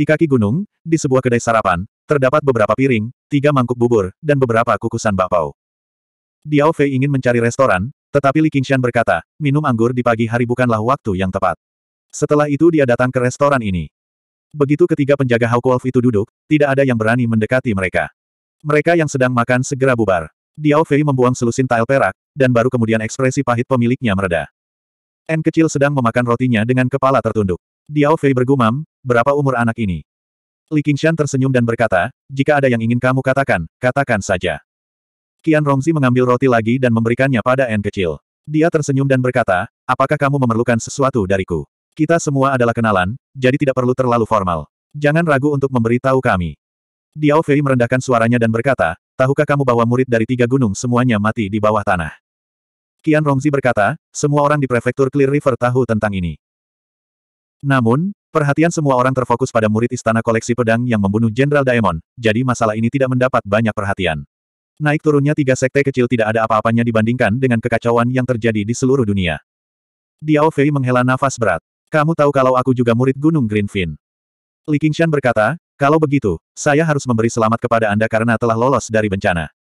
Di kaki gunung, di sebuah kedai sarapan, terdapat beberapa piring, tiga mangkuk bubur, dan beberapa kukusan bakpao. Diao Fei ingin mencari restoran, tetapi Li Qingshan berkata, minum anggur di pagi hari bukanlah waktu yang tepat. Setelah itu dia datang ke restoran ini. Begitu ketiga penjaga Hawk Wolf itu duduk, tidak ada yang berani mendekati mereka. Mereka yang sedang makan segera bubar. Diao Fei membuang selusin tile perak, dan baru kemudian ekspresi pahit pemiliknya mereda. N kecil sedang memakan rotinya dengan kepala tertunduk. Diao Fei bergumam, berapa umur anak ini? Li Qingshan tersenyum dan berkata, jika ada yang ingin kamu katakan, katakan saja. Qian Rongzi mengambil roti lagi dan memberikannya pada N kecil. Dia tersenyum dan berkata, apakah kamu memerlukan sesuatu dariku? Kita semua adalah kenalan, jadi tidak perlu terlalu formal. Jangan ragu untuk memberitahu kami. Diao Fei merendahkan suaranya dan berkata, tahukah kamu bahwa murid dari tiga gunung semuanya mati di bawah tanah? Qian Rongzi berkata, semua orang di prefektur Clear River tahu tentang ini. Namun, perhatian semua orang terfokus pada murid istana koleksi pedang yang membunuh Jenderal Daemon, jadi masalah ini tidak mendapat banyak perhatian. Naik turunnya tiga sekte kecil tidak ada apa-apanya dibandingkan dengan kekacauan yang terjadi di seluruh dunia. Diao Fei menghela nafas berat. Kamu tahu kalau aku juga murid Gunung Greenfin. Li Qingshan berkata, kalau begitu, saya harus memberi selamat kepada Anda karena telah lolos dari bencana.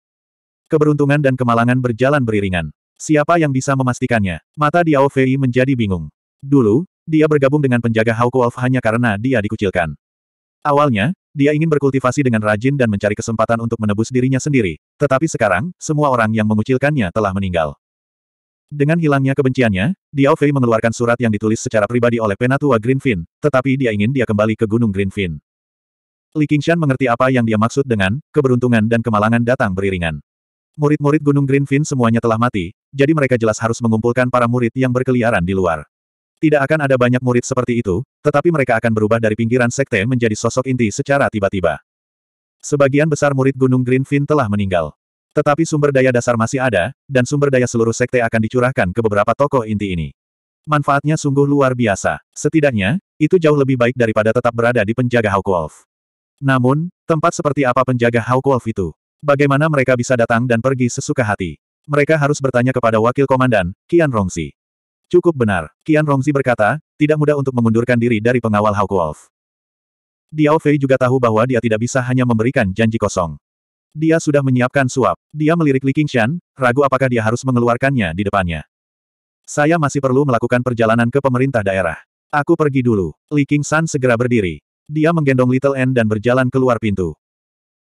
Keberuntungan dan kemalangan berjalan beriringan. Siapa yang bisa memastikannya? Mata Diao Fei menjadi bingung. Dulu, dia bergabung dengan penjaga Hauku Wolf hanya karena dia dikucilkan. Awalnya, dia ingin berkultivasi dengan rajin dan mencari kesempatan untuk menebus dirinya sendiri, tetapi sekarang, semua orang yang mengucilkannya telah meninggal. Dengan hilangnya kebenciannya, Diao Fei mengeluarkan surat yang ditulis secara pribadi oleh Penatua Greenfin, tetapi dia ingin dia kembali ke Gunung Greenfin. Li Qingshan mengerti apa yang dia maksud dengan, keberuntungan dan kemalangan datang beriringan. Murid-murid Gunung Greenfin semuanya telah mati, jadi mereka jelas harus mengumpulkan para murid yang berkeliaran di luar. Tidak akan ada banyak murid seperti itu, tetapi mereka akan berubah dari pinggiran sekte menjadi sosok inti secara tiba-tiba. Sebagian besar murid Gunung Greenfin telah meninggal. Tetapi sumber daya dasar masih ada, dan sumber daya seluruh sekte akan dicurahkan ke beberapa tokoh inti ini. Manfaatnya sungguh luar biasa. Setidaknya, itu jauh lebih baik daripada tetap berada di penjaga Hawkwolf. Namun, tempat seperti apa penjaga Hawkwolf itu? Bagaimana mereka bisa datang dan pergi sesuka hati? Mereka harus bertanya kepada wakil komandan, Kian Rongsi. Cukup benar, Qian Rongzi berkata, tidak mudah untuk mengundurkan diri dari pengawal Hawk Wolf. Diao Fei juga tahu bahwa dia tidak bisa hanya memberikan janji kosong. Dia sudah menyiapkan suap. Dia melirik Li Qingshan, ragu apakah dia harus mengeluarkannya di depannya. Saya masih perlu melakukan perjalanan ke pemerintah daerah. Aku pergi dulu. Li Qingshan segera berdiri. Dia menggendong Little N dan berjalan keluar pintu.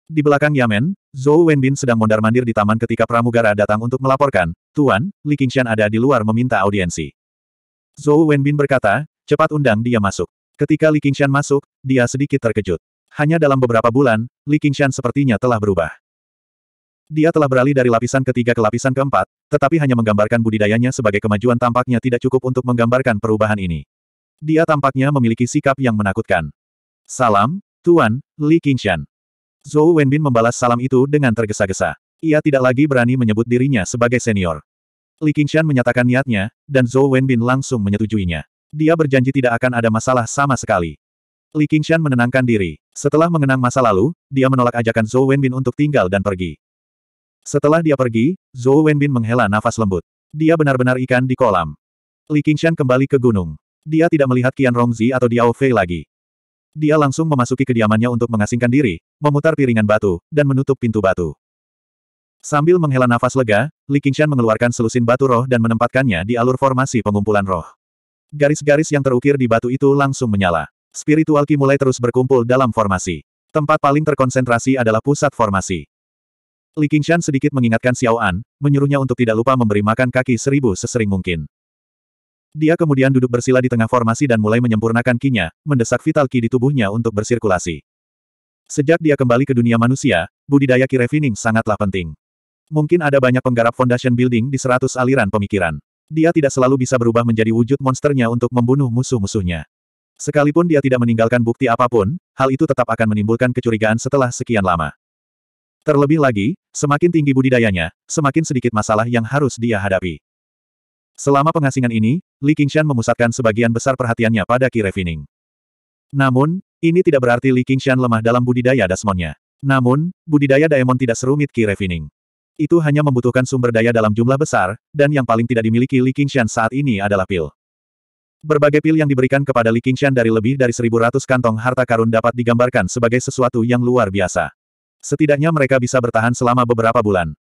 Di belakang Yamen, Zhou Wenbin sedang mondar-mandir di taman ketika pramugara datang untuk melaporkan, Tuan, Li Qingshan ada di luar meminta audiensi. Zhou Wenbin berkata, cepat undang dia masuk. Ketika Li Qingshan masuk, dia sedikit terkejut. Hanya dalam beberapa bulan, Li Qingshan sepertinya telah berubah. Dia telah beralih dari lapisan ketiga ke lapisan keempat, tetapi hanya menggambarkan budidayanya sebagai kemajuan tampaknya tidak cukup untuk menggambarkan perubahan ini. Dia tampaknya memiliki sikap yang menakutkan. Salam, Tuan, Li Qingshan. Zhou Wenbin membalas salam itu dengan tergesa-gesa. Ia tidak lagi berani menyebut dirinya sebagai senior. Li Qingshan menyatakan niatnya, dan Zhou Wenbin langsung menyetujuinya. Dia berjanji tidak akan ada masalah sama sekali. Li Qingshan menenangkan diri. Setelah mengenang masa lalu, dia menolak ajakan Zhou Wenbin untuk tinggal dan pergi. Setelah dia pergi, Zhou Wenbin menghela nafas lembut. Dia benar-benar ikan di kolam. Li Qingshan kembali ke gunung. Dia tidak melihat Qian Rongzi atau Diao Fei lagi. Dia langsung memasuki kediamannya untuk mengasingkan diri, memutar piringan batu, dan menutup pintu batu. Sambil menghela nafas lega, Li Qingshan mengeluarkan selusin batu roh dan menempatkannya di alur formasi pengumpulan roh. Garis-garis yang terukir di batu itu langsung menyala. Spiritual Qi mulai terus berkumpul dalam formasi. Tempat paling terkonsentrasi adalah pusat formasi. Li Qingshan sedikit mengingatkan Xiao An, menyuruhnya untuk tidak lupa memberi makan kaki seribu sesering mungkin. Dia kemudian duduk bersila di tengah formasi dan mulai menyempurnakan kinya, mendesak vital ki di tubuhnya untuk bersirkulasi. Sejak dia kembali ke dunia manusia, budidaya ki refining sangatlah penting. Mungkin ada banyak penggarap foundation building di seratus aliran pemikiran. Dia tidak selalu bisa berubah menjadi wujud monsternya untuk membunuh musuh-musuhnya. Sekalipun dia tidak meninggalkan bukti apapun, hal itu tetap akan menimbulkan kecurigaan setelah sekian lama. Terlebih lagi, semakin tinggi budidayanya, semakin sedikit masalah yang harus dia hadapi. Selama pengasingan ini, Li Qingshan memusatkan sebagian besar perhatiannya pada Qi Refining. Namun, ini tidak berarti Li Qingshan lemah dalam budidaya dasmonnya. Namun, budidaya Daemon tidak serumit Qi Refining. Itu hanya membutuhkan sumber daya dalam jumlah besar, dan yang paling tidak dimiliki Li Qingshan saat ini adalah pil. Berbagai pil yang diberikan kepada Li Qingshan dari lebih dari 1.100 kantong harta karun dapat digambarkan sebagai sesuatu yang luar biasa. Setidaknya mereka bisa bertahan selama beberapa bulan.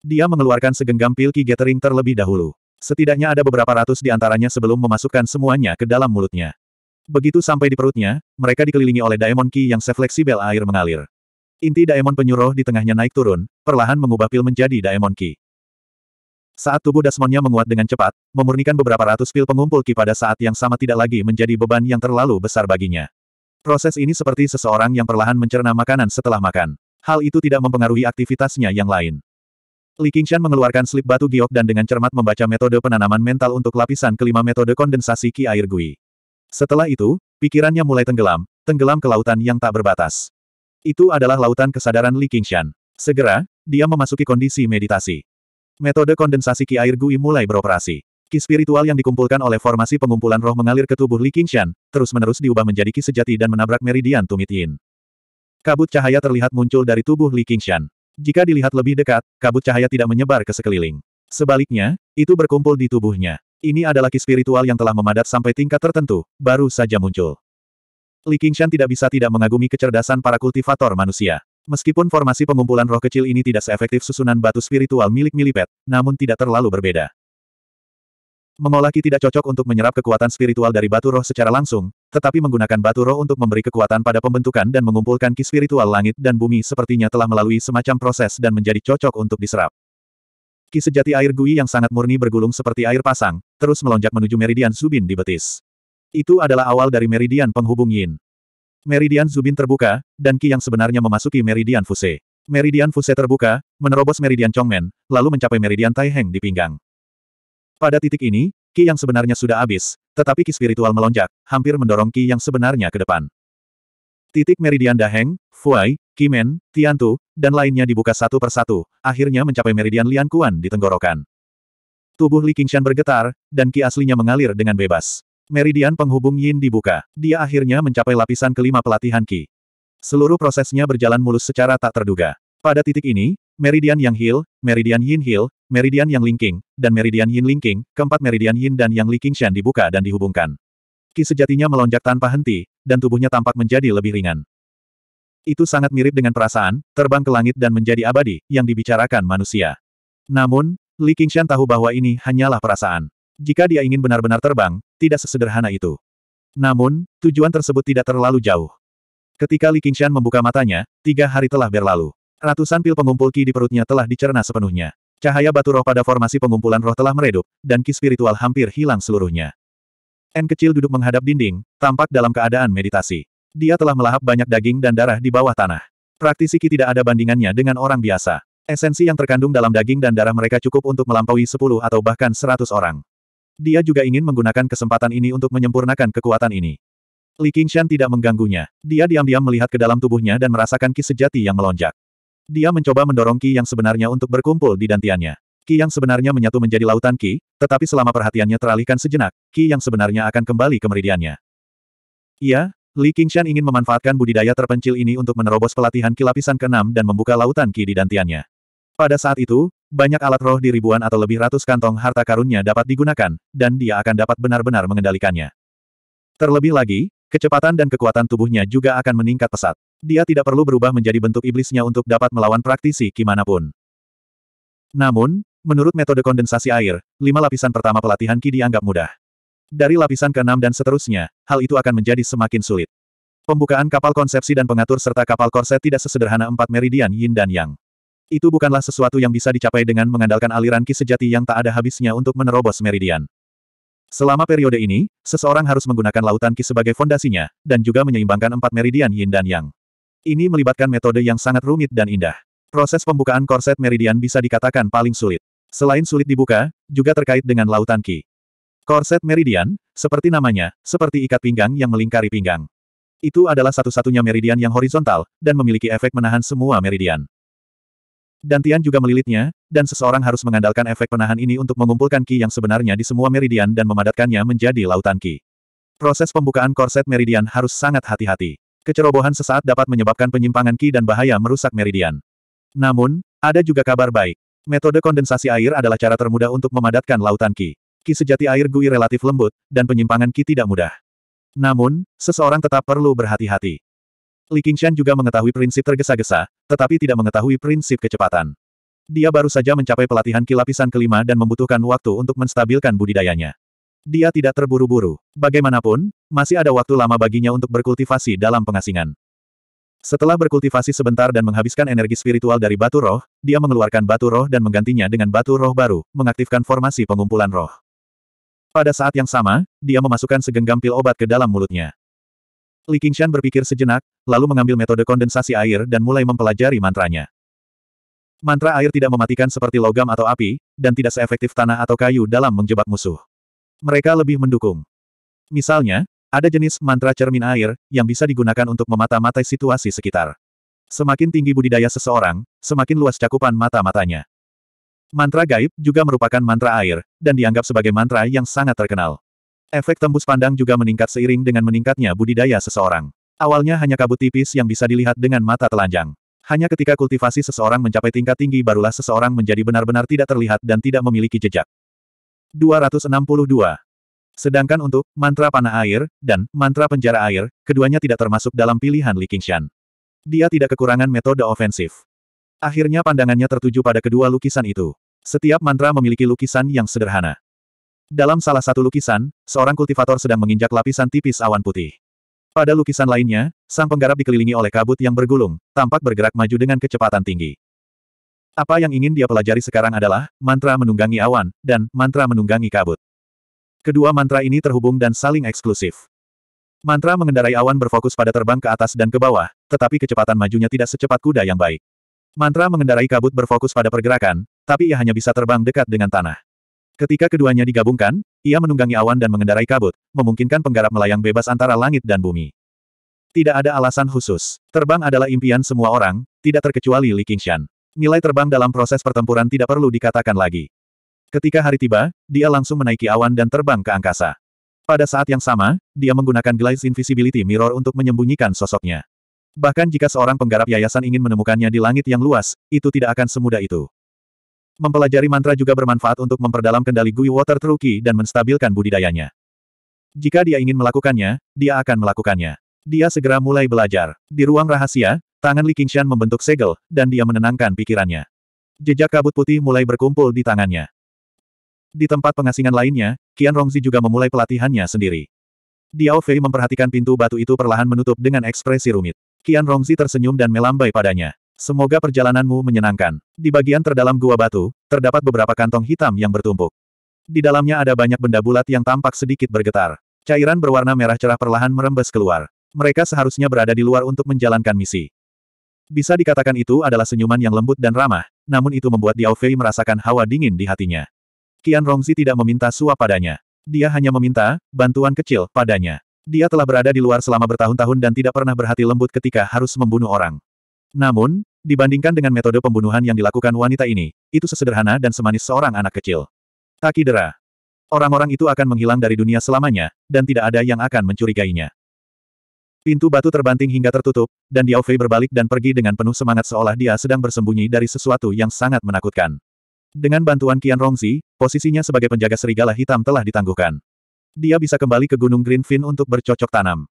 Dia mengeluarkan segenggam pil Ki Gathering terlebih dahulu. Setidaknya ada beberapa ratus di antaranya sebelum memasukkan semuanya ke dalam mulutnya. Begitu sampai di perutnya, mereka dikelilingi oleh daemon ki yang sefleksibel air mengalir. Inti daemon penyuruh di tengahnya naik turun, perlahan mengubah pil menjadi daemon ki. Saat tubuh Dasmonnya menguat dengan cepat, memurnikan beberapa ratus pil pengumpul ki pada saat yang sama tidak lagi menjadi beban yang terlalu besar baginya. Proses ini seperti seseorang yang perlahan mencerna makanan setelah makan. Hal itu tidak mempengaruhi aktivitasnya yang lain. Li Qingshan mengeluarkan slip batu giok dan dengan cermat membaca metode penanaman mental untuk lapisan kelima metode kondensasi Ki Air Gui. Setelah itu, pikirannya mulai tenggelam, tenggelam ke lautan yang tak berbatas. Itu adalah lautan kesadaran Li Qingshan. Segera, dia memasuki kondisi meditasi. Metode kondensasi Ki Air Gui mulai beroperasi. Ki spiritual yang dikumpulkan oleh formasi pengumpulan roh mengalir ke tubuh Li Qingshan, terus-menerus diubah menjadi Ki sejati dan menabrak meridian tumit Yin. Kabut cahaya terlihat muncul dari tubuh Li Qingshan. Jika dilihat lebih dekat, kabut cahaya tidak menyebar ke sekeliling. Sebaliknya, itu berkumpul di tubuhnya. Ini adalah ki spiritual yang telah memadat sampai tingkat tertentu, baru saja muncul. Li Qingshan tidak bisa tidak mengagumi kecerdasan para kultivator manusia. Meskipun formasi pengumpulan roh kecil ini tidak seefektif susunan batu spiritual milik Milipet, namun tidak terlalu berbeda. Mengolaki tidak cocok untuk menyerap kekuatan spiritual dari batu roh secara langsung, tetapi menggunakan batu roh untuk memberi kekuatan pada pembentukan dan mengumpulkan ki spiritual langit dan bumi sepertinya telah melalui semacam proses dan menjadi cocok untuk diserap. Ki sejati air gui yang sangat murni bergulung seperti air pasang, terus melonjak menuju meridian Zubin di betis. Itu adalah awal dari meridian penghubung Yin. Meridian Zubin terbuka, dan Ki yang sebenarnya memasuki meridian Fuse. Meridian Fuse terbuka, menerobos meridian Chongmen, lalu mencapai meridian Taiheng di pinggang. Pada titik ini, Ki yang sebenarnya sudah habis, tetapi Ki spiritual melonjak, hampir mendorong Ki yang sebenarnya ke depan. Titik meridian Daheng, Fuai, Kimen, Tiantu, dan lainnya dibuka satu persatu, akhirnya mencapai meridian Lian Kuan di tenggorokan. Tubuh Li Qingshan bergetar, dan Ki aslinya mengalir dengan bebas. Meridian penghubung Yin dibuka, dia akhirnya mencapai lapisan kelima pelatihan Ki. Seluruh prosesnya berjalan mulus secara tak terduga. Pada titik ini, meridian yang Hill, meridian Yin Hill, meridian yang linking, dan meridian yin linking, keempat meridian yin dan yang Li Qingshan dibuka dan dihubungkan. Ki sejatinya melonjak tanpa henti, dan tubuhnya tampak menjadi lebih ringan. Itu sangat mirip dengan perasaan, terbang ke langit dan menjadi abadi, yang dibicarakan manusia. Namun, Li Qingshan tahu bahwa ini hanyalah perasaan. Jika dia ingin benar-benar terbang, tidak sesederhana itu. Namun, tujuan tersebut tidak terlalu jauh. Ketika Li Qingshan membuka matanya, tiga hari telah berlalu. Ratusan pil pengumpul ki di perutnya telah dicerna sepenuhnya. Cahaya batu roh pada formasi pengumpulan roh telah meredup, dan ki spiritual hampir hilang seluruhnya. N kecil duduk menghadap dinding, tampak dalam keadaan meditasi. Dia telah melahap banyak daging dan darah di bawah tanah. Praktisi ki tidak ada bandingannya dengan orang biasa. Esensi yang terkandung dalam daging dan darah mereka cukup untuk melampaui sepuluh atau bahkan seratus orang. Dia juga ingin menggunakan kesempatan ini untuk menyempurnakan kekuatan ini. Li Qingshan tidak mengganggunya. Dia diam-diam melihat ke dalam tubuhnya dan merasakan ki sejati yang melonjak. Dia mencoba mendorong Ki yang sebenarnya untuk berkumpul di dantiannya. Ki yang sebenarnya menyatu menjadi lautan Ki, tetapi selama perhatiannya teralihkan sejenak, Ki yang sebenarnya akan kembali ke meridiannya. Iya, Li Qingshan ingin memanfaatkan budidaya terpencil ini untuk menerobos pelatihan Ki lapisan ke-6 dan membuka lautan Ki di dantiannya. Pada saat itu, banyak alat roh di ribuan atau lebih ratus kantong harta karunnya dapat digunakan, dan dia akan dapat benar-benar mengendalikannya. Terlebih lagi, kecepatan dan kekuatan tubuhnya juga akan meningkat pesat. Dia tidak perlu berubah menjadi bentuk iblisnya untuk dapat melawan praktisi kimanapun. Namun, menurut metode kondensasi air, lima lapisan pertama pelatihan Ki dianggap mudah. Dari lapisan ke-6 dan seterusnya, hal itu akan menjadi semakin sulit. Pembukaan kapal konsepsi dan pengatur serta kapal korset tidak sesederhana empat meridian yin dan yang. Itu bukanlah sesuatu yang bisa dicapai dengan mengandalkan aliran ki sejati yang tak ada habisnya untuk menerobos meridian. Selama periode ini, seseorang harus menggunakan lautan ki sebagai fondasinya, dan juga menyeimbangkan empat meridian yin dan yang. Ini melibatkan metode yang sangat rumit dan indah. Proses pembukaan korset meridian bisa dikatakan paling sulit. Selain sulit dibuka, juga terkait dengan lautan Ki. Korset meridian, seperti namanya, seperti ikat pinggang yang melingkari pinggang. Itu adalah satu-satunya meridian yang horizontal, dan memiliki efek menahan semua meridian. Dantian juga melilitnya, dan seseorang harus mengandalkan efek penahan ini untuk mengumpulkan Ki yang sebenarnya di semua meridian dan memadatkannya menjadi lautan Ki. Proses pembukaan korset meridian harus sangat hati-hati. Kecerobohan sesaat dapat menyebabkan penyimpangan ki dan bahaya merusak meridian. Namun, ada juga kabar baik. Metode kondensasi air adalah cara termudah untuk memadatkan lautan ki. Ki sejati air gui relatif lembut, dan penyimpangan ki tidak mudah. Namun, seseorang tetap perlu berhati-hati. Li Qingshan juga mengetahui prinsip tergesa-gesa, tetapi tidak mengetahui prinsip kecepatan. Dia baru saja mencapai pelatihan ki lapisan kelima dan membutuhkan waktu untuk menstabilkan budidayanya dia tidak terburu-buru. Bagaimanapun, masih ada waktu lama baginya untuk berkultivasi dalam pengasingan. Setelah berkultivasi sebentar dan menghabiskan energi spiritual dari batu roh, dia mengeluarkan batu roh dan menggantinya dengan batu roh baru, mengaktifkan formasi pengumpulan roh. Pada saat yang sama, dia memasukkan segenggam pil obat ke dalam mulutnya. Li Qingshan berpikir sejenak, lalu mengambil metode kondensasi air dan mulai mempelajari mantranya. Mantra air tidak mematikan seperti logam atau api, dan tidak seefektif tanah atau kayu dalam menjebak musuh. Mereka lebih mendukung. Misalnya, ada jenis mantra cermin air, yang bisa digunakan untuk memata-matai situasi sekitar. Semakin tinggi budidaya seseorang, semakin luas cakupan mata-matanya. Mantra gaib juga merupakan mantra air, dan dianggap sebagai mantra yang sangat terkenal. Efek tembus pandang juga meningkat seiring dengan meningkatnya budidaya seseorang. Awalnya hanya kabut tipis yang bisa dilihat dengan mata telanjang. Hanya ketika kultivasi seseorang mencapai tingkat tinggi barulah seseorang menjadi benar-benar tidak terlihat dan tidak memiliki jejak. 262. Sedangkan untuk mantra panah air dan mantra penjara air, keduanya tidak termasuk dalam pilihan Li Qingshan. Dia tidak kekurangan metode ofensif. Akhirnya pandangannya tertuju pada kedua lukisan itu. Setiap mantra memiliki lukisan yang sederhana. Dalam salah satu lukisan, seorang kultivator sedang menginjak lapisan tipis awan putih. Pada lukisan lainnya, sang penggarap dikelilingi oleh kabut yang bergulung, tampak bergerak maju dengan kecepatan tinggi. Apa yang ingin dia pelajari sekarang adalah, mantra menunggangi awan, dan mantra menunggangi kabut. Kedua mantra ini terhubung dan saling eksklusif. Mantra mengendarai awan berfokus pada terbang ke atas dan ke bawah, tetapi kecepatan majunya tidak secepat kuda yang baik. Mantra mengendarai kabut berfokus pada pergerakan, tapi ia hanya bisa terbang dekat dengan tanah. Ketika keduanya digabungkan, ia menunggangi awan dan mengendarai kabut, memungkinkan penggarap melayang bebas antara langit dan bumi. Tidak ada alasan khusus. Terbang adalah impian semua orang, tidak terkecuali Li Qingshan. Nilai terbang dalam proses pertempuran tidak perlu dikatakan lagi. Ketika hari tiba, dia langsung menaiki awan dan terbang ke angkasa. Pada saat yang sama, dia menggunakan Glaze Invisibility Mirror untuk menyembunyikan sosoknya. Bahkan jika seorang penggarap yayasan ingin menemukannya di langit yang luas, itu tidak akan semudah itu. Mempelajari mantra juga bermanfaat untuk memperdalam kendali Gui Water Truki dan menstabilkan budidayanya. Jika dia ingin melakukannya, dia akan melakukannya. Dia segera mulai belajar. Di ruang rahasia, Tangan Li Qingshan membentuk segel, dan dia menenangkan pikirannya. Jejak kabut putih mulai berkumpul di tangannya. Di tempat pengasingan lainnya, Qian Rongzi juga memulai pelatihannya sendiri. Diao Fei memperhatikan pintu batu itu perlahan menutup dengan ekspresi rumit. Qian Rongzi tersenyum dan melambai padanya. Semoga perjalananmu menyenangkan. Di bagian terdalam gua batu, terdapat beberapa kantong hitam yang bertumpuk. Di dalamnya ada banyak benda bulat yang tampak sedikit bergetar. Cairan berwarna merah cerah perlahan merembes keluar. Mereka seharusnya berada di luar untuk menjalankan misi. Bisa dikatakan itu adalah senyuman yang lembut dan ramah, namun itu membuat Diao Fei merasakan hawa dingin di hatinya. Qian Rongzi tidak meminta suap padanya. Dia hanya meminta bantuan kecil padanya. Dia telah berada di luar selama bertahun-tahun dan tidak pernah berhati lembut ketika harus membunuh orang. Namun, dibandingkan dengan metode pembunuhan yang dilakukan wanita ini, itu sesederhana dan semanis seorang anak kecil. Takidera. Orang-orang itu akan menghilang dari dunia selamanya, dan tidak ada yang akan mencurigainya. Pintu batu terbanting hingga tertutup, dan Diao Fei berbalik dan pergi dengan penuh semangat seolah dia sedang bersembunyi dari sesuatu yang sangat menakutkan. Dengan bantuan Qian Rongzi, posisinya sebagai penjaga serigala hitam telah ditangguhkan. Dia bisa kembali ke Gunung Greenfin untuk bercocok tanam.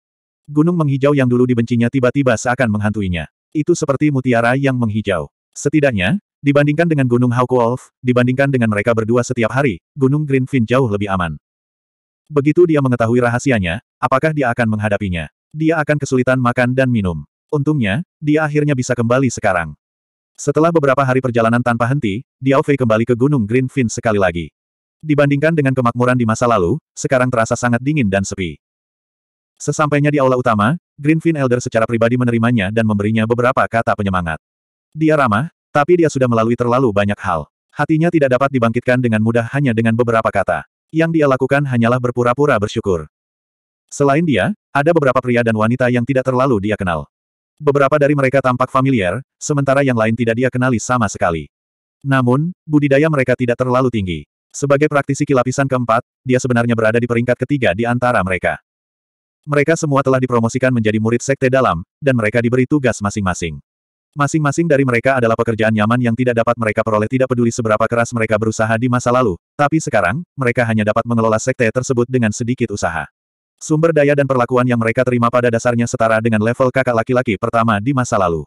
Gunung menghijau yang dulu dibencinya tiba-tiba seakan menghantuinya. Itu seperti mutiara yang menghijau. Setidaknya, dibandingkan dengan Gunung Hawk Wolf, dibandingkan dengan mereka berdua setiap hari, Gunung Greenfin jauh lebih aman. Begitu dia mengetahui rahasianya, apakah dia akan menghadapinya? dia akan kesulitan makan dan minum. Untungnya, dia akhirnya bisa kembali sekarang. Setelah beberapa hari perjalanan tanpa henti, Diao Fei kembali ke Gunung Greenfin sekali lagi. Dibandingkan dengan kemakmuran di masa lalu, sekarang terasa sangat dingin dan sepi. Sesampainya di aula utama, Greenfin Elder secara pribadi menerimanya dan memberinya beberapa kata penyemangat. Dia ramah, tapi dia sudah melalui terlalu banyak hal. Hatinya tidak dapat dibangkitkan dengan mudah hanya dengan beberapa kata. Yang dia lakukan hanyalah berpura-pura bersyukur. Selain dia, ada beberapa pria dan wanita yang tidak terlalu dia kenal. Beberapa dari mereka tampak familiar, sementara yang lain tidak dia kenali sama sekali. Namun, budidaya mereka tidak terlalu tinggi. Sebagai praktisi kilapisan keempat, dia sebenarnya berada di peringkat ketiga di antara mereka. Mereka semua telah dipromosikan menjadi murid sekte dalam, dan mereka diberi tugas masing-masing. Masing-masing dari mereka adalah pekerjaan nyaman yang tidak dapat mereka peroleh tidak peduli seberapa keras mereka berusaha di masa lalu, tapi sekarang, mereka hanya dapat mengelola sekte tersebut dengan sedikit usaha. Sumber daya dan perlakuan yang mereka terima pada dasarnya setara dengan level kakak laki-laki pertama di masa lalu.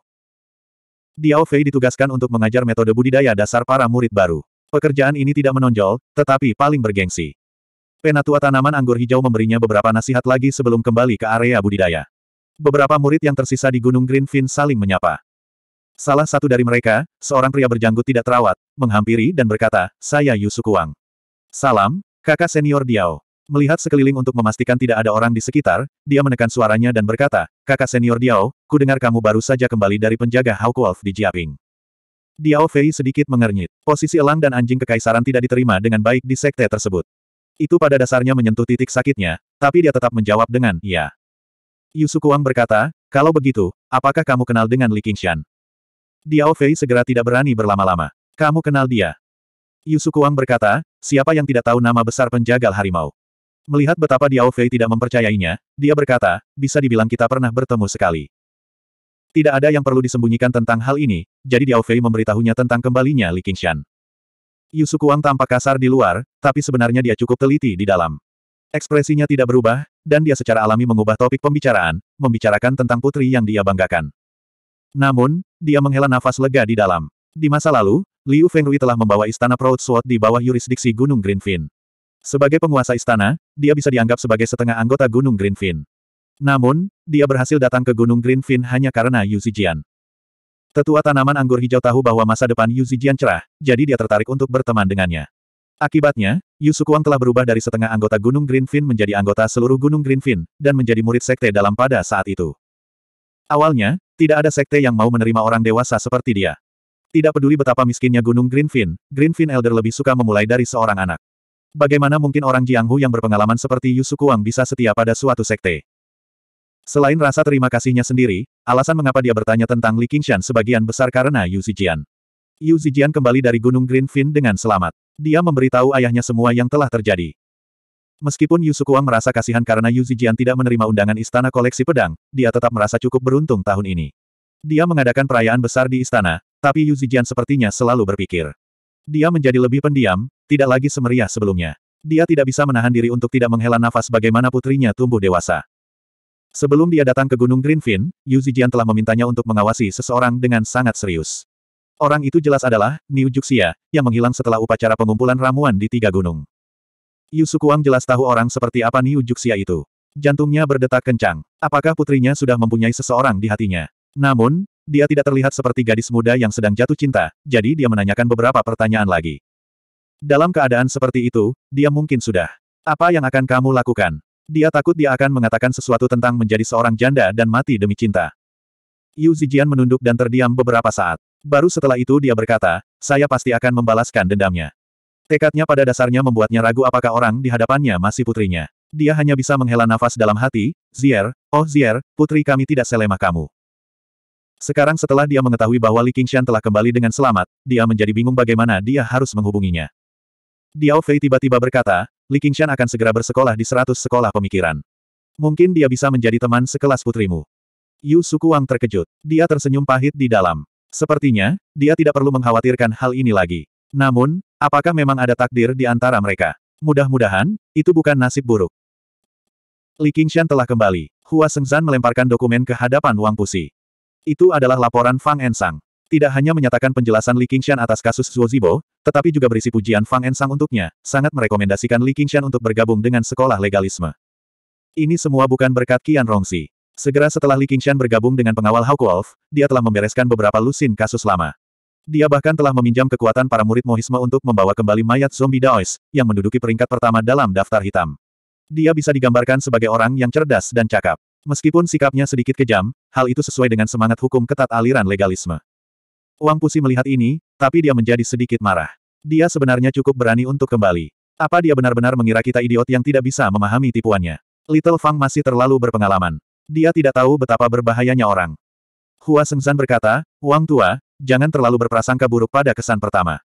Diao Fei ditugaskan untuk mengajar metode budidaya dasar para murid baru. Pekerjaan ini tidak menonjol, tetapi paling bergengsi. Penatua tanaman anggur hijau memberinya beberapa nasihat lagi sebelum kembali ke area budidaya. Beberapa murid yang tersisa di Gunung Greenfin saling menyapa. Salah satu dari mereka, seorang pria berjanggut tidak terawat, menghampiri dan berkata, saya Wang. Salam, kakak senior Diao. Melihat sekeliling untuk memastikan tidak ada orang di sekitar, dia menekan suaranya dan berkata, kakak senior Diao, ku dengar kamu baru saja kembali dari penjaga Hawk Wolf di Jiaping. Diao Fei sedikit mengernyit. Posisi elang dan anjing kekaisaran tidak diterima dengan baik di sekte tersebut. Itu pada dasarnya menyentuh titik sakitnya, tapi dia tetap menjawab dengan, "Ya." Yusu Kuang berkata, kalau begitu, apakah kamu kenal dengan Li Qingshan? Diao Fei segera tidak berani berlama-lama. Kamu kenal dia. Yusu Kuang berkata, siapa yang tidak tahu nama besar penjagal harimau? Melihat betapa Diao Fei tidak mempercayainya, dia berkata, bisa dibilang kita pernah bertemu sekali. Tidak ada yang perlu disembunyikan tentang hal ini, jadi Diao Fei memberitahunya tentang kembalinya Li Qingshan. Yusu Kuang tampak kasar di luar, tapi sebenarnya dia cukup teliti di dalam. Ekspresinya tidak berubah, dan dia secara alami mengubah topik pembicaraan, membicarakan tentang putri yang dia banggakan. Namun, dia menghela nafas lega di dalam. Di masa lalu, Liu Fengrui telah membawa istana Proud Sword di bawah yurisdiksi Gunung Greenfin. Sebagai penguasa istana, dia bisa dianggap sebagai setengah anggota Gunung Greenfin. Namun, dia berhasil datang ke Gunung Greenfin hanya karena Yu Zijian. Tetua tanaman anggur hijau tahu bahwa masa depan Yu Zijian cerah, jadi dia tertarik untuk berteman dengannya. Akibatnya, Yu Sukuang telah berubah dari setengah anggota Gunung Greenfin menjadi anggota seluruh Gunung Greenfin, dan menjadi murid sekte dalam pada saat itu. Awalnya, tidak ada sekte yang mau menerima orang dewasa seperti dia. Tidak peduli betapa miskinnya Gunung Greenfin, Greenfin Elder lebih suka memulai dari seorang anak. Bagaimana mungkin orang Jianghu yang berpengalaman seperti Yusukuang Kuang bisa setia pada suatu sekte? Selain rasa terima kasihnya sendiri, alasan mengapa dia bertanya tentang Li Qingshan sebagian besar karena Yu Zijian. Yu Zijian kembali dari Gunung Greenfin dengan selamat. Dia memberitahu ayahnya semua yang telah terjadi. Meskipun Yu Sukuang merasa kasihan karena Yu Zijian tidak menerima undangan istana koleksi pedang, dia tetap merasa cukup beruntung tahun ini. Dia mengadakan perayaan besar di istana, tapi Yu Zijian sepertinya selalu berpikir. Dia menjadi lebih pendiam, tidak lagi semeriah sebelumnya. Dia tidak bisa menahan diri untuk tidak menghela nafas bagaimana putrinya tumbuh dewasa. Sebelum dia datang ke Gunung Greenfin, Yu Zijian telah memintanya untuk mengawasi seseorang dengan sangat serius. Orang itu jelas adalah Niu Juxia, yang menghilang setelah upacara pengumpulan ramuan di tiga gunung. Yu Sukuang jelas tahu orang seperti apa Niu Juxia itu. Jantungnya berdetak kencang. Apakah putrinya sudah mempunyai seseorang di hatinya? Namun, dia tidak terlihat seperti gadis muda yang sedang jatuh cinta, jadi dia menanyakan beberapa pertanyaan lagi. Dalam keadaan seperti itu, dia mungkin sudah. Apa yang akan kamu lakukan? Dia takut dia akan mengatakan sesuatu tentang menjadi seorang janda dan mati demi cinta. Yu Zijian menunduk dan terdiam beberapa saat. Baru setelah itu dia berkata, saya pasti akan membalaskan dendamnya. Tekadnya pada dasarnya membuatnya ragu apakah orang di hadapannya masih putrinya. Dia hanya bisa menghela nafas dalam hati, Zier, oh Zier, putri kami tidak selemah kamu. Sekarang setelah dia mengetahui bahwa Li Qingshan telah kembali dengan selamat, dia menjadi bingung bagaimana dia harus menghubunginya. Diao Fei tiba-tiba berkata, Li Qingshan akan segera bersekolah di seratus sekolah pemikiran. Mungkin dia bisa menjadi teman sekelas putrimu. Yu Sukuang terkejut. Dia tersenyum pahit di dalam. Sepertinya, dia tidak perlu mengkhawatirkan hal ini lagi. Namun, apakah memang ada takdir di antara mereka? Mudah-mudahan, itu bukan nasib buruk. Li Qingshan telah kembali. Hua Sengzan melemparkan dokumen ke hadapan Wang Pusi. Itu adalah laporan Fang Ensang. Tidak hanya menyatakan penjelasan Li Qingshan atas kasus Zhuo Zibo, tetapi juga berisi pujian Fang Ensang untuknya, sangat merekomendasikan Li Qingshan untuk bergabung dengan sekolah legalisme. Ini semua bukan berkat Qian Rongsi. Segera setelah Li Qingshan bergabung dengan pengawal Hao Kuolf, dia telah membereskan beberapa lusin kasus lama. Dia bahkan telah meminjam kekuatan para murid Mohisme untuk membawa kembali mayat zombie Daois, yang menduduki peringkat pertama dalam daftar hitam. Dia bisa digambarkan sebagai orang yang cerdas dan cakap. Meskipun sikapnya sedikit kejam, hal itu sesuai dengan semangat hukum ketat aliran legalisme. Wang Pusi melihat ini, tapi dia menjadi sedikit marah. Dia sebenarnya cukup berani untuk kembali. Apa dia benar-benar mengira kita idiot yang tidak bisa memahami tipuannya? Little Fang masih terlalu berpengalaman. Dia tidak tahu betapa berbahayanya orang. Hua Sengzan berkata, Wang Tua, jangan terlalu berprasangka buruk pada kesan pertama.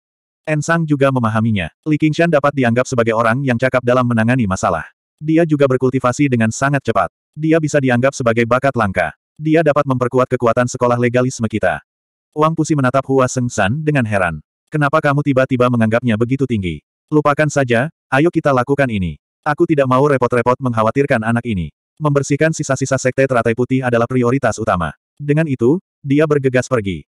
Ensang juga memahaminya. Li Qingshan dapat dianggap sebagai orang yang cakap dalam menangani masalah. Dia juga berkultivasi dengan sangat cepat. Dia bisa dianggap sebagai bakat langka. Dia dapat memperkuat kekuatan sekolah legalisme kita. Wang Pusi menatap Hua Seng San dengan heran. Kenapa kamu tiba-tiba menganggapnya begitu tinggi? Lupakan saja, ayo kita lakukan ini. Aku tidak mau repot-repot mengkhawatirkan anak ini. Membersihkan sisa-sisa sekte teratai putih adalah prioritas utama. Dengan itu, dia bergegas pergi.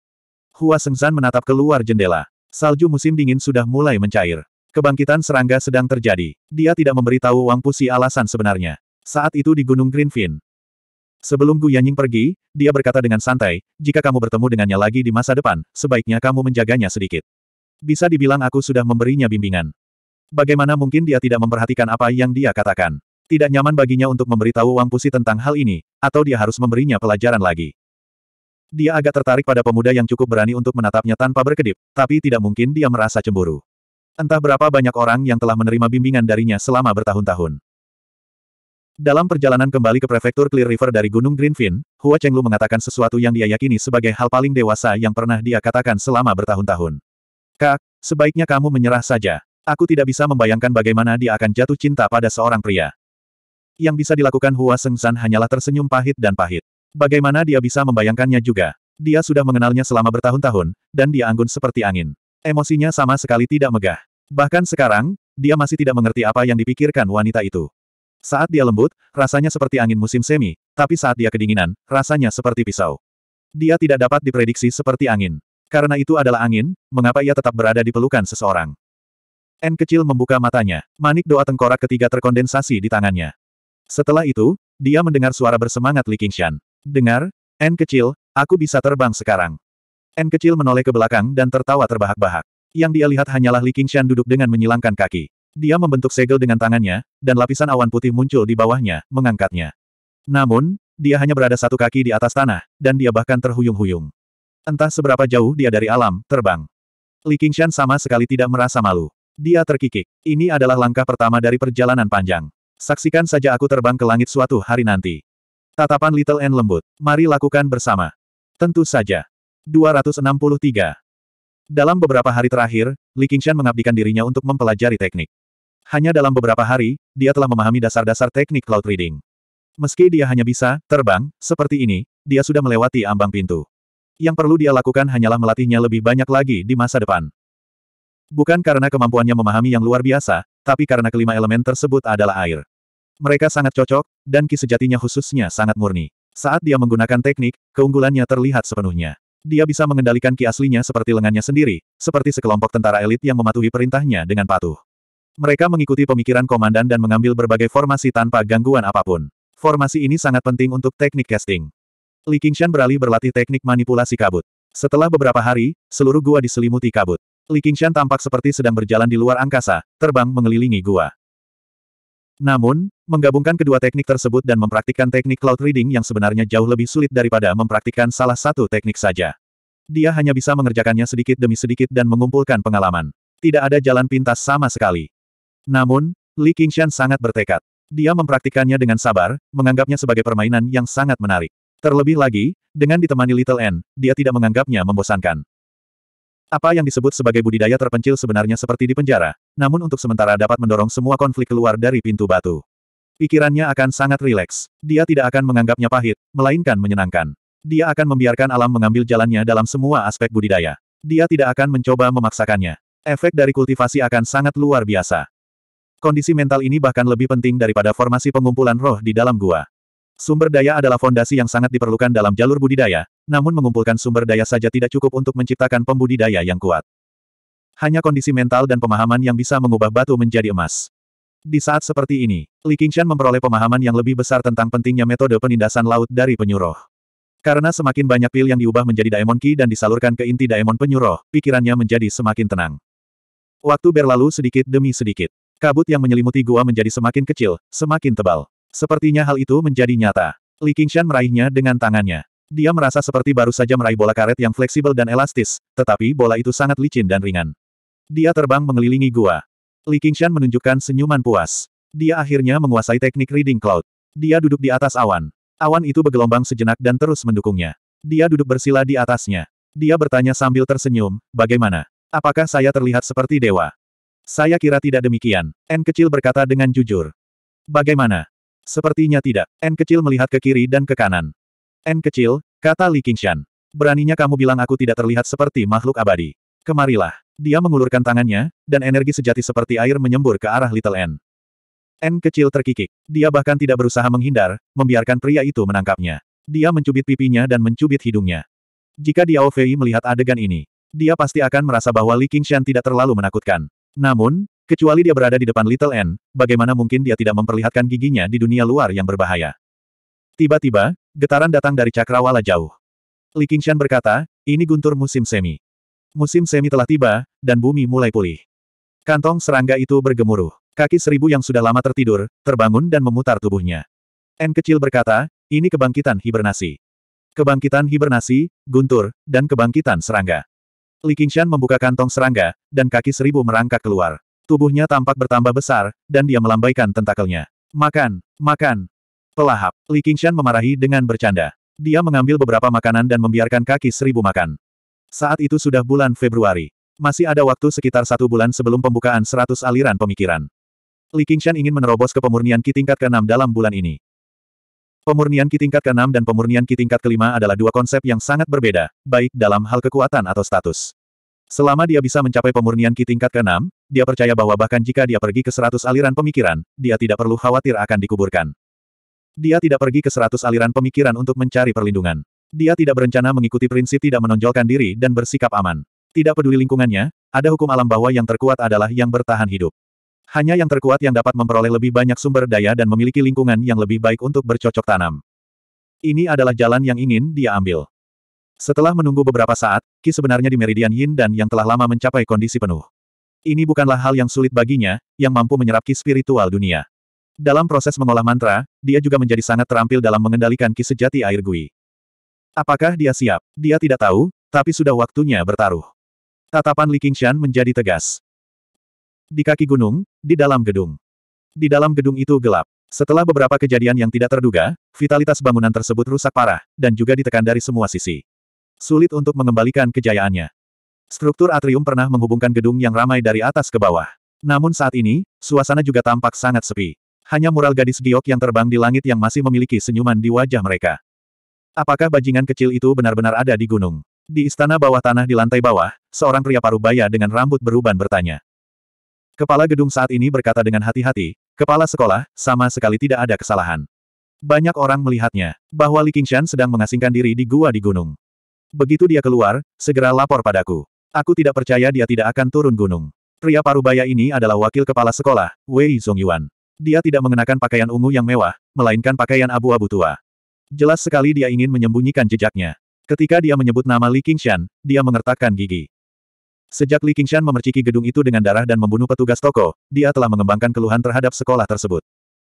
Hua Seng San menatap keluar jendela. Salju musim dingin sudah mulai mencair. Kebangkitan serangga sedang terjadi. Dia tidak memberitahu Wang Pusi alasan sebenarnya. Saat itu di Gunung Greenfin, Sebelum Gu Yanying pergi, dia berkata dengan santai, jika kamu bertemu dengannya lagi di masa depan, sebaiknya kamu menjaganya sedikit. Bisa dibilang aku sudah memberinya bimbingan. Bagaimana mungkin dia tidak memperhatikan apa yang dia katakan? Tidak nyaman baginya untuk memberitahu Wang Pusi tentang hal ini, atau dia harus memberinya pelajaran lagi. Dia agak tertarik pada pemuda yang cukup berani untuk menatapnya tanpa berkedip, tapi tidak mungkin dia merasa cemburu. Entah berapa banyak orang yang telah menerima bimbingan darinya selama bertahun-tahun. Dalam perjalanan kembali ke prefektur Clear River dari Gunung Greenfin, Hua Chenglu mengatakan sesuatu yang dia yakini sebagai hal paling dewasa yang pernah dia katakan selama bertahun-tahun. Kak, sebaiknya kamu menyerah saja. Aku tidak bisa membayangkan bagaimana dia akan jatuh cinta pada seorang pria. Yang bisa dilakukan Hua Sengsan hanyalah tersenyum pahit dan pahit. Bagaimana dia bisa membayangkannya juga? Dia sudah mengenalnya selama bertahun-tahun, dan dia anggun seperti angin. Emosinya sama sekali tidak megah. Bahkan sekarang, dia masih tidak mengerti apa yang dipikirkan wanita itu. Saat dia lembut, rasanya seperti angin musim semi, tapi saat dia kedinginan, rasanya seperti pisau. Dia tidak dapat diprediksi seperti angin. Karena itu adalah angin, mengapa ia tetap berada di pelukan seseorang? N kecil membuka matanya. Manik doa tengkorak ketiga terkondensasi di tangannya. Setelah itu, dia mendengar suara bersemangat Li Qingshan. Dengar, N kecil, aku bisa terbang sekarang. N kecil menoleh ke belakang dan tertawa terbahak-bahak. Yang dia lihat hanyalah Li Qingshan duduk dengan menyilangkan kaki. Dia membentuk segel dengan tangannya, dan lapisan awan putih muncul di bawahnya, mengangkatnya. Namun, dia hanya berada satu kaki di atas tanah, dan dia bahkan terhuyung-huyung. Entah seberapa jauh dia dari alam, terbang. Li Qingshan sama sekali tidak merasa malu. Dia terkikik. Ini adalah langkah pertama dari perjalanan panjang. Saksikan saja aku terbang ke langit suatu hari nanti. Tatapan Little N lembut. Mari lakukan bersama. Tentu saja. 263. Dalam beberapa hari terakhir, Li Qingshan mengabdikan dirinya untuk mempelajari teknik. Hanya dalam beberapa hari, dia telah memahami dasar-dasar teknik cloud reading. Meski dia hanya bisa terbang seperti ini, dia sudah melewati ambang pintu. Yang perlu dia lakukan hanyalah melatihnya lebih banyak lagi di masa depan. Bukan karena kemampuannya memahami yang luar biasa, tapi karena kelima elemen tersebut adalah air. Mereka sangat cocok, dan ki khususnya sangat murni. Saat dia menggunakan teknik, keunggulannya terlihat sepenuhnya. Dia bisa mengendalikan ki aslinya seperti lengannya sendiri, seperti sekelompok tentara elit yang mematuhi perintahnya dengan patuh. Mereka mengikuti pemikiran komandan dan mengambil berbagai formasi tanpa gangguan apapun. Formasi ini sangat penting untuk teknik casting. Li Qingshan beralih berlatih teknik manipulasi kabut. Setelah beberapa hari, seluruh gua diselimuti kabut. Li Qingshan tampak seperti sedang berjalan di luar angkasa, terbang mengelilingi gua. Namun, menggabungkan kedua teknik tersebut dan mempraktikkan teknik cloud reading yang sebenarnya jauh lebih sulit daripada mempraktikkan salah satu teknik saja. Dia hanya bisa mengerjakannya sedikit demi sedikit dan mengumpulkan pengalaman. Tidak ada jalan pintas sama sekali. Namun, Li Qingshan sangat bertekad. Dia mempraktikkannya dengan sabar, menganggapnya sebagai permainan yang sangat menarik. Terlebih lagi, dengan ditemani Little N, dia tidak menganggapnya membosankan. Apa yang disebut sebagai budidaya terpencil sebenarnya seperti di penjara, namun untuk sementara dapat mendorong semua konflik keluar dari pintu batu. Pikirannya akan sangat rileks. Dia tidak akan menganggapnya pahit, melainkan menyenangkan. Dia akan membiarkan alam mengambil jalannya dalam semua aspek budidaya. Dia tidak akan mencoba memaksakannya. Efek dari kultivasi akan sangat luar biasa. Kondisi mental ini bahkan lebih penting daripada formasi pengumpulan roh di dalam gua. Sumber daya adalah fondasi yang sangat diperlukan dalam jalur budidaya, namun mengumpulkan sumber daya saja tidak cukup untuk menciptakan pembudidaya yang kuat. Hanya kondisi mental dan pemahaman yang bisa mengubah batu menjadi emas. Di saat seperti ini, Li Qingshan memperoleh pemahaman yang lebih besar tentang pentingnya metode penindasan laut dari penyuruh. Karena semakin banyak pil yang diubah menjadi Daemon Ki dan disalurkan ke inti Daemon penyuruh, pikirannya menjadi semakin tenang. Waktu berlalu sedikit demi sedikit. Kabut yang menyelimuti gua menjadi semakin kecil, semakin tebal. Sepertinya hal itu menjadi nyata. Li Qingshan meraihnya dengan tangannya. Dia merasa seperti baru saja meraih bola karet yang fleksibel dan elastis, tetapi bola itu sangat licin dan ringan. Dia terbang mengelilingi gua. Li Qingshan menunjukkan senyuman puas. Dia akhirnya menguasai teknik Reading Cloud. Dia duduk di atas awan. Awan itu bergelombang sejenak dan terus mendukungnya. Dia duduk bersila di atasnya. Dia bertanya sambil tersenyum, bagaimana? Apakah saya terlihat seperti dewa? Saya kira tidak demikian. N kecil berkata dengan jujur. Bagaimana? Sepertinya tidak. N kecil melihat ke kiri dan ke kanan. N kecil, kata Li Qingshan. Beraninya kamu bilang aku tidak terlihat seperti makhluk abadi. Kemarilah. Dia mengulurkan tangannya, dan energi sejati seperti air menyembur ke arah Little N. N kecil terkikik. Dia bahkan tidak berusaha menghindar, membiarkan pria itu menangkapnya. Dia mencubit pipinya dan mencubit hidungnya. Jika Diao Fei melihat adegan ini, dia pasti akan merasa bahwa Li Qingshan tidak terlalu menakutkan. Namun, kecuali dia berada di depan Little N, bagaimana mungkin dia tidak memperlihatkan giginya di dunia luar yang berbahaya? Tiba-tiba, getaran datang dari cakrawala jauh. Li Qingshan berkata, ini guntur musim semi. Musim semi telah tiba, dan bumi mulai pulih. Kantong serangga itu bergemuruh. Kaki seribu yang sudah lama tertidur, terbangun dan memutar tubuhnya. N kecil berkata, ini kebangkitan hibernasi. Kebangkitan hibernasi, guntur, dan kebangkitan serangga. Li Qingshan membuka kantong serangga, dan kaki seribu merangkak keluar. Tubuhnya tampak bertambah besar, dan dia melambaikan tentakelnya. Makan, makan. Pelahap, Li Qingshan memarahi dengan bercanda. Dia mengambil beberapa makanan dan membiarkan kaki seribu makan. Saat itu sudah bulan Februari. Masih ada waktu sekitar satu bulan sebelum pembukaan seratus aliran pemikiran. Li Qingshan ingin menerobos ke pemurnian Ki tingkat ke-6 dalam bulan ini. Pemurnian Ki tingkat ke-6 dan pemurnian Ki tingkat ke-5 adalah dua konsep yang sangat berbeda, baik dalam hal kekuatan atau status. Selama dia bisa mencapai pemurnian Ki tingkat ke-6, dia percaya bahwa bahkan jika dia pergi ke 100 aliran pemikiran, dia tidak perlu khawatir akan dikuburkan. Dia tidak pergi ke 100 aliran pemikiran untuk mencari perlindungan. Dia tidak berencana mengikuti prinsip tidak menonjolkan diri dan bersikap aman. Tidak peduli lingkungannya, ada hukum alam bahwa yang terkuat adalah yang bertahan hidup. Hanya yang terkuat yang dapat memperoleh lebih banyak sumber daya dan memiliki lingkungan yang lebih baik untuk bercocok tanam. Ini adalah jalan yang ingin dia ambil. Setelah menunggu beberapa saat, Ki sebenarnya di Meridian Yin dan yang telah lama mencapai kondisi penuh. Ini bukanlah hal yang sulit baginya, yang mampu menyerap Ki spiritual dunia. Dalam proses mengolah mantra, dia juga menjadi sangat terampil dalam mengendalikan Ki sejati air gui. Apakah dia siap? Dia tidak tahu, tapi sudah waktunya bertaruh. Tatapan Li Qingshan menjadi tegas. Di kaki gunung, di dalam gedung. Di dalam gedung itu gelap. Setelah beberapa kejadian yang tidak terduga, vitalitas bangunan tersebut rusak parah, dan juga ditekan dari semua sisi. Sulit untuk mengembalikan kejayaannya. Struktur atrium pernah menghubungkan gedung yang ramai dari atas ke bawah. Namun saat ini, suasana juga tampak sangat sepi. Hanya mural gadis giok yang terbang di langit yang masih memiliki senyuman di wajah mereka. Apakah bajingan kecil itu benar-benar ada di gunung? Di istana bawah tanah di lantai bawah, seorang pria paruh baya dengan rambut beruban bertanya. Kepala gedung saat ini berkata dengan hati-hati, kepala sekolah, sama sekali tidak ada kesalahan. Banyak orang melihatnya, bahwa Li Qingshan sedang mengasingkan diri di gua di gunung. Begitu dia keluar, segera lapor padaku. Aku tidak percaya dia tidak akan turun gunung. Pria parubaya ini adalah wakil kepala sekolah, Wei Zongyuan. Dia tidak mengenakan pakaian ungu yang mewah, melainkan pakaian abu-abu tua. Jelas sekali dia ingin menyembunyikan jejaknya. Ketika dia menyebut nama Li Qingshan, dia mengertakkan gigi. Sejak Li Qingshan memerciki gedung itu dengan darah dan membunuh petugas toko, dia telah mengembangkan keluhan terhadap sekolah tersebut.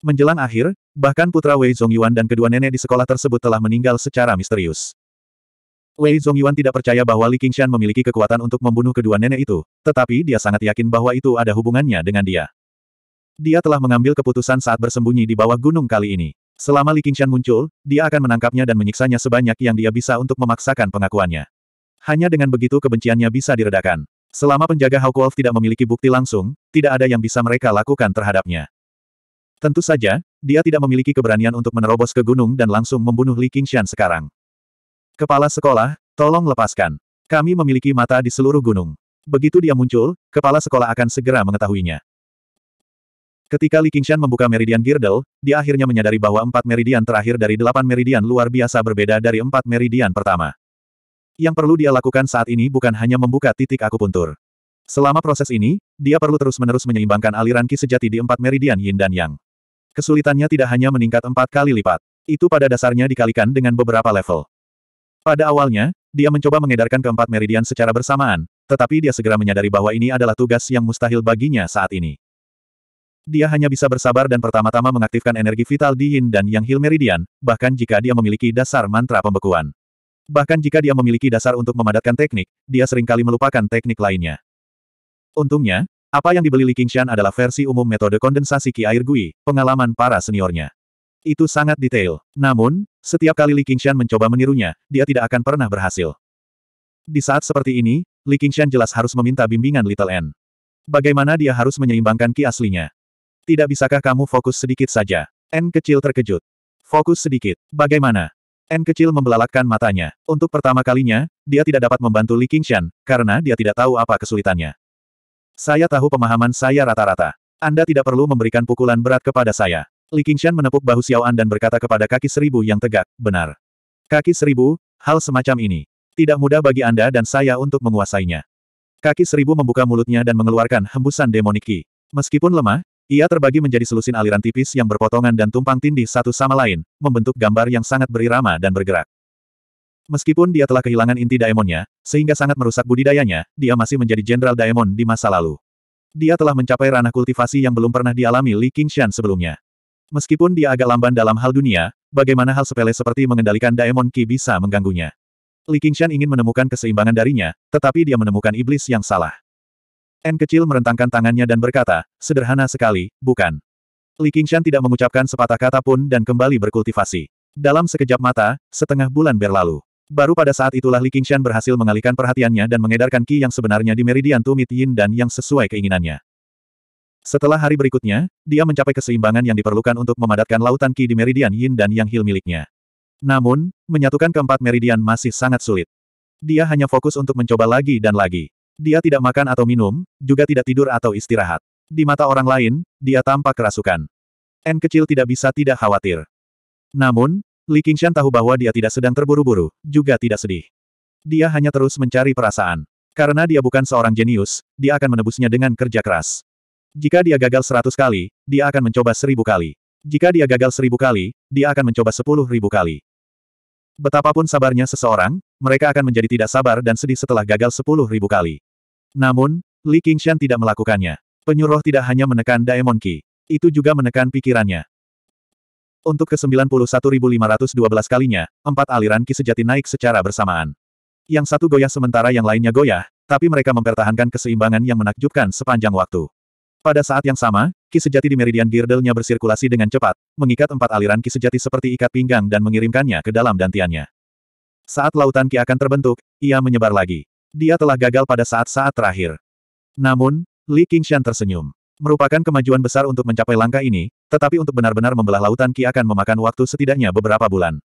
Menjelang akhir, bahkan putra Wei Zongyuan dan kedua nenek di sekolah tersebut telah meninggal secara misterius. Wei Zongyuan tidak percaya bahwa Li Qingshan memiliki kekuatan untuk membunuh kedua nenek itu, tetapi dia sangat yakin bahwa itu ada hubungannya dengan dia. Dia telah mengambil keputusan saat bersembunyi di bawah gunung kali ini. Selama Li Qingshan muncul, dia akan menangkapnya dan menyiksanya sebanyak yang dia bisa untuk memaksakan pengakuannya. Hanya dengan begitu kebenciannya bisa diredakan. Selama penjaga Hawkwolf tidak memiliki bukti langsung, tidak ada yang bisa mereka lakukan terhadapnya. Tentu saja, dia tidak memiliki keberanian untuk menerobos ke gunung dan langsung membunuh Li Qingshan sekarang. Kepala sekolah, tolong lepaskan. Kami memiliki mata di seluruh gunung. Begitu dia muncul, kepala sekolah akan segera mengetahuinya. Ketika Li Qingshan membuka meridian girdle, dia akhirnya menyadari bahwa empat meridian terakhir dari delapan meridian luar biasa berbeda dari empat meridian pertama. Yang perlu dia lakukan saat ini bukan hanya membuka titik akupuntur. Selama proses ini, dia perlu terus-menerus menyeimbangkan aliran ki sejati di empat meridian yin dan yang. Kesulitannya tidak hanya meningkat empat kali lipat. Itu pada dasarnya dikalikan dengan beberapa level. Pada awalnya, dia mencoba mengedarkan keempat meridian secara bersamaan, tetapi dia segera menyadari bahwa ini adalah tugas yang mustahil baginya saat ini. Dia hanya bisa bersabar dan pertama-tama mengaktifkan energi vital di Yin dan Yang hil Meridian, bahkan jika dia memiliki dasar mantra pembekuan. Bahkan jika dia memiliki dasar untuk memadatkan teknik, dia seringkali melupakan teknik lainnya. Untungnya, apa yang dibeli Li Qingshan adalah versi umum metode kondensasi Ki Air Gui, pengalaman para seniornya. Itu sangat detail. Namun, setiap kali Li Qingshan mencoba menirunya, dia tidak akan pernah berhasil. Di saat seperti ini, Li Qingshan jelas harus meminta bimbingan Little N. Bagaimana dia harus menyeimbangkan ki aslinya? Tidak bisakah kamu fokus sedikit saja? N kecil terkejut. Fokus sedikit. Bagaimana? N kecil membelalakkan matanya. Untuk pertama kalinya, dia tidak dapat membantu Li Qingshan, karena dia tidak tahu apa kesulitannya. Saya tahu pemahaman saya rata-rata. Anda tidak perlu memberikan pukulan berat kepada saya. Li Qingshan menepuk bahu Xiaoan dan berkata kepada kaki seribu yang tegak, benar. Kaki seribu, hal semacam ini. Tidak mudah bagi Anda dan saya untuk menguasainya. Kaki seribu membuka mulutnya dan mengeluarkan hembusan demoniki. Meskipun lemah, ia terbagi menjadi selusin aliran tipis yang berpotongan dan tumpang tindih satu sama lain, membentuk gambar yang sangat berirama dan bergerak. Meskipun dia telah kehilangan inti daemonnya, sehingga sangat merusak budidayanya, dia masih menjadi jenderal daemon di masa lalu. Dia telah mencapai ranah kultivasi yang belum pernah dialami Li Qingshan sebelumnya. Meskipun dia agak lamban dalam hal dunia, bagaimana hal sepele seperti mengendalikan daemon Qi bisa mengganggunya. Li Qingshan ingin menemukan keseimbangan darinya, tetapi dia menemukan iblis yang salah. N kecil merentangkan tangannya dan berkata, sederhana sekali, bukan. Li Qingshan tidak mengucapkan sepatah kata pun dan kembali berkultivasi. Dalam sekejap mata, setengah bulan berlalu. Baru pada saat itulah Li Qingshan berhasil mengalihkan perhatiannya dan mengedarkan Qi yang sebenarnya di meridian tumit yin dan yang sesuai keinginannya. Setelah hari berikutnya, dia mencapai keseimbangan yang diperlukan untuk memadatkan lautan Qi di meridian yin dan yang hil miliknya. Namun, menyatukan keempat meridian masih sangat sulit. Dia hanya fokus untuk mencoba lagi dan lagi. Dia tidak makan atau minum, juga tidak tidur atau istirahat. Di mata orang lain, dia tampak kerasukan. N kecil tidak bisa tidak khawatir. Namun, Li Qingshan tahu bahwa dia tidak sedang terburu-buru, juga tidak sedih. Dia hanya terus mencari perasaan. Karena dia bukan seorang jenius, dia akan menebusnya dengan kerja keras. Jika dia gagal seratus kali, dia akan mencoba seribu kali. Jika dia gagal seribu kali, dia akan mencoba sepuluh ribu kali. Betapapun sabarnya seseorang, mereka akan menjadi tidak sabar dan sedih setelah gagal sepuluh ribu kali. Namun, Li Qingshan tidak melakukannya. Penyuruh tidak hanya menekan Daemon Ki. Itu juga menekan pikirannya. Untuk ke-91512 kalinya, empat aliran Ki sejati naik secara bersamaan. Yang satu goyah sementara yang lainnya goyah, tapi mereka mempertahankan keseimbangan yang menakjubkan sepanjang waktu. Pada saat yang sama, ki sejati di meridian girdelnya bersirkulasi dengan cepat, mengikat empat aliran ki sejati seperti ikat pinggang dan mengirimkannya ke dalam dantiannya. Saat lautan Ki akan terbentuk, ia menyebar lagi. Dia telah gagal pada saat-saat terakhir. Namun, Li Qingshan tersenyum. Merupakan kemajuan besar untuk mencapai langkah ini, tetapi untuk benar-benar membelah lautan Ki akan memakan waktu setidaknya beberapa bulan.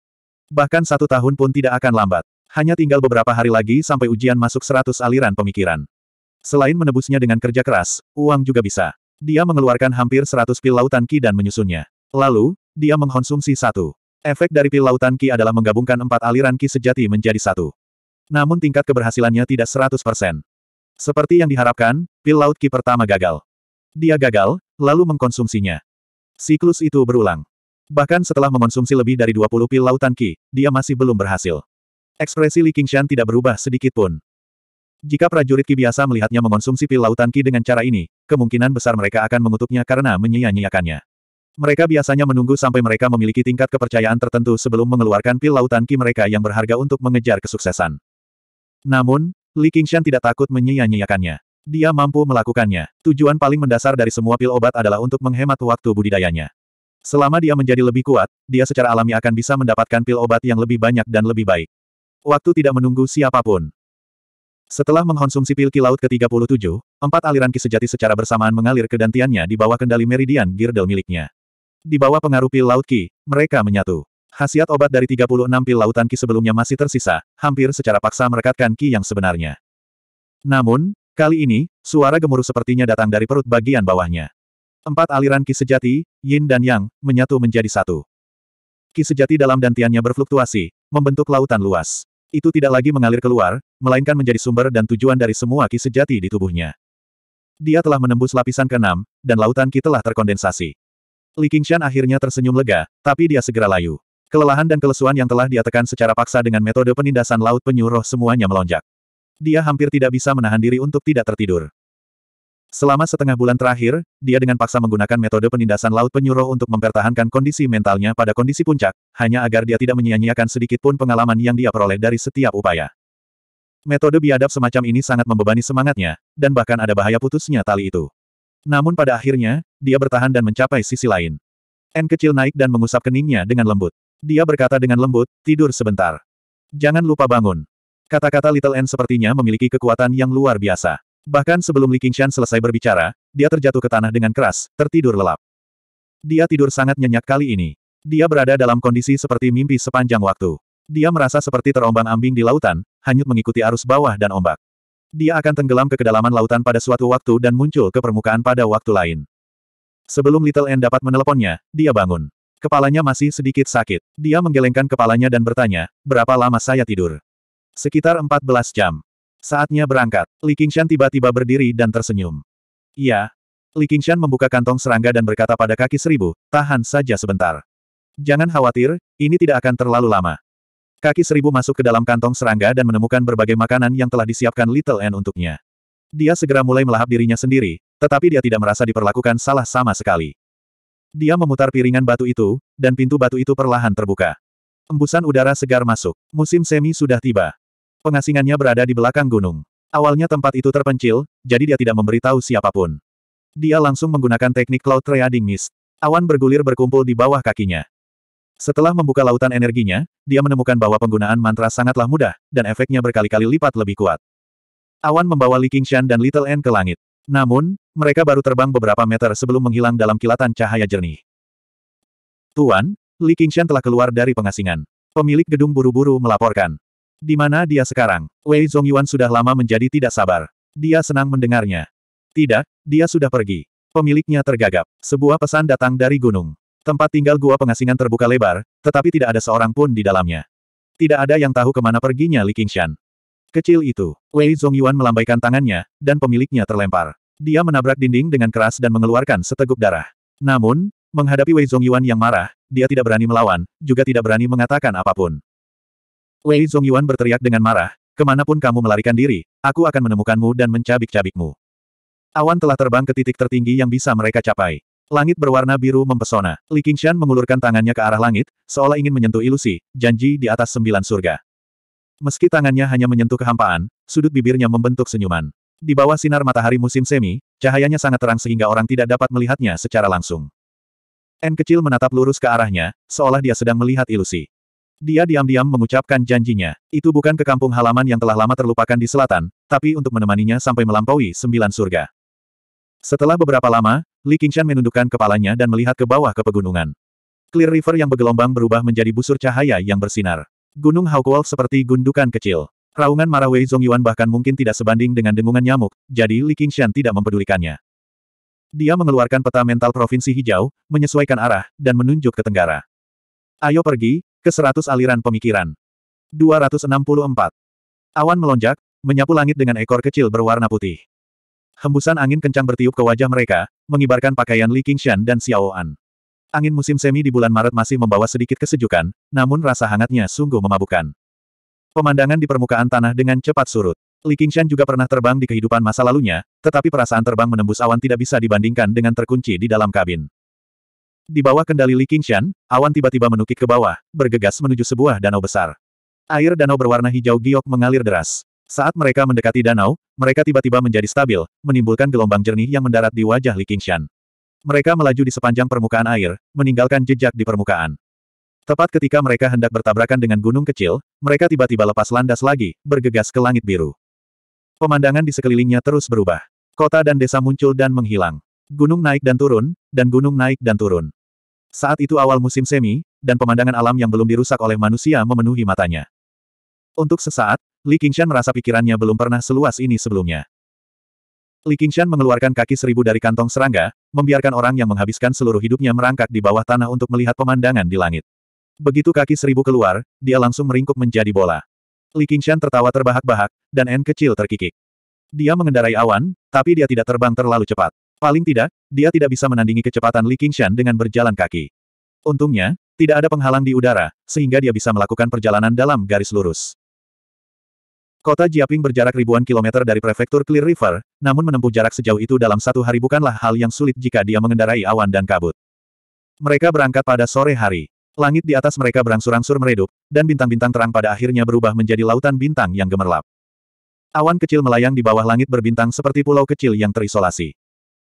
Bahkan satu tahun pun tidak akan lambat. Hanya tinggal beberapa hari lagi sampai ujian masuk seratus aliran pemikiran. Selain menebusnya dengan kerja keras, uang juga bisa. Dia mengeluarkan hampir seratus pil lautan Ki dan menyusunnya. Lalu, dia mengkonsumsi satu. Efek dari pil lautan Ki adalah menggabungkan empat aliran Ki sejati menjadi satu. Namun tingkat keberhasilannya tidak 100%. Seperti yang diharapkan, pil laut Ki pertama gagal. Dia gagal, lalu mengkonsumsinya. Siklus itu berulang. Bahkan setelah mengonsumsi lebih dari 20 pil lautan Ki, dia masih belum berhasil. Ekspresi Li Qingshan tidak berubah sedikit pun. Jika prajurit Ki biasa melihatnya mengonsumsi pil lautan Ki dengan cara ini, kemungkinan besar mereka akan mengutuknya karena menyia-nyiakannya. Mereka biasanya menunggu sampai mereka memiliki tingkat kepercayaan tertentu sebelum mengeluarkan pil lautan ki mereka yang berharga untuk mengejar kesuksesan. Namun, Li Qingshan tidak takut menyia-nyiakannya. Dia mampu melakukannya. Tujuan paling mendasar dari semua pil obat adalah untuk menghemat waktu budidayanya. Selama dia menjadi lebih kuat, dia secara alami akan bisa mendapatkan pil obat yang lebih banyak dan lebih baik. Waktu tidak menunggu siapapun. Setelah mengkonsumsi pil ki laut ke-37, empat aliran ki sejati secara bersamaan mengalir ke dantiannya di bawah kendali meridian girdle miliknya. Di bawah pengaruh pil laut Ki, mereka menyatu. Hasiat obat dari 36 pil lautan Ki sebelumnya masih tersisa, hampir secara paksa merekatkan Ki yang sebenarnya. Namun, kali ini, suara gemuruh sepertinya datang dari perut bagian bawahnya. Empat aliran Ki sejati, Yin dan Yang, menyatu menjadi satu. Ki sejati dalam dantiannya berfluktuasi, membentuk lautan luas. Itu tidak lagi mengalir keluar, melainkan menjadi sumber dan tujuan dari semua Ki sejati di tubuhnya. Dia telah menembus lapisan keenam, dan lautan Ki telah terkondensasi. Li Qingshan akhirnya tersenyum lega, tapi dia segera layu. Kelelahan dan kelesuan yang telah dia tekan secara paksa dengan metode penindasan laut penyuruh semuanya melonjak. Dia hampir tidak bisa menahan diri untuk tidak tertidur. Selama setengah bulan terakhir, dia dengan paksa menggunakan metode penindasan laut penyuruh untuk mempertahankan kondisi mentalnya pada kondisi puncak, hanya agar dia tidak menyia-nyiakan sedikit pun pengalaman yang dia peroleh dari setiap upaya. Metode biadab semacam ini sangat membebani semangatnya, dan bahkan ada bahaya putusnya tali itu. Namun pada akhirnya, dia bertahan dan mencapai sisi lain. N kecil naik dan mengusap keningnya dengan lembut. Dia berkata dengan lembut, tidur sebentar. Jangan lupa bangun. Kata-kata Little N sepertinya memiliki kekuatan yang luar biasa. Bahkan sebelum Li Qingshan selesai berbicara, dia terjatuh ke tanah dengan keras, tertidur lelap. Dia tidur sangat nyenyak kali ini. Dia berada dalam kondisi seperti mimpi sepanjang waktu. Dia merasa seperti terombang-ambing di lautan, hanyut mengikuti arus bawah dan ombak. Dia akan tenggelam ke kedalaman lautan pada suatu waktu dan muncul ke permukaan pada waktu lain. Sebelum Little N dapat meneleponnya, dia bangun. Kepalanya masih sedikit sakit. Dia menggelengkan kepalanya dan bertanya, berapa lama saya tidur? Sekitar 14 jam. Saatnya berangkat. Li Qingshan tiba-tiba berdiri dan tersenyum. Iya. Li Qingshan membuka kantong serangga dan berkata pada kaki seribu, tahan saja sebentar. Jangan khawatir, ini tidak akan terlalu lama. Kaki seribu masuk ke dalam kantong serangga dan menemukan berbagai makanan yang telah disiapkan Little N untuknya. Dia segera mulai melahap dirinya sendiri, tetapi dia tidak merasa diperlakukan salah sama sekali. Dia memutar piringan batu itu, dan pintu batu itu perlahan terbuka. Embusan udara segar masuk. Musim semi sudah tiba. Pengasingannya berada di belakang gunung. Awalnya tempat itu terpencil, jadi dia tidak memberitahu siapapun. Dia langsung menggunakan teknik Cloud Trading Mist. Awan bergulir berkumpul di bawah kakinya. Setelah membuka lautan energinya, dia menemukan bahwa penggunaan mantra sangatlah mudah, dan efeknya berkali-kali lipat lebih kuat. Awan membawa Li Qingshan dan Little N ke langit. Namun, mereka baru terbang beberapa meter sebelum menghilang dalam kilatan cahaya jernih. Tuan, Li Qingshan telah keluar dari pengasingan. Pemilik gedung buru-buru melaporkan. Di mana dia sekarang? Wei Zongyuan sudah lama menjadi tidak sabar. Dia senang mendengarnya. Tidak, dia sudah pergi. Pemiliknya tergagap. Sebuah pesan datang dari gunung. Tempat tinggal gua pengasingan terbuka lebar, tetapi tidak ada seorang pun di dalamnya. Tidak ada yang tahu kemana perginya Li Qingshan. Kecil itu. Wei Zongyuan melambaikan tangannya, dan pemiliknya terlempar. Dia menabrak dinding dengan keras dan mengeluarkan seteguk darah. Namun, menghadapi Wei Zongyuan yang marah, dia tidak berani melawan, juga tidak berani mengatakan apapun. Wei Zongyuan berteriak dengan marah, kemanapun kamu melarikan diri, aku akan menemukanmu dan mencabik-cabikmu. Awan telah terbang ke titik tertinggi yang bisa mereka capai. Langit berwarna biru mempesona. Li Qingshan mengulurkan tangannya ke arah langit, seolah ingin menyentuh ilusi, janji di atas sembilan surga. Meski tangannya hanya menyentuh kehampaan, sudut bibirnya membentuk senyuman. Di bawah sinar matahari musim semi, cahayanya sangat terang sehingga orang tidak dapat melihatnya secara langsung. N kecil menatap lurus ke arahnya, seolah dia sedang melihat ilusi. Dia diam-diam mengucapkan janjinya. Itu bukan ke kampung halaman yang telah lama terlupakan di selatan, tapi untuk menemaninya sampai melampaui sembilan surga. Setelah beberapa lama, Li Qingshan menundukkan kepalanya dan melihat ke bawah ke pegunungan. Clear River yang bergelombang berubah menjadi busur cahaya yang bersinar. Gunung Haokuol seperti gundukan kecil. Raungan marah Wei Zongyuan bahkan mungkin tidak sebanding dengan dengungan nyamuk, jadi Li Qingshan tidak mempedulikannya. Dia mengeluarkan peta mental Provinsi Hijau, menyesuaikan arah, dan menunjuk ke tenggara. Ayo pergi, ke seratus aliran pemikiran. 264. Awan melonjak, menyapu langit dengan ekor kecil berwarna putih. Hembusan angin kencang bertiup ke wajah mereka, mengibarkan pakaian Li Qingshan dan Xiao An. Angin musim semi di bulan Maret masih membawa sedikit kesejukan, namun rasa hangatnya sungguh memabukkan. Pemandangan di permukaan tanah dengan cepat surut. Li Qingshan juga pernah terbang di kehidupan masa lalunya, tetapi perasaan terbang menembus awan tidak bisa dibandingkan dengan terkunci di dalam kabin. Di bawah kendali Li Qingshan, awan tiba-tiba menukik ke bawah, bergegas menuju sebuah danau besar. Air danau berwarna hijau giok mengalir deras. Saat mereka mendekati danau, mereka tiba-tiba menjadi stabil, menimbulkan gelombang jernih yang mendarat di wajah Li Qingshan. Mereka melaju di sepanjang permukaan air, meninggalkan jejak di permukaan. Tepat ketika mereka hendak bertabrakan dengan gunung kecil, mereka tiba-tiba lepas landas lagi, bergegas ke langit biru. Pemandangan di sekelilingnya terus berubah. Kota dan desa muncul dan menghilang. Gunung naik dan turun, dan gunung naik dan turun. Saat itu awal musim semi, dan pemandangan alam yang belum dirusak oleh manusia memenuhi matanya. Untuk sesaat, Li Qingshan merasa pikirannya belum pernah seluas ini sebelumnya. Li Qingshan mengeluarkan kaki seribu dari kantong serangga, membiarkan orang yang menghabiskan seluruh hidupnya merangkak di bawah tanah untuk melihat pemandangan di langit. Begitu kaki seribu keluar, dia langsung meringkuk menjadi bola. Li Qingshan tertawa terbahak-bahak, dan N kecil terkikik. Dia mengendarai awan, tapi dia tidak terbang terlalu cepat. Paling tidak, dia tidak bisa menandingi kecepatan Li Qingshan dengan berjalan kaki. Untungnya, tidak ada penghalang di udara, sehingga dia bisa melakukan perjalanan dalam garis lurus. Kota Jiaping berjarak ribuan kilometer dari prefektur Clear River, namun menempuh jarak sejauh itu dalam satu hari bukanlah hal yang sulit jika dia mengendarai awan dan kabut. Mereka berangkat pada sore hari. Langit di atas mereka berangsur-angsur meredup, dan bintang-bintang terang pada akhirnya berubah menjadi lautan bintang yang gemerlap. Awan kecil melayang di bawah langit berbintang seperti pulau kecil yang terisolasi.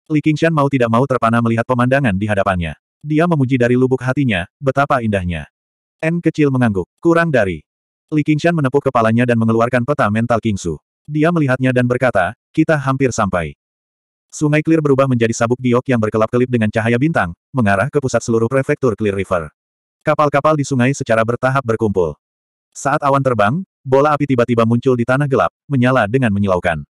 Li Qingshan mau tidak mau terpana melihat pemandangan di hadapannya. Dia memuji dari lubuk hatinya, betapa indahnya. N kecil mengangguk. Kurang dari. Li Qingshan menepuk kepalanya dan mengeluarkan peta mental Kingsu. Dia melihatnya dan berkata, kita hampir sampai. Sungai Clear berubah menjadi sabuk giok yang berkelap-kelip dengan cahaya bintang, mengarah ke pusat seluruh prefektur Clear River. Kapal-kapal di sungai secara bertahap berkumpul. Saat awan terbang, bola api tiba-tiba muncul di tanah gelap, menyala dengan menyilaukan.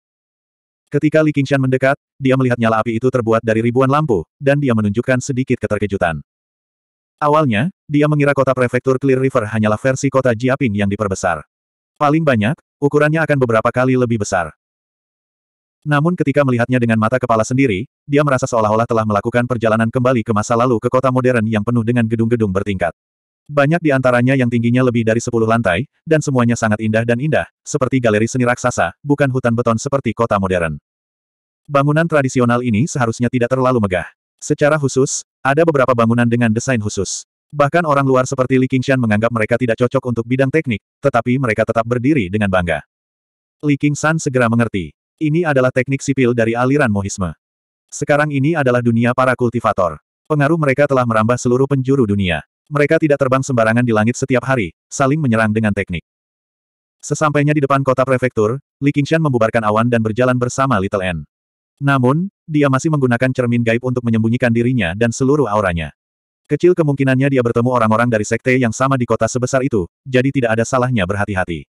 Ketika Li Qingshan mendekat, dia melihat nyala api itu terbuat dari ribuan lampu, dan dia menunjukkan sedikit keterkejutan. Awalnya, dia mengira kota prefektur Clear River hanyalah versi kota Jiaping yang diperbesar. Paling banyak, ukurannya akan beberapa kali lebih besar. Namun ketika melihatnya dengan mata kepala sendiri, dia merasa seolah-olah telah melakukan perjalanan kembali ke masa lalu ke kota modern yang penuh dengan gedung-gedung bertingkat. Banyak di antaranya yang tingginya lebih dari 10 lantai, dan semuanya sangat indah dan indah, seperti galeri seni raksasa, bukan hutan beton seperti kota modern. Bangunan tradisional ini seharusnya tidak terlalu megah. Secara khusus, ada beberapa bangunan dengan desain khusus. Bahkan orang luar seperti Li Qingshan menganggap mereka tidak cocok untuk bidang teknik, tetapi mereka tetap berdiri dengan bangga. Li Qingshan segera mengerti. Ini adalah teknik sipil dari aliran Mohisme. Sekarang ini adalah dunia para kultivator. Pengaruh mereka telah merambah seluruh penjuru dunia. Mereka tidak terbang sembarangan di langit setiap hari, saling menyerang dengan teknik. Sesampainya di depan kota prefektur, Li Qingshan membubarkan awan dan berjalan bersama Little N. Namun, dia masih menggunakan cermin gaib untuk menyembunyikan dirinya dan seluruh auranya. Kecil kemungkinannya dia bertemu orang-orang dari sekte yang sama di kota sebesar itu, jadi tidak ada salahnya berhati-hati.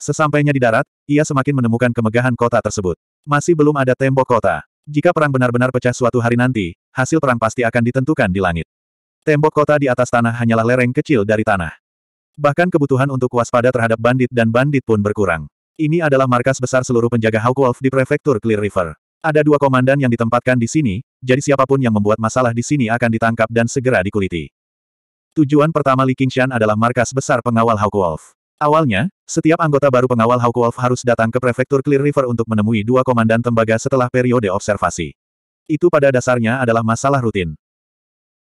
Sesampainya di darat, ia semakin menemukan kemegahan kota tersebut. Masih belum ada tembok kota. Jika perang benar-benar pecah suatu hari nanti, hasil perang pasti akan ditentukan di langit. Tembok kota di atas tanah hanyalah lereng kecil dari tanah. Bahkan kebutuhan untuk waspada terhadap bandit dan bandit pun berkurang. Ini adalah markas besar seluruh penjaga Hawkwolf di prefektur Clear River. Ada dua komandan yang ditempatkan di sini, jadi siapapun yang membuat masalah di sini akan ditangkap dan segera dikuliti. Tujuan pertama Li Qingshan adalah markas besar pengawal Hawk Wolf. Awalnya, setiap anggota baru pengawal Hawk Wolf harus datang ke prefektur Clear River untuk menemui dua komandan tembaga setelah periode observasi. Itu pada dasarnya adalah masalah rutin.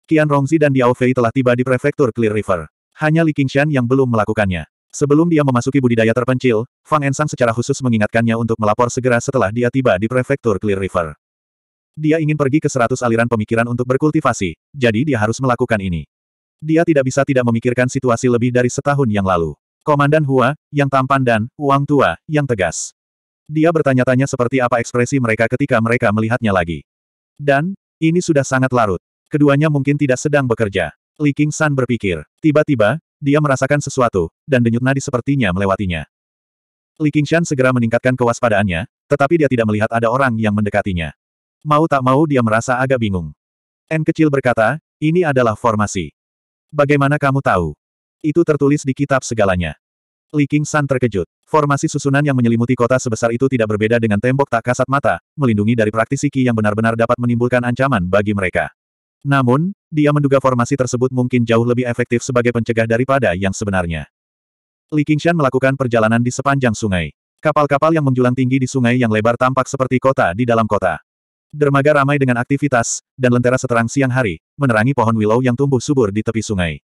Qian Rongzi dan Diao Fei telah tiba di prefektur Clear River. Hanya Li Qingshan yang belum melakukannya. Sebelum dia memasuki budidaya terpencil, Fang Ensang secara khusus mengingatkannya untuk melapor segera setelah dia tiba di prefektur Clear River. Dia ingin pergi ke seratus aliran pemikiran untuk berkultivasi, jadi dia harus melakukan ini. Dia tidak bisa tidak memikirkan situasi lebih dari setahun yang lalu. Komandan Hua, yang tampan dan uang tua, yang tegas. Dia bertanya-tanya seperti apa ekspresi mereka ketika mereka melihatnya lagi. Dan, ini sudah sangat larut. Keduanya mungkin tidak sedang bekerja. Li King San berpikir. Tiba-tiba, dia merasakan sesuatu, dan denyut nadi sepertinya melewatinya. Li Qingshan segera meningkatkan kewaspadaannya, tetapi dia tidak melihat ada orang yang mendekatinya. Mau tak mau dia merasa agak bingung. N kecil berkata, ini adalah formasi. Bagaimana kamu tahu? Itu tertulis di kitab segalanya. Li Qingshan terkejut. Formasi susunan yang menyelimuti kota sebesar itu tidak berbeda dengan tembok tak kasat mata, melindungi dari praktisi Qi yang benar-benar dapat menimbulkan ancaman bagi mereka. Namun, dia menduga formasi tersebut mungkin jauh lebih efektif sebagai pencegah daripada yang sebenarnya. Li Qingshan melakukan perjalanan di sepanjang sungai. Kapal-kapal yang menjulang tinggi di sungai yang lebar tampak seperti kota di dalam kota. Dermaga ramai dengan aktivitas, dan lentera seterang siang hari, menerangi pohon willow yang tumbuh subur di tepi sungai.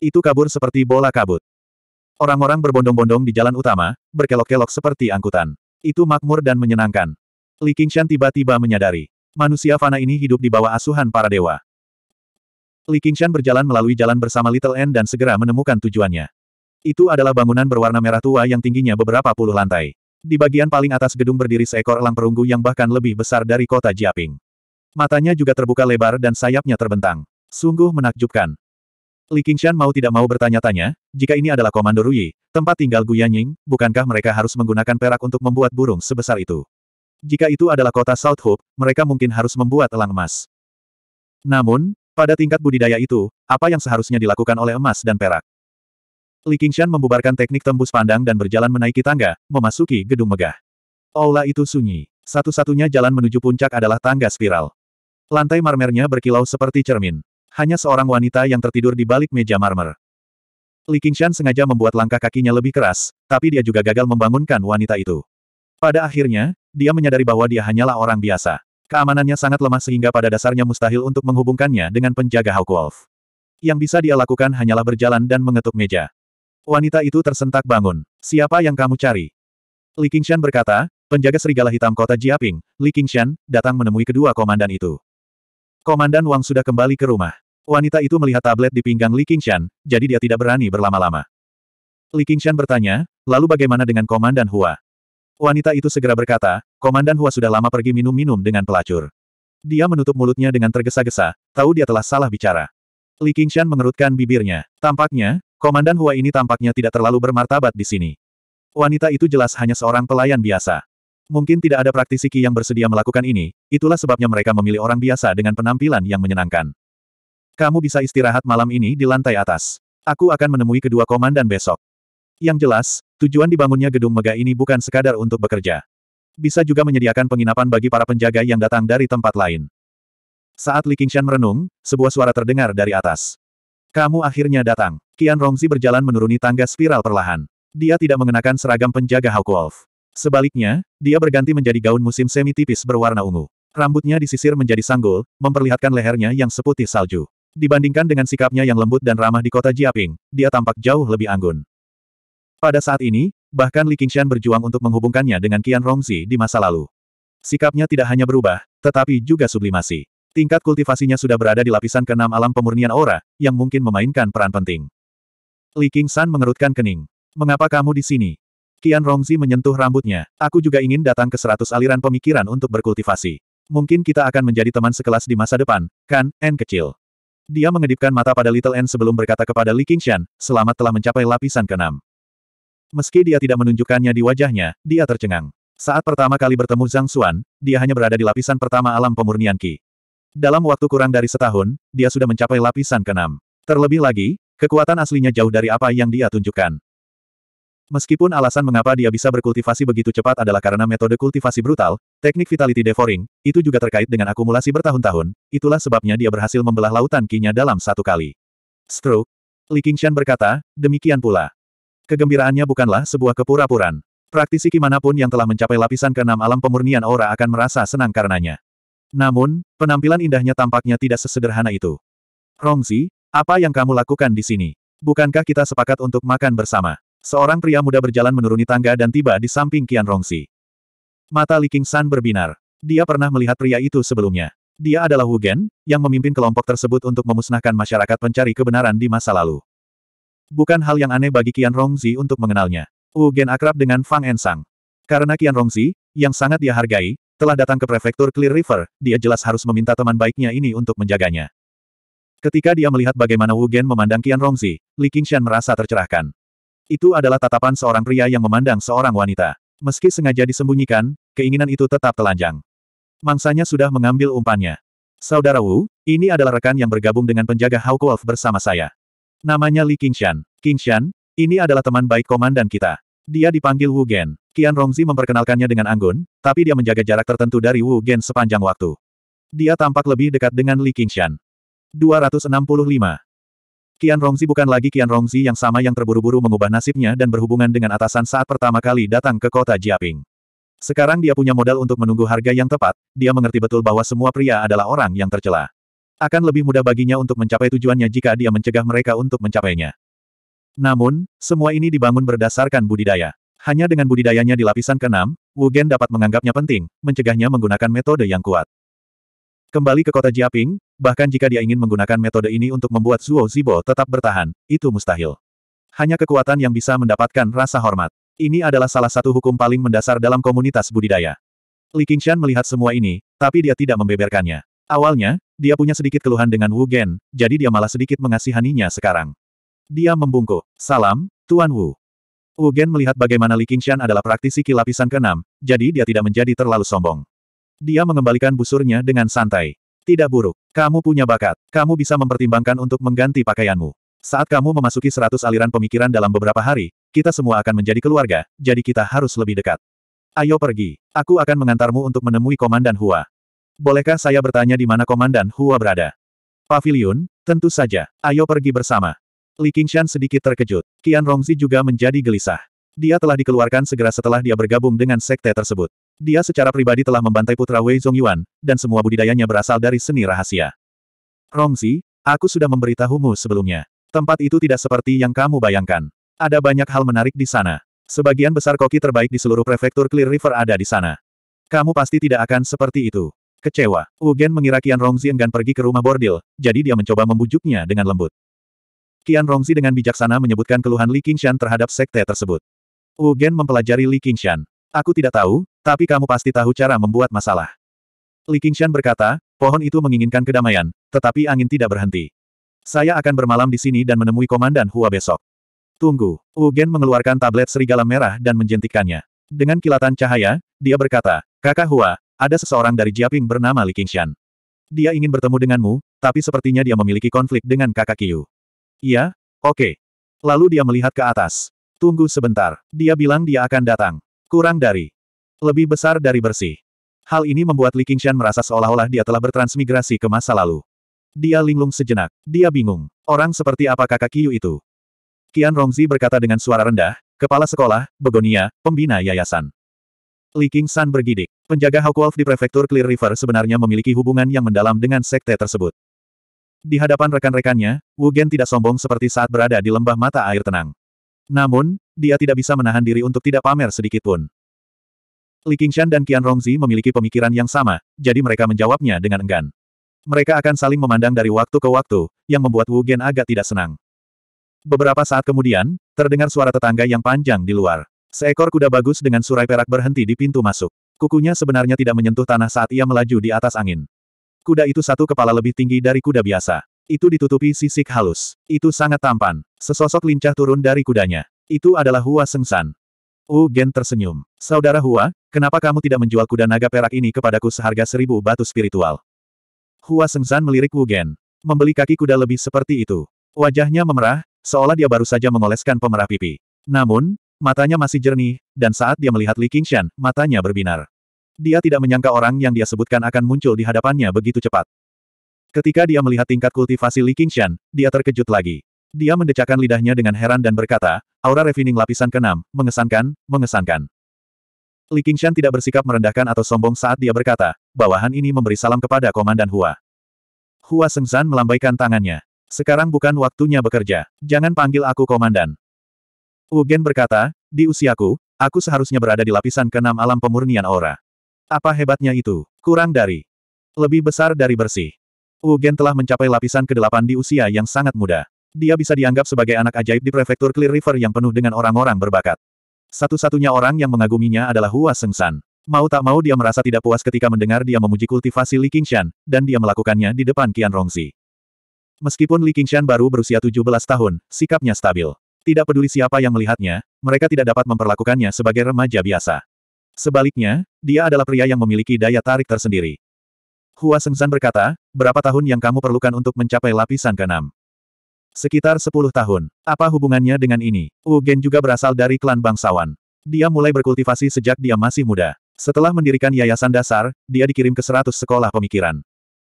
Itu kabur seperti bola kabut. Orang-orang berbondong-bondong di jalan utama, berkelok-kelok seperti angkutan. Itu makmur dan menyenangkan. Li Qingshan tiba-tiba menyadari. Manusia fana ini hidup di bawah asuhan para dewa. Li Qingshan berjalan melalui jalan bersama Little N dan segera menemukan tujuannya. Itu adalah bangunan berwarna merah tua yang tingginya beberapa puluh lantai. Di bagian paling atas gedung berdiri seekor elang perunggu yang bahkan lebih besar dari kota Jiaping. Matanya juga terbuka lebar dan sayapnya terbentang. Sungguh menakjubkan. Li Qingshan mau tidak mau bertanya-tanya, jika ini adalah Komando Rui, tempat tinggal Guyanying, bukankah mereka harus menggunakan perak untuk membuat burung sebesar itu? Jika itu adalah kota South Hope, mereka mungkin harus membuat elang emas. Namun, pada tingkat budidaya itu, apa yang seharusnya dilakukan oleh emas dan perak? Li Qingshan membubarkan teknik tembus pandang dan berjalan menaiki tangga, memasuki gedung megah. Aula itu sunyi. Satu-satunya jalan menuju puncak adalah tangga spiral. Lantai marmernya berkilau seperti cermin. Hanya seorang wanita yang tertidur di balik meja marmer. Li Qingshan sengaja membuat langkah kakinya lebih keras, tapi dia juga gagal membangunkan wanita itu. Pada akhirnya, dia menyadari bahwa dia hanyalah orang biasa. Keamanannya sangat lemah sehingga pada dasarnya mustahil untuk menghubungkannya dengan penjaga Hawk Wolf. Yang bisa dia lakukan hanyalah berjalan dan mengetuk meja. Wanita itu tersentak bangun. Siapa yang kamu cari? Li Qingshan berkata, penjaga serigala hitam kota Jiaping, Li Qingshan, datang menemui kedua komandan itu. Komandan Wang sudah kembali ke rumah. Wanita itu melihat tablet di pinggang Li Qingshan, jadi dia tidak berani berlama-lama. Li Qingshan bertanya, lalu bagaimana dengan komandan Hua? Wanita itu segera berkata, Komandan Hua sudah lama pergi minum-minum dengan pelacur. Dia menutup mulutnya dengan tergesa-gesa, tahu dia telah salah bicara. Li Qingshan mengerutkan bibirnya. Tampaknya, Komandan Hua ini tampaknya tidak terlalu bermartabat di sini. Wanita itu jelas hanya seorang pelayan biasa. Mungkin tidak ada praktisi Qi yang bersedia melakukan ini, itulah sebabnya mereka memilih orang biasa dengan penampilan yang menyenangkan. Kamu bisa istirahat malam ini di lantai atas. Aku akan menemui kedua komandan besok. Yang jelas, Tujuan dibangunnya gedung megah ini bukan sekadar untuk bekerja. Bisa juga menyediakan penginapan bagi para penjaga yang datang dari tempat lain. Saat Li Qingshan merenung, sebuah suara terdengar dari atas. Kamu akhirnya datang. Qian Rongzi berjalan menuruni tangga spiral perlahan. Dia tidak mengenakan seragam penjaga Hawk Wolf. Sebaliknya, dia berganti menjadi gaun musim semi tipis berwarna ungu. Rambutnya disisir menjadi sanggul, memperlihatkan lehernya yang seputih salju. Dibandingkan dengan sikapnya yang lembut dan ramah di kota Jiaping, dia tampak jauh lebih anggun. Pada saat ini, bahkan Li Qingshan berjuang untuk menghubungkannya dengan Qian Rongzi di masa lalu. Sikapnya tidak hanya berubah, tetapi juga sublimasi. Tingkat kultivasinya sudah berada di lapisan keenam alam pemurnian aura, yang mungkin memainkan peran penting. Li Qingshan mengerutkan kening. Mengapa kamu di sini? Qian Rongzi menyentuh rambutnya. Aku juga ingin datang ke seratus aliran pemikiran untuk berkultivasi. Mungkin kita akan menjadi teman sekelas di masa depan, kan, N kecil. Dia mengedipkan mata pada Little N sebelum berkata kepada Li Qingshan, selamat telah mencapai lapisan keenam. Meski dia tidak menunjukkannya di wajahnya, dia tercengang. Saat pertama kali bertemu Zhang Xuan, dia hanya berada di lapisan pertama alam pemurnian Qi. Dalam waktu kurang dari setahun, dia sudah mencapai lapisan keenam. Terlebih lagi, kekuatan aslinya jauh dari apa yang dia tunjukkan. Meskipun alasan mengapa dia bisa berkultivasi begitu cepat adalah karena metode kultivasi brutal, teknik vitality devouring, itu juga terkait dengan akumulasi bertahun-tahun, itulah sebabnya dia berhasil membelah lautan kinya dalam satu kali. Stroke. Li Qingshan berkata, demikian pula. Kegembiraannya bukanlah sebuah kepura-puran. Praktisi kimanapun yang telah mencapai lapisan keenam alam pemurnian aura akan merasa senang karenanya. Namun, penampilan indahnya tampaknya tidak sesederhana itu. Rongzi, apa yang kamu lakukan di sini? Bukankah kita sepakat untuk makan bersama? Seorang pria muda berjalan menuruni tangga dan tiba di samping Kian Rongzi. Mata Li King San berbinar. Dia pernah melihat pria itu sebelumnya. Dia adalah Hugen yang memimpin kelompok tersebut untuk memusnahkan masyarakat pencari kebenaran di masa lalu. Bukan hal yang aneh bagi Qian Rongzi untuk mengenalnya. Wu Gen akrab dengan Fang Ensang. Karena Qian Rongzi, yang sangat dia hargai, telah datang ke prefektur Clear River, dia jelas harus meminta teman baiknya ini untuk menjaganya. Ketika dia melihat bagaimana Wu Gen memandang Qian Rongzi, Li Qingshan merasa tercerahkan. Itu adalah tatapan seorang pria yang memandang seorang wanita. Meski sengaja disembunyikan, keinginan itu tetap telanjang. Mangsanya sudah mengambil umpannya. Saudara Wu, ini adalah rekan yang bergabung dengan penjaga Hawk Wolf bersama saya. Namanya Li Qingshan. Qingshan, ini adalah teman baik komandan kita. Dia dipanggil Wu Gen. Qian Rongzi memperkenalkannya dengan anggun, tapi dia menjaga jarak tertentu dari Wu Gen sepanjang waktu. Dia tampak lebih dekat dengan Li Qingshan. 265. Qian Rongzi bukan lagi Qian Rongzi yang sama yang terburu-buru mengubah nasibnya dan berhubungan dengan atasan saat pertama kali datang ke kota Jiaping. Sekarang dia punya modal untuk menunggu harga yang tepat, dia mengerti betul bahwa semua pria adalah orang yang tercela. Akan lebih mudah baginya untuk mencapai tujuannya jika dia mencegah mereka untuk mencapainya. Namun, semua ini dibangun berdasarkan budidaya. Hanya dengan budidayanya di lapisan ke-6, Wu Gen dapat menganggapnya penting, mencegahnya menggunakan metode yang kuat. Kembali ke kota Jiaping, bahkan jika dia ingin menggunakan metode ini untuk membuat Zuo Zibo tetap bertahan, itu mustahil. Hanya kekuatan yang bisa mendapatkan rasa hormat. Ini adalah salah satu hukum paling mendasar dalam komunitas budidaya. Li Qingshan melihat semua ini, tapi dia tidak membeberkannya. Awalnya, dia punya sedikit keluhan dengan Wu Gen, jadi dia malah sedikit mengasihaninya sekarang. Dia membungkuk. Salam, Tuan Wu. Wu Gen melihat bagaimana Li Qingshan adalah praktisi kilapisan keenam, jadi dia tidak menjadi terlalu sombong. Dia mengembalikan busurnya dengan santai. Tidak buruk. Kamu punya bakat. Kamu bisa mempertimbangkan untuk mengganti pakaianmu. Saat kamu memasuki seratus aliran pemikiran dalam beberapa hari, kita semua akan menjadi keluarga, jadi kita harus lebih dekat. Ayo pergi. Aku akan mengantarmu untuk menemui Komandan Hua. Bolehkah saya bertanya di mana Komandan Hua berada? Pavilion, tentu saja. Ayo pergi bersama. Li Qingshan sedikit terkejut. Qian Rongzi juga menjadi gelisah. Dia telah dikeluarkan segera setelah dia bergabung dengan sekte tersebut. Dia secara pribadi telah membantai putra Wei Zongyuan, dan semua budidayanya berasal dari seni rahasia. Rongzi, aku sudah memberitahumu sebelumnya. Tempat itu tidak seperti yang kamu bayangkan. Ada banyak hal menarik di sana. Sebagian besar koki terbaik di seluruh prefektur Clear River ada di sana. Kamu pasti tidak akan seperti itu. Kecewa, Ugen mengira Qian Rongzi enggan pergi ke rumah bordil, jadi dia mencoba membujuknya dengan lembut. Qian Rongzi dengan bijaksana menyebutkan keluhan Li Qingshan terhadap sekte tersebut. Ugen mempelajari Li Qingshan. Aku tidak tahu, tapi kamu pasti tahu cara membuat masalah. Li Qingshan berkata, pohon itu menginginkan kedamaian, tetapi angin tidak berhenti. Saya akan bermalam di sini dan menemui Komandan Hua besok. Tunggu, Ugen mengeluarkan tablet serigala merah dan menjentikannya. Dengan kilatan cahaya, dia berkata, Kakak Hua, ada seseorang dari Jiaping bernama Li Qingshan. Dia ingin bertemu denganmu, tapi sepertinya dia memiliki konflik dengan kakak Qiu. Iya, oke. Okay. Lalu dia melihat ke atas. Tunggu sebentar, dia bilang dia akan datang. Kurang dari. Lebih besar dari bersih. Hal ini membuat Li Qingshan merasa seolah-olah dia telah bertransmigrasi ke masa lalu. Dia linglung sejenak. Dia bingung. Orang seperti apa kakak Qiu itu? Qian Rongzi berkata dengan suara rendah, kepala sekolah, begonia, pembina yayasan. Li King San bergidik. Penjaga Hawkwolf di prefektur Clear River sebenarnya memiliki hubungan yang mendalam dengan sekte tersebut. Di hadapan rekan-rekannya, Wu Gen tidak sombong seperti saat berada di lembah mata air tenang. Namun, dia tidak bisa menahan diri untuk tidak pamer sedikitpun. Li Qingshan dan Qian Rongzi memiliki pemikiran yang sama, jadi mereka menjawabnya dengan enggan. Mereka akan saling memandang dari waktu ke waktu, yang membuat Wu Gen agak tidak senang. Beberapa saat kemudian, terdengar suara tetangga yang panjang di luar. Seekor kuda bagus dengan surai perak berhenti di pintu masuk. Kukunya sebenarnya tidak menyentuh tanah saat ia melaju di atas angin. Kuda itu satu kepala lebih tinggi dari kuda biasa. Itu ditutupi sisik halus. Itu sangat tampan. Sesosok lincah turun dari kudanya. Itu adalah Hua Sengsan. Wu Gen tersenyum. Saudara Hua, kenapa kamu tidak menjual kuda naga perak ini kepadaku seharga seribu batu spiritual? Hua Sengsan melirik Wu Gen. Membeli kaki kuda lebih seperti itu. Wajahnya memerah, seolah dia baru saja mengoleskan pemerah pipi. Namun, Matanya masih jernih, dan saat dia melihat Li Qingshan, matanya berbinar. Dia tidak menyangka orang yang dia sebutkan akan muncul di hadapannya begitu cepat. Ketika dia melihat tingkat kultivasi Li Qingshan, dia terkejut lagi. Dia mendecakkan lidahnya dengan heran dan berkata, aura refining lapisan keenam, mengesankan, mengesankan. Li Qingshan tidak bersikap merendahkan atau sombong saat dia berkata, bawahan ini memberi salam kepada Komandan Hua. Hua Sengzan melambaikan tangannya. Sekarang bukan waktunya bekerja. Jangan panggil aku Komandan. Ugen berkata, di usiaku, aku seharusnya berada di lapisan keenam alam pemurnian aura. Apa hebatnya itu? Kurang dari. Lebih besar dari bersih. Ugen telah mencapai lapisan ke-8 di usia yang sangat muda. Dia bisa dianggap sebagai anak ajaib di prefektur Clear River yang penuh dengan orang-orang berbakat. Satu-satunya orang yang mengaguminya adalah Hua Sengsan. Mau tak mau dia merasa tidak puas ketika mendengar dia memuji kultivasi Li Qingshan, dan dia melakukannya di depan Qian Rongzi. Meskipun Li Qingshan baru berusia 17 tahun, sikapnya stabil. Tidak peduli siapa yang melihatnya, mereka tidak dapat memperlakukannya sebagai remaja biasa. Sebaliknya, dia adalah pria yang memiliki daya tarik tersendiri. Hua Sengzan berkata, berapa tahun yang kamu perlukan untuk mencapai lapisan keenam? Sekitar sepuluh tahun. Apa hubungannya dengan ini? Wu Gen juga berasal dari klan bangsawan. Dia mulai berkultivasi sejak dia masih muda. Setelah mendirikan yayasan dasar, dia dikirim ke seratus sekolah pemikiran.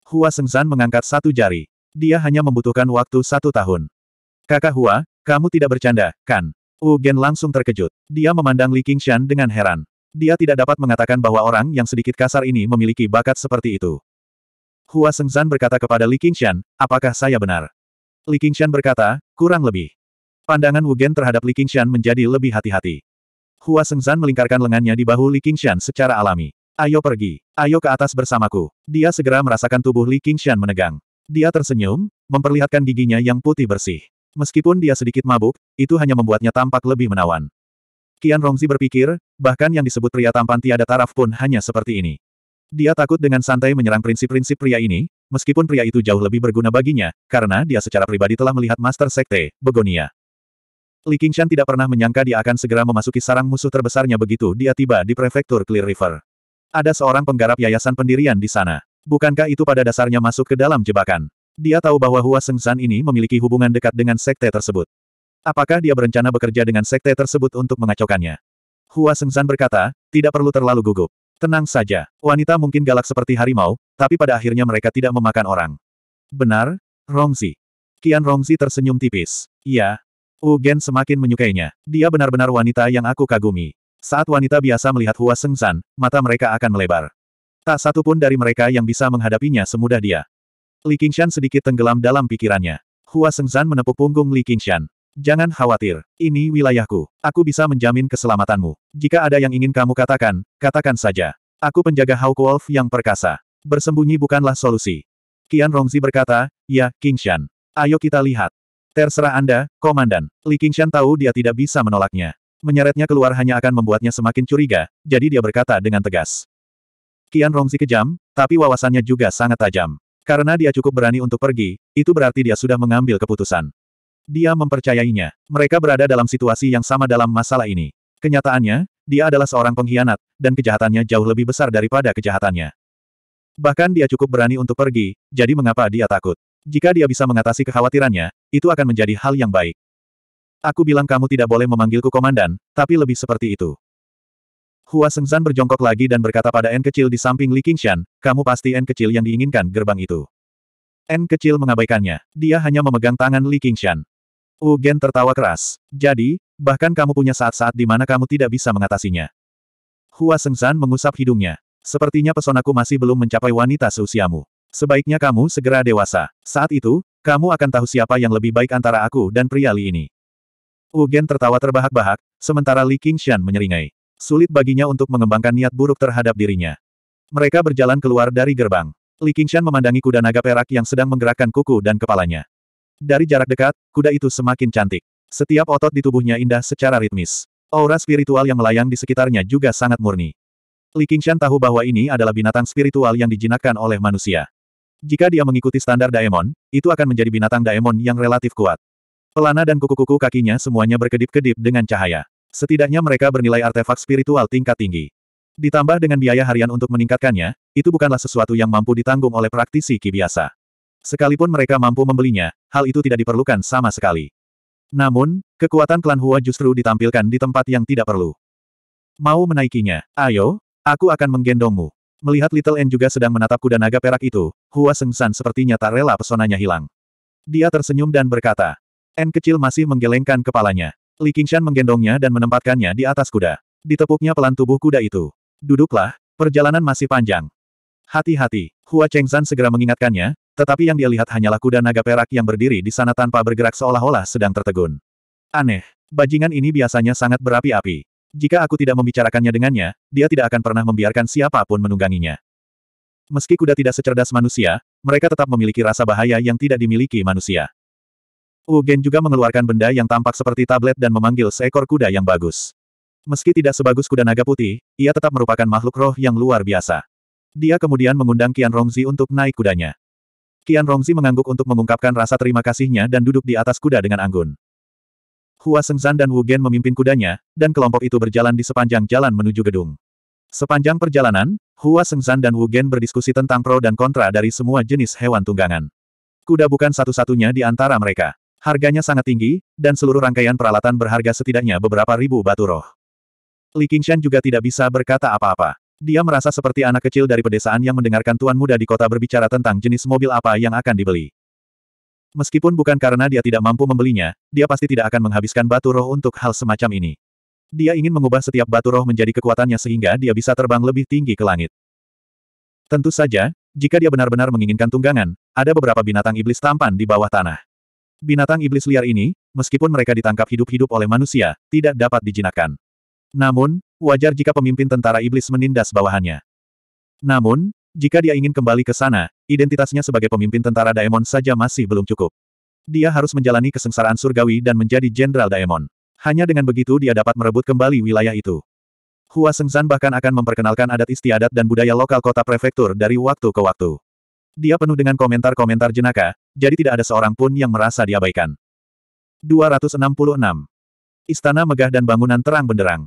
Hua Sengzan mengangkat satu jari. Dia hanya membutuhkan waktu satu tahun. Kakak Hua, kamu tidak bercanda, kan? Wu Gen langsung terkejut. Dia memandang Li Qingshan dengan heran. Dia tidak dapat mengatakan bahwa orang yang sedikit kasar ini memiliki bakat seperti itu. Hua Sengzan berkata kepada Li Qingshan, apakah saya benar? Li Qingshan berkata, kurang lebih. Pandangan Wu Gen terhadap Li Qingshan menjadi lebih hati-hati. Hua Sengzan melingkarkan lengannya di bahu Li Qingshan secara alami. Ayo pergi, ayo ke atas bersamaku. Dia segera merasakan tubuh Li Qingshan menegang. Dia tersenyum, memperlihatkan giginya yang putih bersih. Meskipun dia sedikit mabuk, itu hanya membuatnya tampak lebih menawan. Kian Rongzi berpikir, bahkan yang disebut pria tampan tiada taraf pun hanya seperti ini. Dia takut dengan santai menyerang prinsip-prinsip pria ini, meskipun pria itu jauh lebih berguna baginya, karena dia secara pribadi telah melihat Master Sekte, Begonia. Li Qingshan tidak pernah menyangka dia akan segera memasuki sarang musuh terbesarnya begitu dia tiba di prefektur Clear River. Ada seorang penggarap yayasan pendirian di sana. Bukankah itu pada dasarnya masuk ke dalam jebakan? Dia tahu bahwa Hua Sengsan ini memiliki hubungan dekat dengan sekte tersebut. Apakah dia berencana bekerja dengan sekte tersebut untuk mengacaukannya? Hua Sengsan berkata, tidak perlu terlalu gugup. Tenang saja, wanita mungkin galak seperti harimau, tapi pada akhirnya mereka tidak memakan orang. Benar, Rongzi. Kian Rongzi tersenyum tipis. Iya. Ugen semakin menyukainya. Dia benar-benar wanita yang aku kagumi. Saat wanita biasa melihat Hua Sengsan, mata mereka akan melebar. Tak satu pun dari mereka yang bisa menghadapinya semudah dia. Li Qingshan sedikit tenggelam dalam pikirannya. Hua Sengzan menepuk punggung Li Qingshan. Jangan khawatir, ini wilayahku. Aku bisa menjamin keselamatanmu. Jika ada yang ingin kamu katakan, katakan saja. Aku penjaga Hawk Wolf yang perkasa. Bersembunyi bukanlah solusi. Qian Rongzi berkata, ya, Qingshan. Ayo kita lihat. Terserah Anda, Komandan. Li Qingshan tahu dia tidak bisa menolaknya. Menyeretnya keluar hanya akan membuatnya semakin curiga, jadi dia berkata dengan tegas. Qian Rongzi kejam, tapi wawasannya juga sangat tajam. Karena dia cukup berani untuk pergi, itu berarti dia sudah mengambil keputusan. Dia mempercayainya. Mereka berada dalam situasi yang sama dalam masalah ini. Kenyataannya, dia adalah seorang pengkhianat, dan kejahatannya jauh lebih besar daripada kejahatannya. Bahkan dia cukup berani untuk pergi, jadi mengapa dia takut? Jika dia bisa mengatasi kekhawatirannya, itu akan menjadi hal yang baik. Aku bilang kamu tidak boleh memanggilku komandan, tapi lebih seperti itu. Hua Sengzan berjongkok lagi dan berkata pada N kecil di samping Li Qingshan, kamu pasti N kecil yang diinginkan gerbang itu. N kecil mengabaikannya. Dia hanya memegang tangan Li Qingshan. Wu Gen tertawa keras. Jadi, bahkan kamu punya saat-saat di mana kamu tidak bisa mengatasinya. Hua Sengzan mengusap hidungnya. Sepertinya pesonaku masih belum mencapai wanita seusiamu. Sebaiknya kamu segera dewasa. Saat itu, kamu akan tahu siapa yang lebih baik antara aku dan pria Li ini. Wu Gen tertawa terbahak-bahak, sementara Li Qingshan menyeringai. Sulit baginya untuk mengembangkan niat buruk terhadap dirinya. Mereka berjalan keluar dari gerbang. Li Qingshan memandangi kuda naga perak yang sedang menggerakkan kuku dan kepalanya. Dari jarak dekat, kuda itu semakin cantik. Setiap otot di tubuhnya indah secara ritmis. Aura spiritual yang melayang di sekitarnya juga sangat murni. Li Qingshan tahu bahwa ini adalah binatang spiritual yang dijinakkan oleh manusia. Jika dia mengikuti standar Daemon, itu akan menjadi binatang Daemon yang relatif kuat. Pelana dan kuku-kuku kakinya semuanya berkedip-kedip dengan cahaya. Setidaknya mereka bernilai artefak spiritual tingkat tinggi. Ditambah dengan biaya harian untuk meningkatkannya, itu bukanlah sesuatu yang mampu ditanggung oleh praktisi Ki biasa. Sekalipun mereka mampu membelinya, hal itu tidak diperlukan sama sekali. Namun, kekuatan klan Hua justru ditampilkan di tempat yang tidak perlu. Mau menaikinya, ayo, aku akan menggendongmu. Melihat Little N juga sedang menatap kuda naga perak itu, Hua Sengsan sepertinya tak rela pesonanya hilang. Dia tersenyum dan berkata, N kecil masih menggelengkan kepalanya. Li Qingshan menggendongnya dan menempatkannya di atas kuda. Ditepuknya pelan tubuh kuda itu. Duduklah, perjalanan masih panjang. Hati-hati, Hua Chengzan segera mengingatkannya, tetapi yang dia lihat hanyalah kuda naga perak yang berdiri di sana tanpa bergerak seolah-olah sedang tertegun. Aneh, bajingan ini biasanya sangat berapi-api. Jika aku tidak membicarakannya dengannya, dia tidak akan pernah membiarkan siapapun menungganginya. Meski kuda tidak secerdas manusia, mereka tetap memiliki rasa bahaya yang tidak dimiliki manusia. Ugen juga mengeluarkan benda yang tampak seperti tablet dan memanggil seekor kuda yang bagus. Meski tidak sebagus kuda naga putih, ia tetap merupakan makhluk roh yang luar biasa. Dia kemudian mengundang Qian Rongzi untuk naik kudanya. Qian Rongzi mengangguk untuk mengungkapkan rasa terima kasihnya dan duduk di atas kuda dengan anggun. Hua Sengzan dan Wu Gen memimpin kudanya, dan kelompok itu berjalan di sepanjang jalan menuju gedung. Sepanjang perjalanan, Hua Sengzan dan Wu Gen berdiskusi tentang pro dan kontra dari semua jenis hewan tunggangan. Kuda bukan satu-satunya di antara mereka. Harganya sangat tinggi, dan seluruh rangkaian peralatan berharga setidaknya beberapa ribu batu roh. Li Qingshan juga tidak bisa berkata apa-apa. Dia merasa seperti anak kecil dari pedesaan yang mendengarkan tuan muda di kota berbicara tentang jenis mobil apa yang akan dibeli. Meskipun bukan karena dia tidak mampu membelinya, dia pasti tidak akan menghabiskan batu roh untuk hal semacam ini. Dia ingin mengubah setiap batu roh menjadi kekuatannya sehingga dia bisa terbang lebih tinggi ke langit. Tentu saja, jika dia benar-benar menginginkan tunggangan, ada beberapa binatang iblis tampan di bawah tanah. Binatang iblis liar ini, meskipun mereka ditangkap hidup-hidup oleh manusia, tidak dapat dijinakkan. Namun, wajar jika pemimpin tentara iblis menindas bawahannya. Namun, jika dia ingin kembali ke sana, identitasnya sebagai pemimpin tentara Daemon saja masih belum cukup. Dia harus menjalani kesengsaraan surgawi dan menjadi Jenderal Daemon. Hanya dengan begitu dia dapat merebut kembali wilayah itu. Hua Sengzan bahkan akan memperkenalkan adat istiadat dan budaya lokal kota prefektur dari waktu ke waktu. Dia penuh dengan komentar-komentar jenaka, jadi tidak ada seorang pun yang merasa diabaikan. 266. Istana megah dan bangunan terang benderang.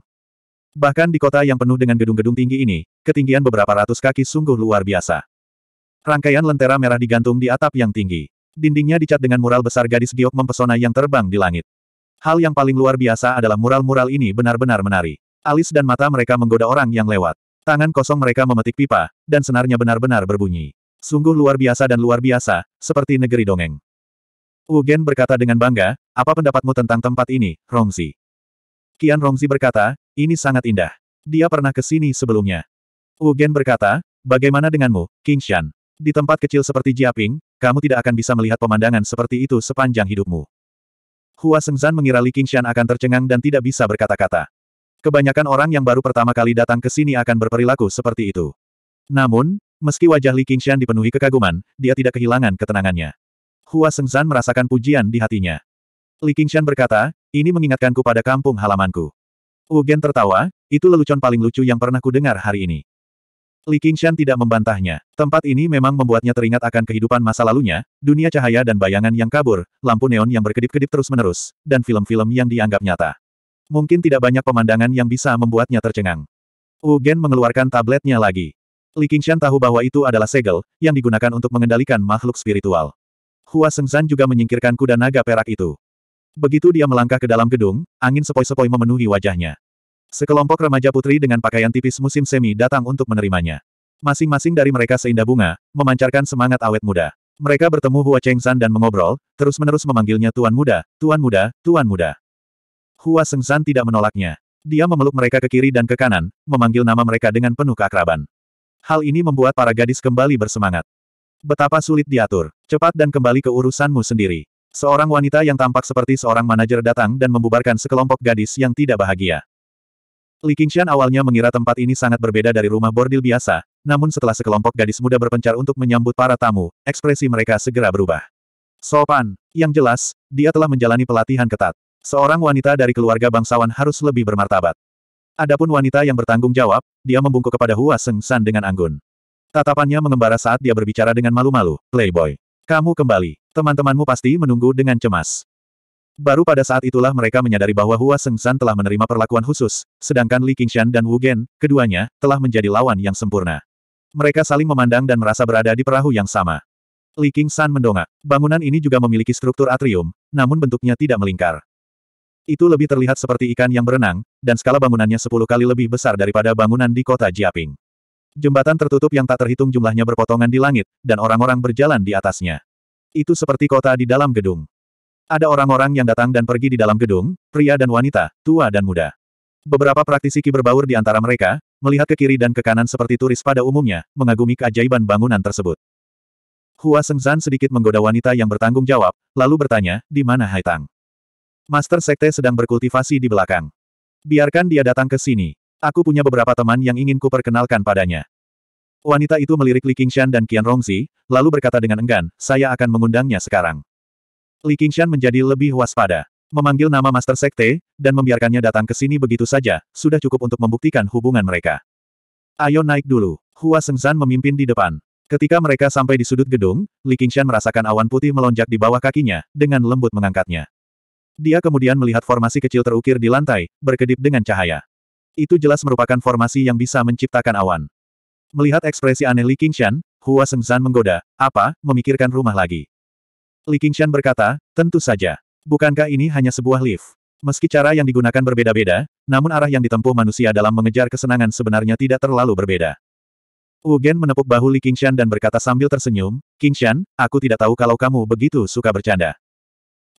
Bahkan di kota yang penuh dengan gedung-gedung tinggi ini, ketinggian beberapa ratus kaki sungguh luar biasa. Rangkaian lentera merah digantung di atap yang tinggi. Dindingnya dicat dengan mural besar gadis giok mempesona yang terbang di langit. Hal yang paling luar biasa adalah mural-mural ini benar-benar menari. Alis dan mata mereka menggoda orang yang lewat. Tangan kosong mereka memetik pipa, dan senarnya benar-benar berbunyi. Sungguh luar biasa dan luar biasa, seperti negeri dongeng. Ugen berkata dengan bangga, apa pendapatmu tentang tempat ini, Rongzi? Kian Rongzi berkata, ini sangat indah. Dia pernah ke sini sebelumnya. Ugen berkata, bagaimana denganmu, King Shan? Di tempat kecil seperti Jiaping, kamu tidak akan bisa melihat pemandangan seperti itu sepanjang hidupmu. Hua Sengzan mengira Li Qingshan akan tercengang dan tidak bisa berkata-kata. Kebanyakan orang yang baru pertama kali datang ke sini akan berperilaku seperti itu. Namun, Meski wajah Li Qingshan dipenuhi kekaguman, dia tidak kehilangan ketenangannya. Hua Sengzan merasakan pujian di hatinya. Li Qingshan berkata, ini mengingatkanku pada kampung halamanku. Wu Gen tertawa, itu lelucon paling lucu yang pernah kudengar hari ini. Li Qingshan tidak membantahnya. Tempat ini memang membuatnya teringat akan kehidupan masa lalunya, dunia cahaya dan bayangan yang kabur, lampu neon yang berkedip-kedip terus-menerus, dan film-film yang dianggap nyata. Mungkin tidak banyak pemandangan yang bisa membuatnya tercengang. Wu Gen mengeluarkan tabletnya lagi. Li Qingshan tahu bahwa itu adalah segel, yang digunakan untuk mengendalikan makhluk spiritual. Hua Sengzan juga menyingkirkan kuda naga perak itu. Begitu dia melangkah ke dalam gedung, angin sepoi-sepoi memenuhi wajahnya. Sekelompok remaja putri dengan pakaian tipis musim semi datang untuk menerimanya. Masing-masing dari mereka seindah bunga, memancarkan semangat awet muda. Mereka bertemu Hua Chengsan dan mengobrol, terus-menerus memanggilnya Tuan Muda, Tuan Muda, Tuan Muda. Hua Sengsan tidak menolaknya. Dia memeluk mereka ke kiri dan ke kanan, memanggil nama mereka dengan penuh keakraban. Hal ini membuat para gadis kembali bersemangat. Betapa sulit diatur. Cepat dan kembali ke urusanmu sendiri. Seorang wanita yang tampak seperti seorang manajer datang dan membubarkan sekelompok gadis yang tidak bahagia. Li Qingshan awalnya mengira tempat ini sangat berbeda dari rumah bordil biasa, namun setelah sekelompok gadis muda berpencar untuk menyambut para tamu, ekspresi mereka segera berubah. Sopan, yang jelas, dia telah menjalani pelatihan ketat. Seorang wanita dari keluarga bangsawan harus lebih bermartabat. Adapun wanita yang bertanggung jawab, dia membungkuk kepada Hua Seng San dengan anggun. Tatapannya mengembara saat dia berbicara dengan malu-malu, Playboy. Kamu kembali. Teman-temanmu pasti menunggu dengan cemas. Baru pada saat itulah mereka menyadari bahwa Hua Seng San telah menerima perlakuan khusus, sedangkan Li Qingshan dan Wu Gen, keduanya, telah menjadi lawan yang sempurna. Mereka saling memandang dan merasa berada di perahu yang sama. Li Qingshan mendongak. Bangunan ini juga memiliki struktur atrium, namun bentuknya tidak melingkar. Itu lebih terlihat seperti ikan yang berenang, dan skala bangunannya sepuluh kali lebih besar daripada bangunan di kota Jiaping. Jembatan tertutup yang tak terhitung jumlahnya berpotongan di langit, dan orang-orang berjalan di atasnya. Itu seperti kota di dalam gedung. Ada orang-orang yang datang dan pergi di dalam gedung, pria dan wanita, tua dan muda. Beberapa praktisi ki berbaur di antara mereka, melihat ke kiri dan ke kanan seperti turis pada umumnya, mengagumi keajaiban bangunan tersebut. Hua Sengzan sedikit menggoda wanita yang bertanggung jawab, lalu bertanya, di mana Haitang? Master Sekte sedang berkultivasi di belakang. Biarkan dia datang ke sini. Aku punya beberapa teman yang ingin kuperkenalkan padanya. Wanita itu melirik Li Qingshan dan Qian Rongzi, lalu berkata dengan enggan, saya akan mengundangnya sekarang. Li Qingshan menjadi lebih waspada. Memanggil nama Master Sekte, dan membiarkannya datang ke sini begitu saja, sudah cukup untuk membuktikan hubungan mereka. Ayo naik dulu. Hua Sengzan memimpin di depan. Ketika mereka sampai di sudut gedung, Li Qingshan merasakan awan putih melonjak di bawah kakinya, dengan lembut mengangkatnya. Dia kemudian melihat formasi kecil terukir di lantai, berkedip dengan cahaya. Itu jelas merupakan formasi yang bisa menciptakan awan. Melihat ekspresi aneh Li Qingshan, Hua Sengzan menggoda, apa, memikirkan rumah lagi. Li Qingshan berkata, tentu saja. Bukankah ini hanya sebuah lift? Meski cara yang digunakan berbeda-beda, namun arah yang ditempuh manusia dalam mengejar kesenangan sebenarnya tidak terlalu berbeda. Wu Gen menepuk bahu Li Qingshan dan berkata sambil tersenyum, Qingshan, aku tidak tahu kalau kamu begitu suka bercanda.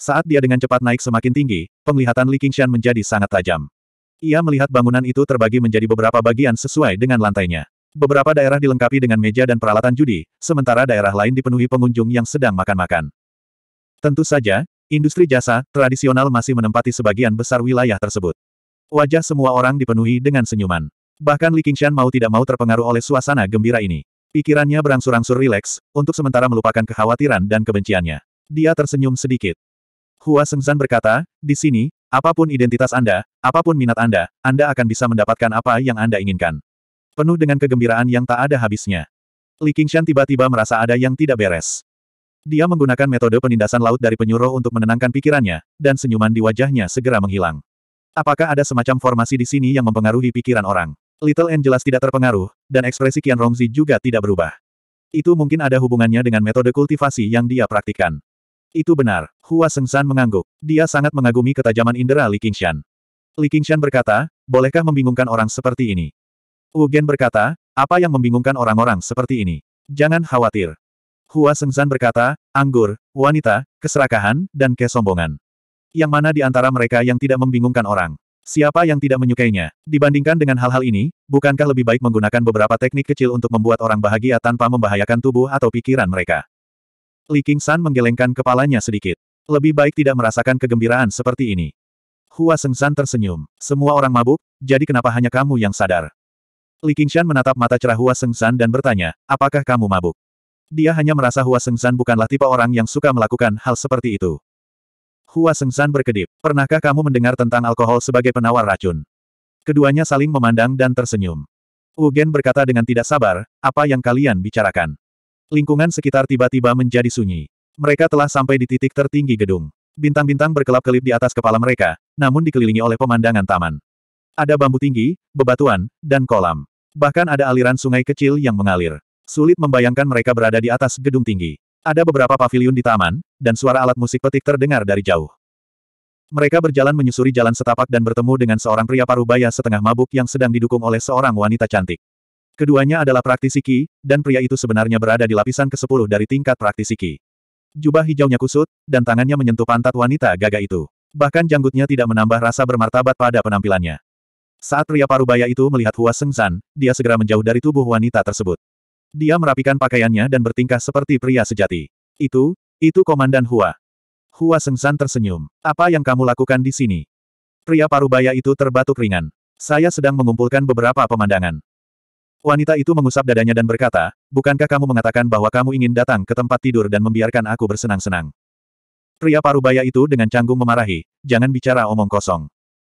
Saat dia dengan cepat naik semakin tinggi, penglihatan Li Qingshan menjadi sangat tajam. Ia melihat bangunan itu terbagi menjadi beberapa bagian sesuai dengan lantainya. Beberapa daerah dilengkapi dengan meja dan peralatan judi, sementara daerah lain dipenuhi pengunjung yang sedang makan-makan. Tentu saja, industri jasa tradisional masih menempati sebagian besar wilayah tersebut. Wajah semua orang dipenuhi dengan senyuman. Bahkan Li Qingshan mau tidak mau terpengaruh oleh suasana gembira ini. Pikirannya berangsur-angsur rileks, untuk sementara melupakan kekhawatiran dan kebenciannya. Dia tersenyum sedikit. Hua Sengzan berkata, di sini, apapun identitas Anda, apapun minat Anda, Anda akan bisa mendapatkan apa yang Anda inginkan. Penuh dengan kegembiraan yang tak ada habisnya. Li Qingshan tiba-tiba merasa ada yang tidak beres. Dia menggunakan metode penindasan laut dari penyuruh untuk menenangkan pikirannya, dan senyuman di wajahnya segera menghilang. Apakah ada semacam formasi di sini yang mempengaruhi pikiran orang? Little N jelas tidak terpengaruh, dan ekspresi Qian Rongzi juga tidak berubah. Itu mungkin ada hubungannya dengan metode kultivasi yang dia praktikkan. Itu benar, Hua Sengsan mengangguk. Dia sangat mengagumi ketajaman indera Li Qingshan. Li Qingshan berkata, bolehkah membingungkan orang seperti ini? Wu Gen berkata, apa yang membingungkan orang-orang seperti ini? Jangan khawatir. Hua Sengsan berkata, anggur, wanita, keserakahan, dan kesombongan. Yang mana di antara mereka yang tidak membingungkan orang? Siapa yang tidak menyukainya? Dibandingkan dengan hal-hal ini, bukankah lebih baik menggunakan beberapa teknik kecil untuk membuat orang bahagia tanpa membahayakan tubuh atau pikiran mereka? Li Qingshan menggelengkan kepalanya sedikit. Lebih baik tidak merasakan kegembiraan seperti ini. Hua Sengsan tersenyum. Semua orang mabuk, jadi kenapa hanya kamu yang sadar? Li Qingshan menatap mata cerah Hua Sengsan dan bertanya, apakah kamu mabuk? Dia hanya merasa Hua Sengsan bukanlah tipe orang yang suka melakukan hal seperti itu. Hua Sengsan berkedip, pernahkah kamu mendengar tentang alkohol sebagai penawar racun? Keduanya saling memandang dan tersenyum. Ugen berkata dengan tidak sabar, apa yang kalian bicarakan? Lingkungan sekitar tiba-tiba menjadi sunyi. Mereka telah sampai di titik tertinggi gedung. Bintang-bintang berkelap-kelip di atas kepala mereka, namun dikelilingi oleh pemandangan taman. Ada bambu tinggi, bebatuan, dan kolam. Bahkan ada aliran sungai kecil yang mengalir. Sulit membayangkan mereka berada di atas gedung tinggi. Ada beberapa pavilion di taman, dan suara alat musik petik terdengar dari jauh. Mereka berjalan menyusuri jalan setapak dan bertemu dengan seorang pria parubaya setengah mabuk yang sedang didukung oleh seorang wanita cantik. Keduanya adalah praktisi Qi, dan pria itu sebenarnya berada di lapisan ke-10 dari tingkat praktisi Qi. Jubah hijaunya kusut, dan tangannya menyentuh pantat wanita gagah itu. Bahkan janggutnya tidak menambah rasa bermartabat pada penampilannya. Saat pria parubaya itu melihat Hua Sengsan, dia segera menjauh dari tubuh wanita tersebut. Dia merapikan pakaiannya dan bertingkah seperti pria sejati. Itu, itu Komandan Hua. Hua Sengsan tersenyum. Apa yang kamu lakukan di sini? Pria parubaya itu terbatuk ringan. Saya sedang mengumpulkan beberapa pemandangan. Wanita itu mengusap dadanya dan berkata, bukankah kamu mengatakan bahwa kamu ingin datang ke tempat tidur dan membiarkan aku bersenang-senang? Pria parubaya itu dengan canggung memarahi, jangan bicara omong kosong.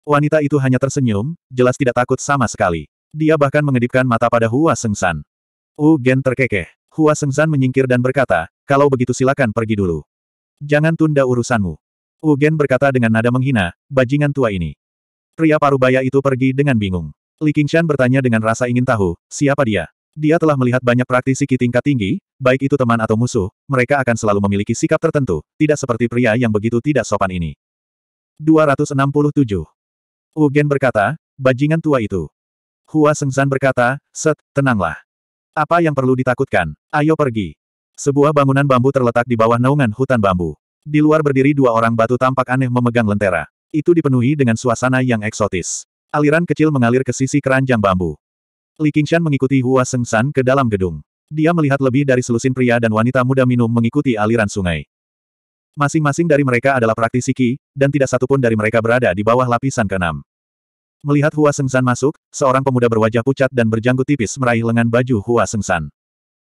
Wanita itu hanya tersenyum, jelas tidak takut sama sekali. Dia bahkan mengedipkan mata pada Hua Sengsan. Wu Gen terkekeh. Hua Sengsan menyingkir dan berkata, kalau begitu silakan pergi dulu. Jangan tunda urusanmu. Wu Gen berkata dengan nada menghina, bajingan tua ini. Pria parubaya itu pergi dengan bingung. Li Qingshan bertanya dengan rasa ingin tahu, siapa dia? Dia telah melihat banyak praktisi Qi tingkat tinggi, baik itu teman atau musuh, mereka akan selalu memiliki sikap tertentu, tidak seperti pria yang begitu tidak sopan ini. 267. Ugen berkata, bajingan tua itu. Hua Sengzan berkata, Set, tenanglah. Apa yang perlu ditakutkan? Ayo pergi. Sebuah bangunan bambu terletak di bawah naungan hutan bambu. Di luar berdiri dua orang batu tampak aneh memegang lentera. Itu dipenuhi dengan suasana yang eksotis. Aliran kecil mengalir ke sisi keranjang bambu. Li Qingshan mengikuti Hua Seng ke dalam gedung. Dia melihat lebih dari selusin pria dan wanita muda minum mengikuti aliran sungai. Masing-masing dari mereka adalah praktisi Qi, dan tidak satupun dari mereka berada di bawah lapisan keenam. Melihat Hua Sengsan masuk, seorang pemuda berwajah pucat dan berjanggut tipis meraih lengan baju Hua Sengsan.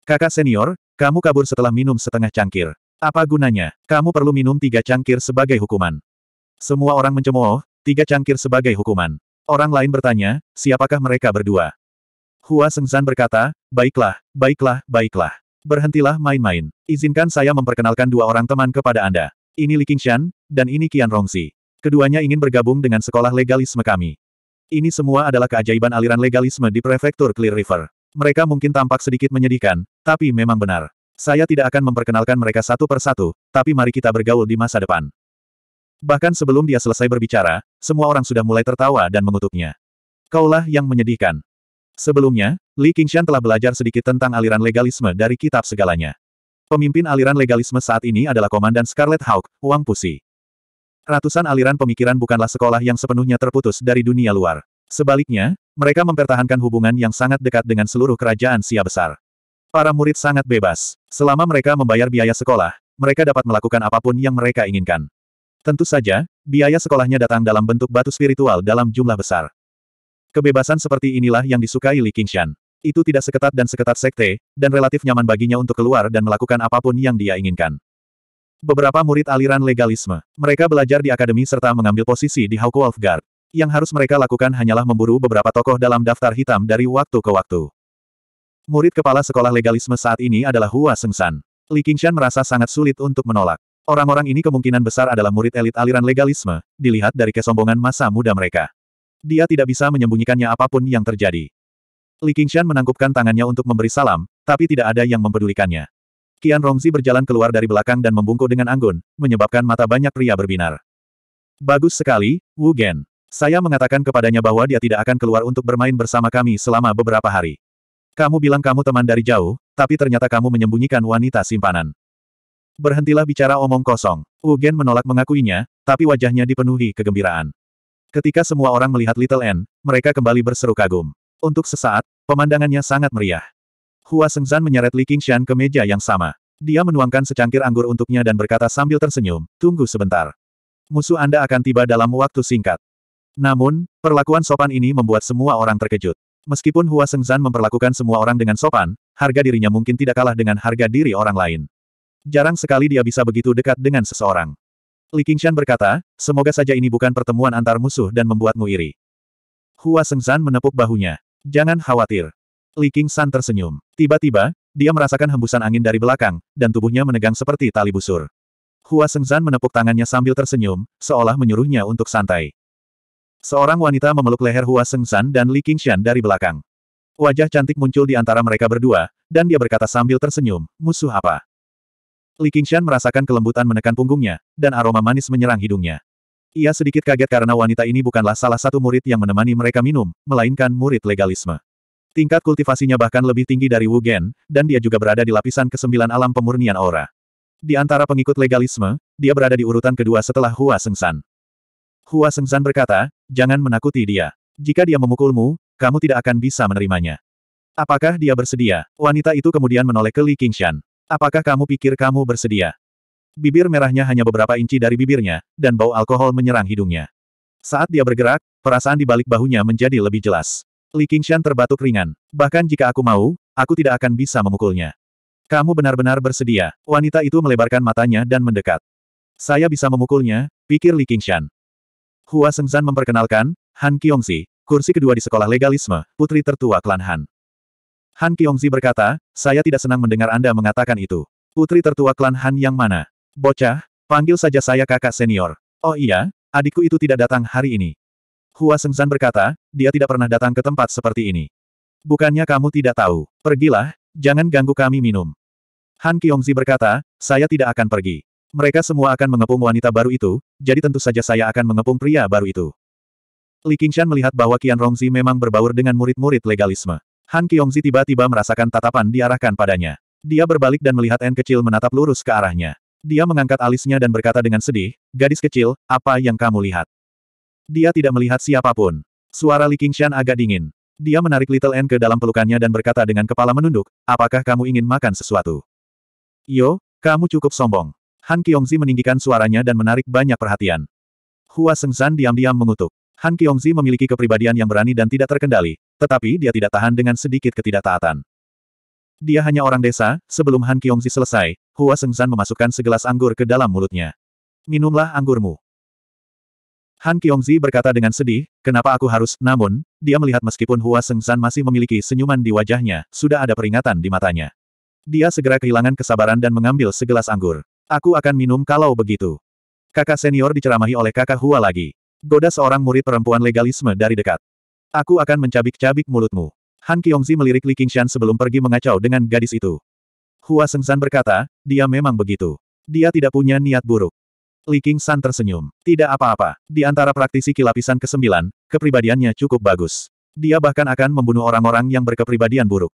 Kakak senior, kamu kabur setelah minum setengah cangkir. Apa gunanya? Kamu perlu minum tiga cangkir sebagai hukuman. Semua orang mencemooh, tiga cangkir sebagai hukuman. Orang lain bertanya, siapakah mereka berdua? Hua Sengzan berkata, baiklah, baiklah, baiklah. Berhentilah main-main. Izinkan saya memperkenalkan dua orang teman kepada Anda. Ini Li Qingshan, dan ini Qian Rongzi. Keduanya ingin bergabung dengan sekolah legalisme kami. Ini semua adalah keajaiban aliran legalisme di prefektur Clear River. Mereka mungkin tampak sedikit menyedihkan, tapi memang benar. Saya tidak akan memperkenalkan mereka satu persatu, tapi mari kita bergaul di masa depan. Bahkan sebelum dia selesai berbicara, semua orang sudah mulai tertawa dan mengutuknya. Kaulah yang menyedihkan. Sebelumnya, Li Qingshan telah belajar sedikit tentang aliran legalisme dari kitab segalanya. Pemimpin aliran legalisme saat ini adalah Komandan Scarlet Hawk, Wang Pusi. Ratusan aliran pemikiran bukanlah sekolah yang sepenuhnya terputus dari dunia luar. Sebaliknya, mereka mempertahankan hubungan yang sangat dekat dengan seluruh kerajaan Sia Besar. Para murid sangat bebas. Selama mereka membayar biaya sekolah, mereka dapat melakukan apapun yang mereka inginkan. Tentu saja, biaya sekolahnya datang dalam bentuk batu spiritual dalam jumlah besar. Kebebasan seperti inilah yang disukai Li Qingshan. Itu tidak seketat dan seketat sekte, dan relatif nyaman baginya untuk keluar dan melakukan apapun yang dia inginkan. Beberapa murid aliran legalisme. Mereka belajar di akademi serta mengambil posisi di Hawk Wolf Guard. Yang harus mereka lakukan hanyalah memburu beberapa tokoh dalam daftar hitam dari waktu ke waktu. Murid kepala sekolah legalisme saat ini adalah Hua Sengsan. Li Qingshan merasa sangat sulit untuk menolak. Orang-orang ini kemungkinan besar adalah murid elit aliran legalisme, dilihat dari kesombongan masa muda mereka. Dia tidak bisa menyembunyikannya apapun yang terjadi. Li Qingshan menangkupkan tangannya untuk memberi salam, tapi tidak ada yang mempedulikannya. Qian Rongzi berjalan keluar dari belakang dan membungkuk dengan anggun, menyebabkan mata banyak pria berbinar. Bagus sekali, Wu Gen. Saya mengatakan kepadanya bahwa dia tidak akan keluar untuk bermain bersama kami selama beberapa hari. Kamu bilang kamu teman dari jauh, tapi ternyata kamu menyembunyikan wanita simpanan. Berhentilah bicara omong kosong. Ugen menolak mengakuinya, tapi wajahnya dipenuhi kegembiraan. Ketika semua orang melihat Little N, mereka kembali berseru kagum. Untuk sesaat, pemandangannya sangat meriah. Hua Sengzan menyeret Li Qingshan ke meja yang sama. Dia menuangkan secangkir anggur untuknya dan berkata sambil tersenyum, tunggu sebentar. Musuh Anda akan tiba dalam waktu singkat. Namun, perlakuan sopan ini membuat semua orang terkejut. Meskipun Hua Sengzan memperlakukan semua orang dengan sopan, harga dirinya mungkin tidak kalah dengan harga diri orang lain. Jarang sekali dia bisa begitu dekat dengan seseorang. Li Qingshan berkata, semoga saja ini bukan pertemuan antar musuh dan membuatmu iri. Hua Sengzan menepuk bahunya. Jangan khawatir. Li Qingshan tersenyum. Tiba-tiba, dia merasakan hembusan angin dari belakang, dan tubuhnya menegang seperti tali busur. Hua Sengzan menepuk tangannya sambil tersenyum, seolah menyuruhnya untuk santai. Seorang wanita memeluk leher Hua Sengzan dan Li Qingshan dari belakang. Wajah cantik muncul di antara mereka berdua, dan dia berkata sambil tersenyum, musuh apa? Li Qingshan merasakan kelembutan menekan punggungnya, dan aroma manis menyerang hidungnya. Ia sedikit kaget karena wanita ini bukanlah salah satu murid yang menemani mereka minum, melainkan murid legalisme. Tingkat kultivasinya bahkan lebih tinggi dari Wu Gen, dan dia juga berada di lapisan kesembilan alam pemurnian aura. Di antara pengikut legalisme, dia berada di urutan kedua setelah Hua Sengsan. Hua Sengsan berkata, jangan menakuti dia. Jika dia memukulmu, kamu tidak akan bisa menerimanya. Apakah dia bersedia? Wanita itu kemudian menoleh ke Li Qingshan. Apakah kamu pikir kamu bersedia? Bibir merahnya hanya beberapa inci dari bibirnya, dan bau alkohol menyerang hidungnya. Saat dia bergerak, perasaan di balik bahunya menjadi lebih jelas. Li Qingshan terbatuk ringan. Bahkan jika aku mau, aku tidak akan bisa memukulnya. Kamu benar-benar bersedia. Wanita itu melebarkan matanya dan mendekat. Saya bisa memukulnya, pikir Li Qingshan. Hua Sengzan memperkenalkan, Han Kiongsi, kursi kedua di sekolah legalisme, putri tertua klan Han. Han Kiongzi berkata, saya tidak senang mendengar Anda mengatakan itu. Putri tertua klan Han yang mana? Bocah, panggil saja saya kakak senior. Oh iya, adikku itu tidak datang hari ini. Hua Sengzan berkata, dia tidak pernah datang ke tempat seperti ini. Bukannya kamu tidak tahu. Pergilah, jangan ganggu kami minum. Han Kiongzi berkata, saya tidak akan pergi. Mereka semua akan mengepung wanita baru itu, jadi tentu saja saya akan mengepung pria baru itu. Li Qingshan melihat bahwa Qian Rongzi memang berbaur dengan murid-murid legalisme. Han Kiongzi tiba-tiba merasakan tatapan diarahkan padanya. Dia berbalik dan melihat N kecil menatap lurus ke arahnya. Dia mengangkat alisnya dan berkata dengan sedih, gadis kecil, apa yang kamu lihat? Dia tidak melihat siapapun. Suara Li Qingshan agak dingin. Dia menarik Little N ke dalam pelukannya dan berkata dengan kepala menunduk, apakah kamu ingin makan sesuatu? Yo, kamu cukup sombong. Han Kiongzi meninggikan suaranya dan menarik banyak perhatian. Hua Sengzan diam-diam mengutuk. Han Kiongzi memiliki kepribadian yang berani dan tidak terkendali, tetapi dia tidak tahan dengan sedikit ketidaktaatan. Dia hanya orang desa, sebelum Han Kiongzi selesai, Hua Sengzan memasukkan segelas anggur ke dalam mulutnya. Minumlah anggurmu. Han Kiongzi berkata dengan sedih, kenapa aku harus, namun, dia melihat meskipun Hua Sengzan masih memiliki senyuman di wajahnya, sudah ada peringatan di matanya. Dia segera kehilangan kesabaran dan mengambil segelas anggur. Aku akan minum kalau begitu. Kakak senior diceramahi oleh kakak Hua lagi. Goda seorang murid perempuan legalisme dari dekat. Aku akan mencabik-cabik mulutmu. Han Kiongzi melirik Li Qingshan sebelum pergi mengacau dengan gadis itu. Hua Sengsan berkata, dia memang begitu. Dia tidak punya niat buruk. Li Qingshan tersenyum. Tidak apa-apa. Di antara praktisi kilapisan ke-9, kepribadiannya cukup bagus. Dia bahkan akan membunuh orang-orang yang berkepribadian buruk.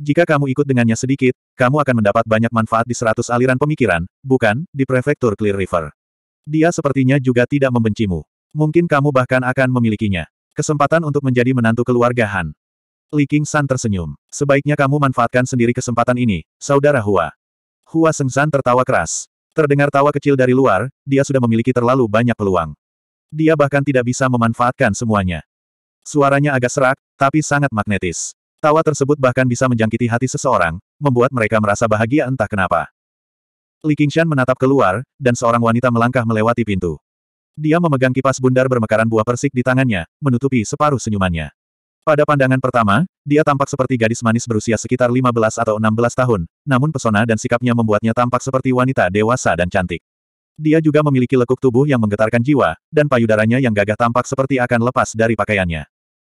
Jika kamu ikut dengannya sedikit, kamu akan mendapat banyak manfaat di seratus aliran pemikiran, bukan, di prefektur Clear River. Dia sepertinya juga tidak membencimu. Mungkin kamu bahkan akan memilikinya. Kesempatan untuk menjadi menantu keluarga Han. Li King San tersenyum. Sebaiknya kamu manfaatkan sendiri kesempatan ini, saudara Hua. Hua Sengsan tertawa keras. Terdengar tawa kecil dari luar, dia sudah memiliki terlalu banyak peluang. Dia bahkan tidak bisa memanfaatkan semuanya. Suaranya agak serak, tapi sangat magnetis. Tawa tersebut bahkan bisa menjangkiti hati seseorang, membuat mereka merasa bahagia entah kenapa. Li Qingshan menatap keluar, dan seorang wanita melangkah melewati pintu. Dia memegang kipas bundar bermekaran buah persik di tangannya, menutupi separuh senyumannya. Pada pandangan pertama, dia tampak seperti gadis manis berusia sekitar 15 atau 16 tahun, namun pesona dan sikapnya membuatnya tampak seperti wanita dewasa dan cantik. Dia juga memiliki lekuk tubuh yang menggetarkan jiwa, dan payudaranya yang gagah tampak seperti akan lepas dari pakaiannya.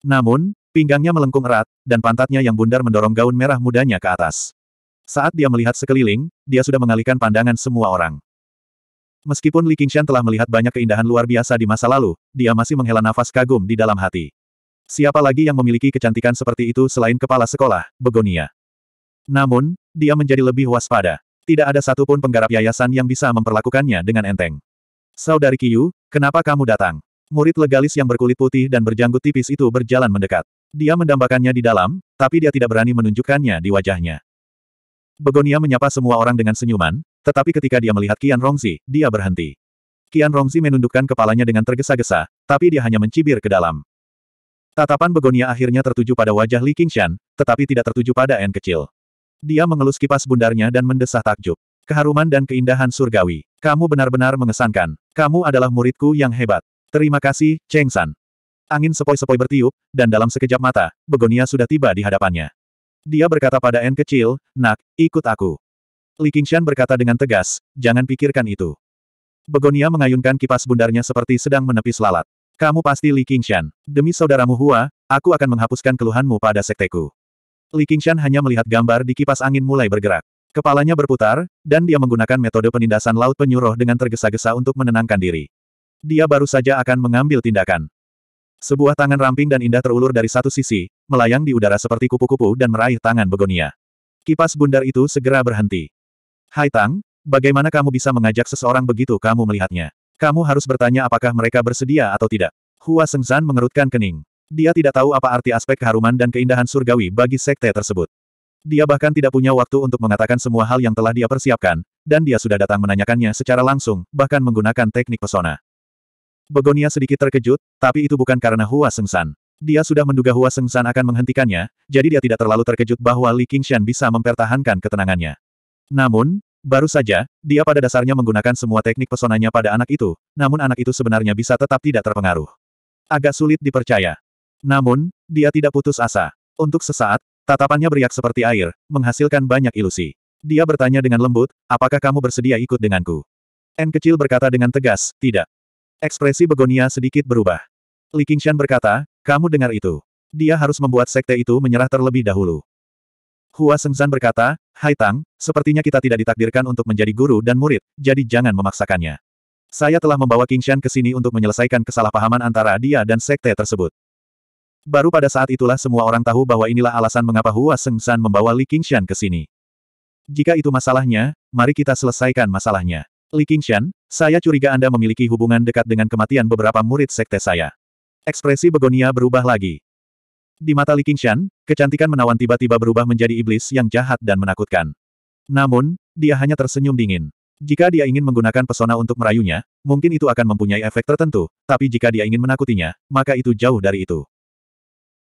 Namun, pinggangnya melengkung erat, dan pantatnya yang bundar mendorong gaun merah mudanya ke atas. Saat dia melihat sekeliling, dia sudah mengalihkan pandangan semua orang. Meskipun Li Qingshan telah melihat banyak keindahan luar biasa di masa lalu, dia masih menghela nafas kagum di dalam hati. Siapa lagi yang memiliki kecantikan seperti itu selain kepala sekolah, Begonia? Namun, dia menjadi lebih waspada. Tidak ada satupun penggarap yayasan yang bisa memperlakukannya dengan enteng. Saudari Kiyu, kenapa kamu datang? Murid legalis yang berkulit putih dan berjanggut tipis itu berjalan mendekat. Dia mendambakannya di dalam, tapi dia tidak berani menunjukkannya di wajahnya. Begonia menyapa semua orang dengan senyuman, tetapi ketika dia melihat Qian Rongzi, dia berhenti. Qian Rongzi menundukkan kepalanya dengan tergesa-gesa, tapi dia hanya mencibir ke dalam. Tatapan begonia akhirnya tertuju pada wajah Li Qingshan, tetapi tidak tertuju pada N kecil. Dia mengelus kipas bundarnya dan mendesah takjub. Keharuman dan keindahan surgawi. Kamu benar-benar mengesankan. Kamu adalah muridku yang hebat. Terima kasih, Cheng San. Angin sepoi-sepoi bertiup, dan dalam sekejap mata, begonia sudah tiba di hadapannya. Dia berkata pada N kecil, Nak, ikut aku. Li Qingshan berkata dengan tegas, jangan pikirkan itu. Begonia mengayunkan kipas bundarnya seperti sedang menepis lalat. Kamu pasti Li Qingshan. Demi saudaramu Hua, aku akan menghapuskan keluhanmu pada sekteku. Li Qingshan hanya melihat gambar di kipas angin mulai bergerak. Kepalanya berputar, dan dia menggunakan metode penindasan laut penyuruh dengan tergesa-gesa untuk menenangkan diri. Dia baru saja akan mengambil tindakan. Sebuah tangan ramping dan indah terulur dari satu sisi, melayang di udara seperti kupu-kupu dan meraih tangan Begonia. Kipas bundar itu segera berhenti. Hai Tang, bagaimana kamu bisa mengajak seseorang begitu kamu melihatnya? Kamu harus bertanya apakah mereka bersedia atau tidak. Hua Sengzan mengerutkan kening. Dia tidak tahu apa arti aspek keharuman dan keindahan surgawi bagi sekte tersebut. Dia bahkan tidak punya waktu untuk mengatakan semua hal yang telah dia persiapkan, dan dia sudah datang menanyakannya secara langsung, bahkan menggunakan teknik pesona. Begonia sedikit terkejut, tapi itu bukan karena Hua Sengsan. Dia sudah menduga Hua Sengsan akan menghentikannya, jadi dia tidak terlalu terkejut bahwa Li Qingshan bisa mempertahankan ketenangannya. Namun, baru saja, dia pada dasarnya menggunakan semua teknik pesonanya pada anak itu, namun anak itu sebenarnya bisa tetap tidak terpengaruh. Agak sulit dipercaya. Namun, dia tidak putus asa. Untuk sesaat, tatapannya beriak seperti air, menghasilkan banyak ilusi. Dia bertanya dengan lembut, apakah kamu bersedia ikut denganku? N kecil berkata dengan tegas, tidak. Ekspresi Begonia sedikit berubah. Li Qingshan berkata, kamu dengar itu. Dia harus membuat sekte itu menyerah terlebih dahulu. Hua Sengzan berkata, Hai Tang, sepertinya kita tidak ditakdirkan untuk menjadi guru dan murid, jadi jangan memaksakannya. Saya telah membawa Qingshan ke sini untuk menyelesaikan kesalahpahaman antara dia dan sekte tersebut. Baru pada saat itulah semua orang tahu bahwa inilah alasan mengapa Hua Sengzan membawa Li Qingshan ke sini. Jika itu masalahnya, mari kita selesaikan masalahnya. Li Qingshan, saya curiga Anda memiliki hubungan dekat dengan kematian beberapa murid sekte saya. Ekspresi Begonia berubah lagi. Di mata Li Qingshan, kecantikan menawan tiba-tiba berubah menjadi iblis yang jahat dan menakutkan. Namun, dia hanya tersenyum dingin. Jika dia ingin menggunakan pesona untuk merayunya, mungkin itu akan mempunyai efek tertentu, tapi jika dia ingin menakutinya, maka itu jauh dari itu.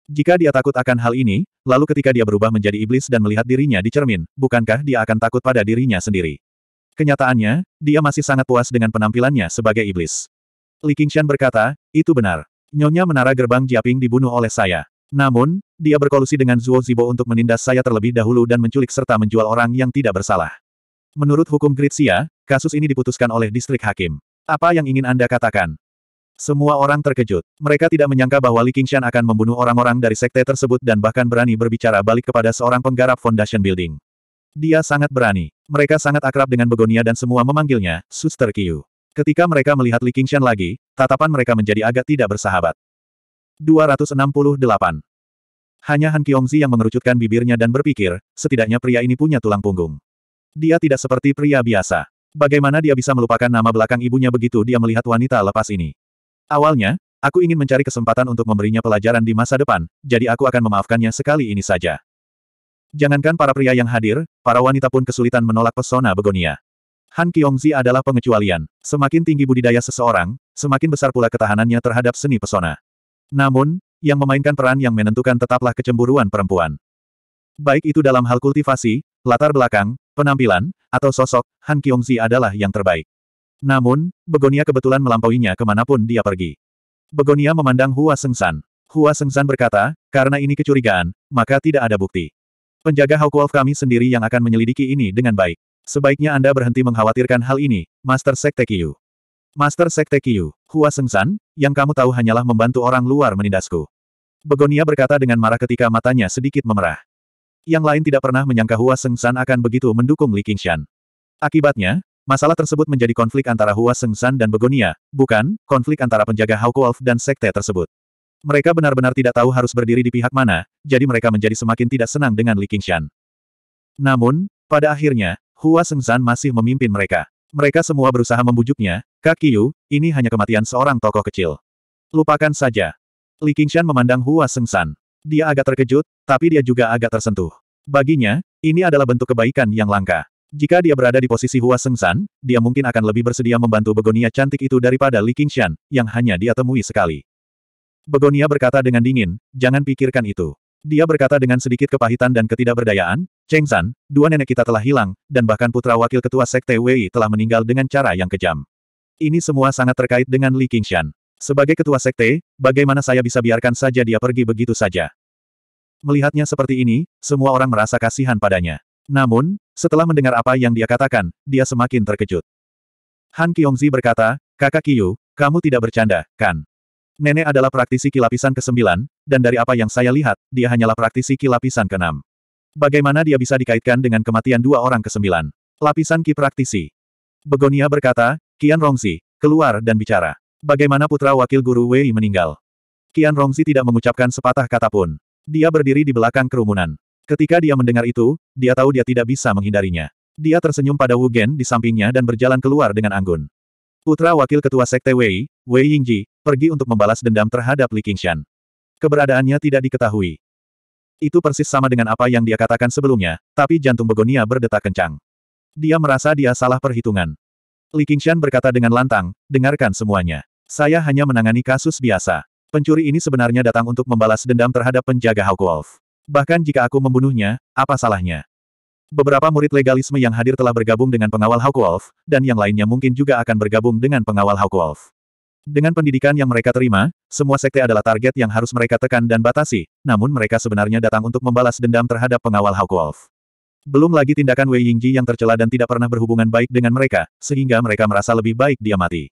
Jika dia takut akan hal ini, lalu ketika dia berubah menjadi iblis dan melihat dirinya di cermin, bukankah dia akan takut pada dirinya sendiri? Kenyataannya, dia masih sangat puas dengan penampilannya sebagai iblis. Li Qingshan berkata, itu benar. Nyonya Menara Gerbang Jiaping dibunuh oleh saya. Namun, dia berkolusi dengan Zuo Zibo untuk menindas saya terlebih dahulu dan menculik serta menjual orang yang tidak bersalah. Menurut hukum Gritsia, kasus ini diputuskan oleh distrik hakim. Apa yang ingin Anda katakan? Semua orang terkejut. Mereka tidak menyangka bahwa Li Qingshan akan membunuh orang-orang dari sekte tersebut dan bahkan berani berbicara balik kepada seorang penggarap Foundation Building. Dia sangat berani. Mereka sangat akrab dengan Begonia dan semua memanggilnya, Suster Qiu. Ketika mereka melihat Li Qingshan lagi, tatapan mereka menjadi agak tidak bersahabat. 268. Hanya Han Kiongzi yang mengerucutkan bibirnya dan berpikir, setidaknya pria ini punya tulang punggung. Dia tidak seperti pria biasa. Bagaimana dia bisa melupakan nama belakang ibunya begitu dia melihat wanita lepas ini? Awalnya, aku ingin mencari kesempatan untuk memberinya pelajaran di masa depan, jadi aku akan memaafkannya sekali ini saja. Jangankan para pria yang hadir, para wanita pun kesulitan menolak pesona begonia. Han Kiongzi adalah pengecualian. Semakin tinggi budidaya seseorang, semakin besar pula ketahanannya terhadap seni pesona. Namun, yang memainkan peran yang menentukan tetaplah kecemburuan perempuan. Baik itu dalam hal kultivasi, latar belakang, penampilan, atau sosok, Han Kyongzi adalah yang terbaik. Namun, Begonia kebetulan melampauinya kemanapun dia pergi. Begonia memandang Hua Sengsan. Hua Sengsan berkata, karena ini kecurigaan, maka tidak ada bukti. Penjaga Hawkwolf kami sendiri yang akan menyelidiki ini dengan baik. Sebaiknya Anda berhenti mengkhawatirkan hal ini, Master Sekte Kyu. Master Sekte Kyu, Hua Sengsan, yang kamu tahu hanyalah membantu orang luar menindasku. Begonia berkata dengan marah ketika matanya sedikit memerah. Yang lain tidak pernah menyangka Hua San akan begitu mendukung Li Qingshan. Akibatnya, masalah tersebut menjadi konflik antara Hua San dan Begonia, bukan, konflik antara penjaga Hawk Wolf dan sekte tersebut. Mereka benar-benar tidak tahu harus berdiri di pihak mana, jadi mereka menjadi semakin tidak senang dengan Li Qingshan. Namun, pada akhirnya, Hua San masih memimpin mereka. Mereka semua berusaha membujuknya, Kak Yu, ini hanya kematian seorang tokoh kecil. Lupakan saja. Li Qingshan memandang Hua Sengsan. Dia agak terkejut, tapi dia juga agak tersentuh. Baginya, ini adalah bentuk kebaikan yang langka. Jika dia berada di posisi Hua Sengsan, dia mungkin akan lebih bersedia membantu begonia cantik itu daripada Li Qingshan, yang hanya dia temui sekali. Begonia berkata dengan dingin, jangan pikirkan itu. Dia berkata dengan sedikit kepahitan dan ketidakberdayaan, Cheng San, dua nenek kita telah hilang, dan bahkan putra wakil ketua Sekte Wei telah meninggal dengan cara yang kejam. Ini semua sangat terkait dengan Li Qingshan. Sebagai ketua Sekte, bagaimana saya bisa biarkan saja dia pergi begitu saja? Melihatnya seperti ini, semua orang merasa kasihan padanya. Namun, setelah mendengar apa yang dia katakan, dia semakin terkejut. Han Kiongzi berkata, Kakak Kiyu, kamu tidak bercanda, kan? Nenek adalah praktisi kilapisan ke-9, dan dari apa yang saya lihat, dia hanyalah praktisi kilapisan ke-6. Bagaimana dia bisa dikaitkan dengan kematian dua orang ke-9? Lapisan ki praktisi. Begonia berkata, Kian Rongzi, keluar dan bicara. Bagaimana putra wakil guru Wei meninggal? Kian Rongzi tidak mengucapkan sepatah kata pun. Dia berdiri di belakang kerumunan. Ketika dia mendengar itu, dia tahu dia tidak bisa menghindarinya. Dia tersenyum pada Wu Gen di sampingnya dan berjalan keluar dengan anggun. Putra wakil ketua sekte Wei, Wei Yingji, pergi untuk membalas dendam terhadap Li Qingshan. Keberadaannya tidak diketahui. Itu persis sama dengan apa yang dia katakan sebelumnya, tapi jantung Begonia berdetak kencang. Dia merasa dia salah perhitungan. Li Qingshan berkata dengan lantang, dengarkan semuanya. Saya hanya menangani kasus biasa. Pencuri ini sebenarnya datang untuk membalas dendam terhadap penjaga Hawk Wolf. Bahkan jika aku membunuhnya, apa salahnya? Beberapa murid legalisme yang hadir telah bergabung dengan pengawal Hawk Wolf, dan yang lainnya mungkin juga akan bergabung dengan pengawal Hawk Wolf. Dengan pendidikan yang mereka terima, semua sekte adalah target yang harus mereka tekan dan batasi, namun mereka sebenarnya datang untuk membalas dendam terhadap pengawal Hawk Wolf. Belum lagi tindakan Wei Yingji yang tercela dan tidak pernah berhubungan baik dengan mereka, sehingga mereka merasa lebih baik dia mati.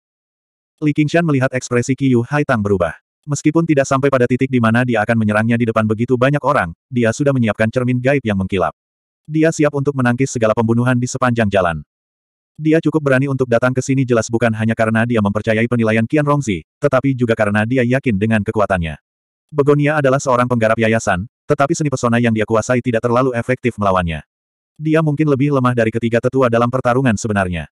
Li Qingshan melihat ekspresi Qiyu Haitang berubah. Meskipun tidak sampai pada titik di mana dia akan menyerangnya di depan begitu banyak orang, dia sudah menyiapkan cermin gaib yang mengkilap. Dia siap untuk menangkis segala pembunuhan di sepanjang jalan. Dia cukup berani untuk datang ke sini jelas bukan hanya karena dia mempercayai penilaian Qian Rongzi, tetapi juga karena dia yakin dengan kekuatannya. Begonia adalah seorang penggarap yayasan, tetapi seni pesona yang dia kuasai tidak terlalu efektif melawannya. Dia mungkin lebih lemah dari ketiga tetua dalam pertarungan sebenarnya.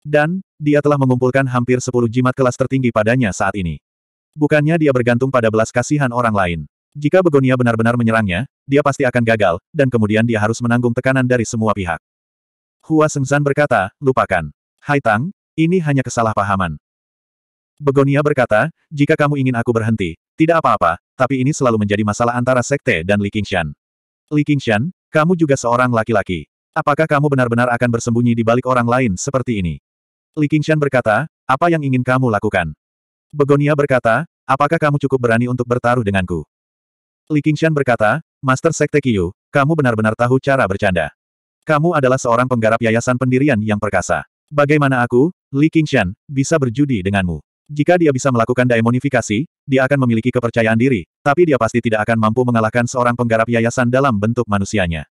Dan, dia telah mengumpulkan hampir 10 jimat kelas tertinggi padanya saat ini. Bukannya dia bergantung pada belas kasihan orang lain. Jika Begonia benar-benar menyerangnya, dia pasti akan gagal, dan kemudian dia harus menanggung tekanan dari semua pihak. Hua Sengzan berkata, lupakan. Hai Tang, ini hanya kesalahpahaman. Begonia berkata, jika kamu ingin aku berhenti, tidak apa-apa, tapi ini selalu menjadi masalah antara sekte dan Li Qingshan. Li Qingshan, kamu juga seorang laki-laki. Apakah kamu benar-benar akan bersembunyi di balik orang lain seperti ini? Li Qingshan berkata, apa yang ingin kamu lakukan? Begonia berkata, apakah kamu cukup berani untuk bertaruh denganku? Li Qingshan berkata, Master Sekte Kiyu, kamu benar-benar tahu cara bercanda. Kamu adalah seorang penggarap yayasan pendirian yang perkasa. Bagaimana aku, Li Qingshan, bisa berjudi denganmu? Jika dia bisa melakukan daemonifikasi, dia akan memiliki kepercayaan diri, tapi dia pasti tidak akan mampu mengalahkan seorang penggarap yayasan dalam bentuk manusianya.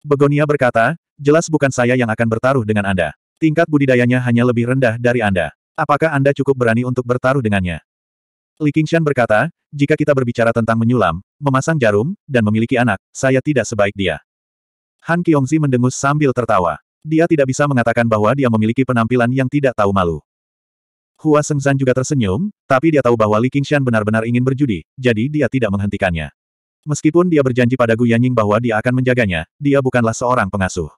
Begonia berkata, jelas bukan saya yang akan bertaruh dengan Anda. Tingkat budidayanya hanya lebih rendah dari Anda. Apakah Anda cukup berani untuk bertaruh dengannya? Li Qingshan berkata, jika kita berbicara tentang menyulam, memasang jarum, dan memiliki anak, saya tidak sebaik dia. Han Kiongzi mendengus sambil tertawa. Dia tidak bisa mengatakan bahwa dia memiliki penampilan yang tidak tahu malu. Hua Sengzan juga tersenyum, tapi dia tahu bahwa Li Qingshan benar-benar ingin berjudi, jadi dia tidak menghentikannya. Meskipun dia berjanji pada Gu Yanying bahwa dia akan menjaganya, dia bukanlah seorang pengasuh.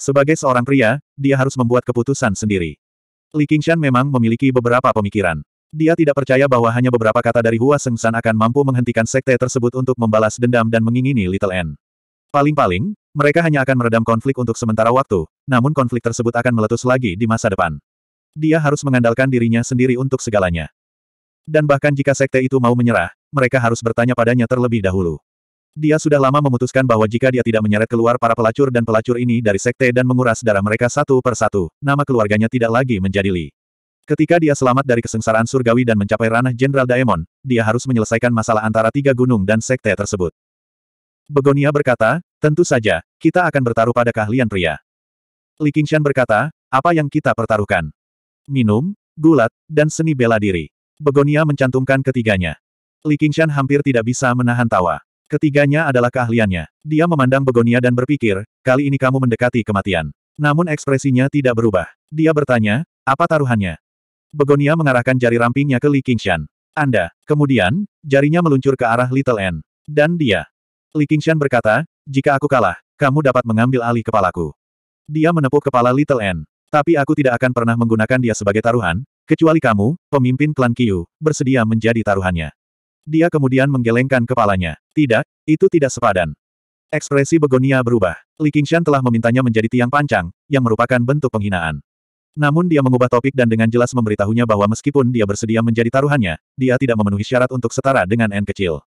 Sebagai seorang pria, dia harus membuat keputusan sendiri. Li Qingshan memang memiliki beberapa pemikiran. Dia tidak percaya bahwa hanya beberapa kata dari Hua Sengsan akan mampu menghentikan sekte tersebut untuk membalas dendam dan mengingini Little N. Paling-paling, mereka hanya akan meredam konflik untuk sementara waktu, namun konflik tersebut akan meletus lagi di masa depan. Dia harus mengandalkan dirinya sendiri untuk segalanya. Dan bahkan jika sekte itu mau menyerah, mereka harus bertanya padanya terlebih dahulu. Dia sudah lama memutuskan bahwa jika dia tidak menyeret keluar para pelacur dan pelacur ini dari sekte dan menguras darah mereka satu per satu, nama keluarganya tidak lagi menjadi Li. Ketika dia selamat dari kesengsaraan surgawi dan mencapai ranah Jenderal Daemon, dia harus menyelesaikan masalah antara tiga gunung dan sekte tersebut. Begonia berkata, tentu saja, kita akan bertaruh pada keahlian pria. Li Qingshan berkata, apa yang kita pertaruhkan? Minum, gulat, dan seni bela diri. Begonia mencantumkan ketiganya. Li Qingshan hampir tidak bisa menahan tawa. Ketiganya adalah keahliannya. Dia memandang Begonia dan berpikir, kali ini kamu mendekati kematian. Namun ekspresinya tidak berubah. Dia bertanya, apa taruhannya? Begonia mengarahkan jari rampingnya ke Li Qingshan. Anda. Kemudian, jarinya meluncur ke arah Little N. Dan dia. Li Qingshan berkata, jika aku kalah, kamu dapat mengambil alih kepalaku. Dia menepuk kepala Little N. Tapi aku tidak akan pernah menggunakan dia sebagai taruhan, kecuali kamu, pemimpin klan Qiu, bersedia menjadi taruhannya. Dia kemudian menggelengkan kepalanya. Tidak, itu tidak sepadan. Ekspresi Begonia berubah. Li Qingshan telah memintanya menjadi tiang pancang, yang merupakan bentuk penghinaan. Namun dia mengubah topik dan dengan jelas memberitahunya bahwa meskipun dia bersedia menjadi taruhannya, dia tidak memenuhi syarat untuk setara dengan N kecil.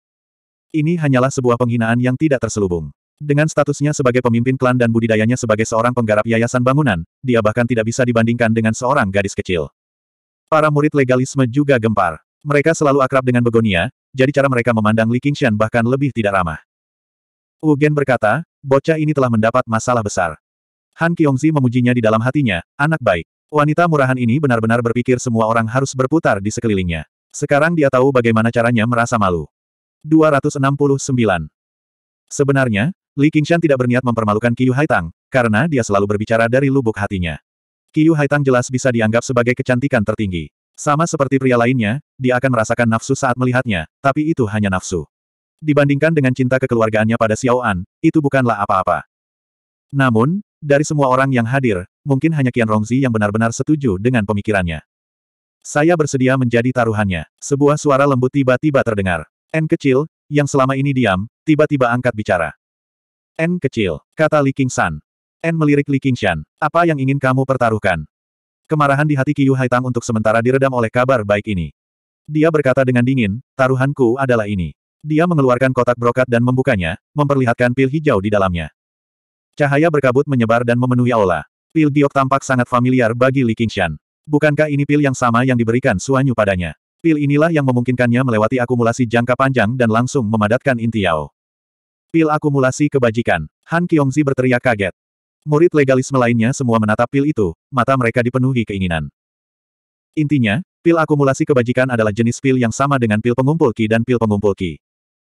Ini hanyalah sebuah penghinaan yang tidak terselubung. Dengan statusnya sebagai pemimpin klan dan budidayanya sebagai seorang penggarap yayasan bangunan, dia bahkan tidak bisa dibandingkan dengan seorang gadis kecil. Para murid legalisme juga gempar. Mereka selalu akrab dengan Begonia, jadi cara mereka memandang Li Qingshan bahkan lebih tidak ramah. Ugen berkata, bocah ini telah mendapat masalah besar. Han Kyongzi memujinya di dalam hatinya, anak baik. Wanita murahan ini benar-benar berpikir semua orang harus berputar di sekelilingnya. Sekarang dia tahu bagaimana caranya merasa malu. 269. Sebenarnya, Li Qingshan tidak berniat mempermalukan Qiu Haitang, karena dia selalu berbicara dari lubuk hatinya. Qiu Haitang jelas bisa dianggap sebagai kecantikan tertinggi. Sama seperti pria lainnya, dia akan merasakan nafsu saat melihatnya, tapi itu hanya nafsu. Dibandingkan dengan cinta kekeluargaannya pada Xiao An, itu bukanlah apa-apa. Namun, dari semua orang yang hadir, mungkin hanya Qian Rongzi yang benar-benar setuju dengan pemikirannya. Saya bersedia menjadi taruhannya. Sebuah suara lembut tiba-tiba terdengar. N kecil, yang selama ini diam, tiba-tiba angkat bicara. N kecil, kata Li San. N melirik Li Shan, apa yang ingin kamu pertaruhkan? Kemarahan di hati Qiyu Haitang untuk sementara diredam oleh kabar baik ini. Dia berkata dengan dingin, taruhanku adalah ini. Dia mengeluarkan kotak brokat dan membukanya, memperlihatkan pil hijau di dalamnya. Cahaya berkabut menyebar dan memenuhi aula. Pil giok tampak sangat familiar bagi Li Qingshan. Bukankah ini pil yang sama yang diberikan Suanyu padanya? Pil inilah yang memungkinkannya melewati akumulasi jangka panjang dan langsung memadatkan inti Yao. Pil akumulasi kebajikan. Han Kiongzi berteriak kaget. Murid legalisme lainnya semua menatap pil itu, mata mereka dipenuhi keinginan. Intinya, pil akumulasi kebajikan adalah jenis pil yang sama dengan pil pengumpul ki dan pil pengumpul ki.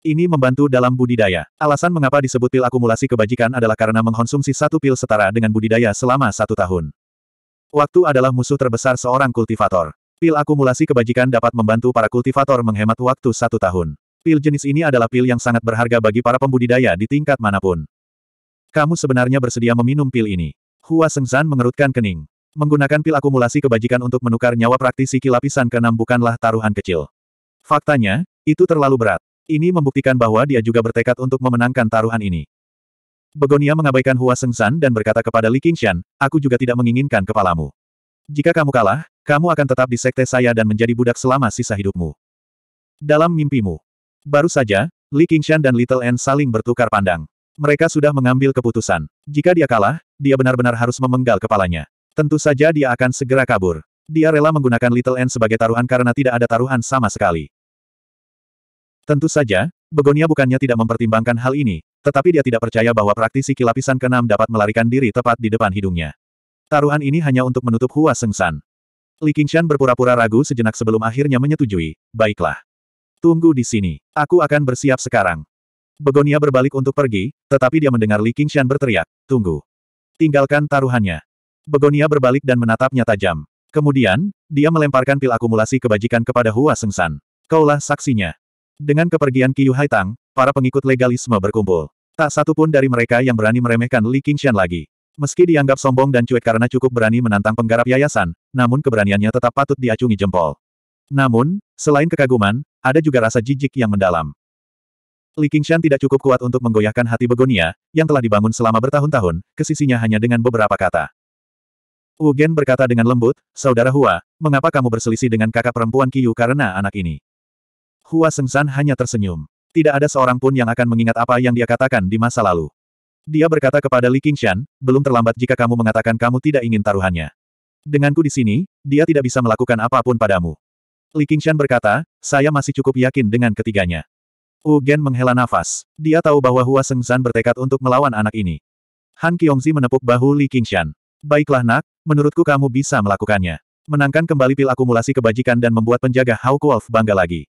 Ini membantu dalam budidaya. Alasan mengapa disebut pil akumulasi kebajikan adalah karena mengkonsumsi satu pil setara dengan budidaya selama satu tahun. Waktu adalah musuh terbesar seorang kultivator. Pil akumulasi kebajikan dapat membantu para kultivator menghemat waktu satu tahun. Pil jenis ini adalah pil yang sangat berharga bagi para pembudidaya di tingkat manapun. Kamu sebenarnya bersedia meminum pil ini. Hua Sengzan mengerutkan kening. Menggunakan pil akumulasi kebajikan untuk menukar nyawa praktisi kilapisan keenam bukanlah taruhan kecil. Faktanya, itu terlalu berat. Ini membuktikan bahwa dia juga bertekad untuk memenangkan taruhan ini. Begonia mengabaikan Hua Sengzan dan berkata kepada Li Qingshan, aku juga tidak menginginkan kepalamu. Jika kamu kalah, kamu akan tetap di sekte saya dan menjadi budak selama sisa hidupmu. Dalam mimpimu. Baru saja, Li Qingshan dan Little N saling bertukar pandang. Mereka sudah mengambil keputusan. Jika dia kalah, dia benar-benar harus memenggal kepalanya. Tentu saja dia akan segera kabur. Dia rela menggunakan Little N sebagai taruhan karena tidak ada taruhan sama sekali. Tentu saja, Begonia bukannya tidak mempertimbangkan hal ini, tetapi dia tidak percaya bahwa praktisi kilapisan keenam dapat melarikan diri tepat di depan hidungnya. Taruhan ini hanya untuk menutup Hua Sengsan. Li Qingshan berpura-pura ragu sejenak sebelum akhirnya menyetujui, baiklah. Tunggu di sini, aku akan bersiap sekarang. Begonia berbalik untuk pergi, tetapi dia mendengar Li Qingshan berteriak, tunggu. Tinggalkan taruhannya. Begonia berbalik dan menatapnya tajam. Kemudian, dia melemparkan pil akumulasi kebajikan kepada Hua Sengsan. Kaulah saksinya. Dengan kepergian Qiyu Haitang, para pengikut legalisme berkumpul. Tak satu pun dari mereka yang berani meremehkan Li Qingshan lagi. Meski dianggap sombong dan cuek karena cukup berani menantang penggarap yayasan, namun keberaniannya tetap patut diacungi jempol. Namun, selain kekaguman, ada juga rasa jijik yang mendalam. Li Qingshan tidak cukup kuat untuk menggoyahkan hati Begonia, yang telah dibangun selama bertahun-tahun, kesisinya hanya dengan beberapa kata. Wu Gen berkata dengan lembut, Saudara Hua, mengapa kamu berselisih dengan kakak perempuan Kiyu karena anak ini? Hua Sengsan hanya tersenyum. Tidak ada seorang pun yang akan mengingat apa yang dia katakan di masa lalu. Dia berkata kepada Li Qingshan, belum terlambat jika kamu mengatakan kamu tidak ingin taruhannya. Denganku di sini, dia tidak bisa melakukan apapun padamu. Li Qingshan berkata, saya masih cukup yakin dengan ketiganya. Wu Gen menghela nafas. Dia tahu bahwa Hua San bertekad untuk melawan anak ini. Han Kiongzi menepuk bahu Li Qingshan. Baiklah nak, menurutku kamu bisa melakukannya. Menangkan kembali pil akumulasi kebajikan dan membuat penjaga Hawk Wolf bangga lagi.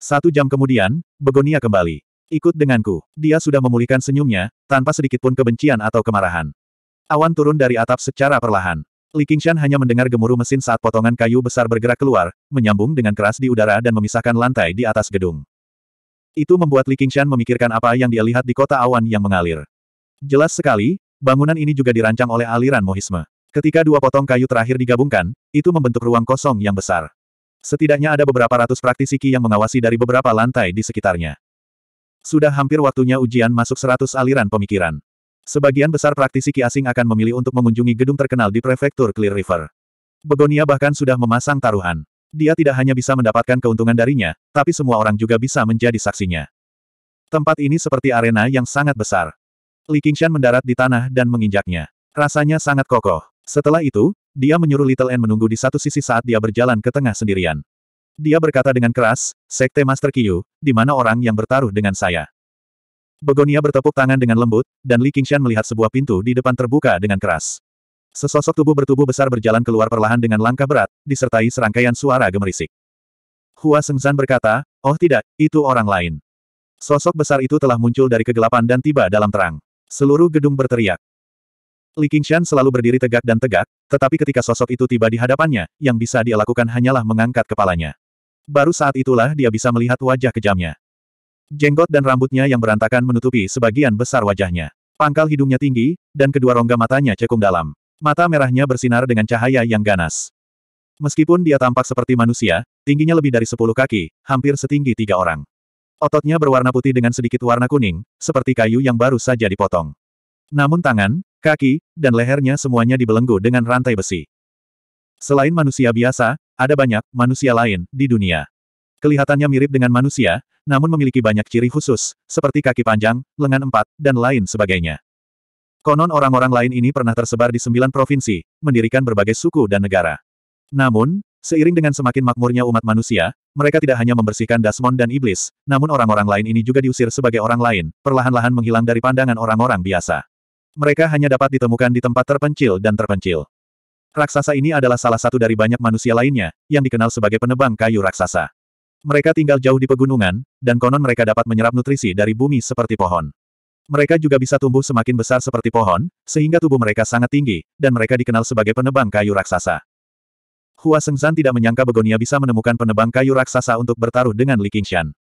Satu jam kemudian, Begonia kembali. Ikut denganku. Dia sudah memulihkan senyumnya, tanpa sedikitpun kebencian atau kemarahan. Awan turun dari atap secara perlahan. Li Qingshan hanya mendengar gemuruh mesin saat potongan kayu besar bergerak keluar, menyambung dengan keras di udara dan memisahkan lantai di atas gedung. Itu membuat Li Qingshan memikirkan apa yang dia lihat di kota awan yang mengalir. Jelas sekali, bangunan ini juga dirancang oleh aliran mohisme. Ketika dua potong kayu terakhir digabungkan, itu membentuk ruang kosong yang besar. Setidaknya ada beberapa ratus praktisi Qi yang mengawasi dari beberapa lantai di sekitarnya. Sudah hampir waktunya ujian masuk 100 aliran pemikiran. Sebagian besar praktisi kiasing asing akan memilih untuk mengunjungi gedung terkenal di prefektur Clear River. Begonia bahkan sudah memasang taruhan. Dia tidak hanya bisa mendapatkan keuntungan darinya, tapi semua orang juga bisa menjadi saksinya. Tempat ini seperti arena yang sangat besar. Li Qingshan mendarat di tanah dan menginjaknya. Rasanya sangat kokoh. Setelah itu, dia menyuruh Little N menunggu di satu sisi saat dia berjalan ke tengah sendirian. Dia berkata dengan keras, Sekte Master Kiyu, di mana orang yang bertaruh dengan saya. Begonia bertepuk tangan dengan lembut, dan Li Qingshan melihat sebuah pintu di depan terbuka dengan keras. Sesosok tubuh bertubuh besar berjalan keluar perlahan dengan langkah berat, disertai serangkaian suara gemerisik. Hua Sengzan berkata, oh tidak, itu orang lain. Sosok besar itu telah muncul dari kegelapan dan tiba dalam terang. Seluruh gedung berteriak. Li Qingshan selalu berdiri tegak dan tegak, tetapi ketika sosok itu tiba di hadapannya, yang bisa dia lakukan hanyalah mengangkat kepalanya. Baru saat itulah dia bisa melihat wajah kejamnya. Jenggot dan rambutnya yang berantakan menutupi sebagian besar wajahnya. Pangkal hidungnya tinggi, dan kedua rongga matanya cekung dalam. Mata merahnya bersinar dengan cahaya yang ganas. Meskipun dia tampak seperti manusia, tingginya lebih dari sepuluh kaki, hampir setinggi tiga orang. Ototnya berwarna putih dengan sedikit warna kuning, seperti kayu yang baru saja dipotong. Namun tangan, kaki, dan lehernya semuanya dibelenggu dengan rantai besi. Selain manusia biasa, ada banyak manusia lain di dunia. Kelihatannya mirip dengan manusia, namun memiliki banyak ciri khusus, seperti kaki panjang, lengan empat, dan lain sebagainya. Konon orang-orang lain ini pernah tersebar di sembilan provinsi, mendirikan berbagai suku dan negara. Namun, seiring dengan semakin makmurnya umat manusia, mereka tidak hanya membersihkan Dasmon dan Iblis, namun orang-orang lain ini juga diusir sebagai orang lain, perlahan-lahan menghilang dari pandangan orang-orang biasa. Mereka hanya dapat ditemukan di tempat terpencil dan terpencil. Raksasa ini adalah salah satu dari banyak manusia lainnya, yang dikenal sebagai penebang kayu raksasa. Mereka tinggal jauh di pegunungan, dan konon mereka dapat menyerap nutrisi dari bumi seperti pohon. Mereka juga bisa tumbuh semakin besar seperti pohon, sehingga tubuh mereka sangat tinggi, dan mereka dikenal sebagai penebang kayu raksasa. Hua Sengzan tidak menyangka Begonia bisa menemukan penebang kayu raksasa untuk bertaruh dengan Li Qingshan.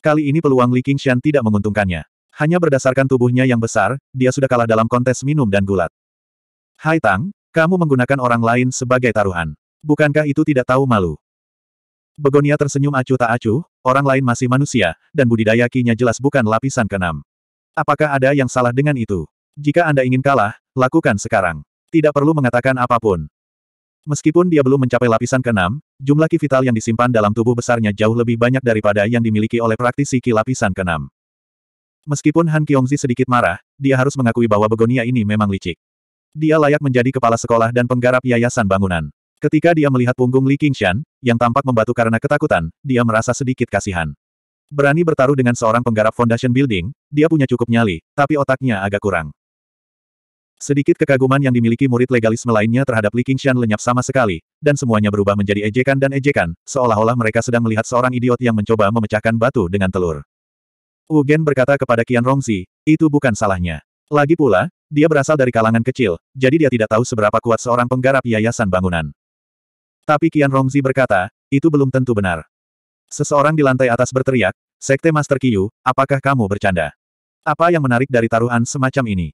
Kali ini peluang Li Qingshan tidak menguntungkannya. Hanya berdasarkan tubuhnya yang besar, dia sudah kalah dalam kontes minum dan gulat. Hai Tang, kamu menggunakan orang lain sebagai taruhan. Bukankah itu tidak tahu malu? Begonia tersenyum acuh tak acuh, orang lain masih manusia, dan budidaya kinya jelas bukan lapisan keenam. Apakah ada yang salah dengan itu? Jika Anda ingin kalah, lakukan sekarang. Tidak perlu mengatakan apapun. Meskipun dia belum mencapai lapisan keenam, jumlah ki vital yang disimpan dalam tubuh besarnya jauh lebih banyak daripada yang dimiliki oleh praktisi ki lapisan keenam. Meskipun Han Kiongzi sedikit marah, dia harus mengakui bahwa begonia ini memang licik. Dia layak menjadi kepala sekolah dan penggarap yayasan bangunan. Ketika dia melihat punggung Li Qingshan, yang tampak membatu karena ketakutan, dia merasa sedikit kasihan. Berani bertaruh dengan seorang penggarap foundation building, dia punya cukup nyali, tapi otaknya agak kurang. Sedikit kekaguman yang dimiliki murid legalisme lainnya terhadap Li Qingshan lenyap sama sekali, dan semuanya berubah menjadi ejekan dan ejekan, seolah-olah mereka sedang melihat seorang idiot yang mencoba memecahkan batu dengan telur. Wu Gen berkata kepada Qian Rongzi, itu bukan salahnya. Lagi pula, dia berasal dari kalangan kecil, jadi dia tidak tahu seberapa kuat seorang penggarap yayasan bangunan. Tapi Qian Rongzi berkata, itu belum tentu benar. Seseorang di lantai atas berteriak, Sekte Master Qiu, apakah kamu bercanda? Apa yang menarik dari taruhan semacam ini?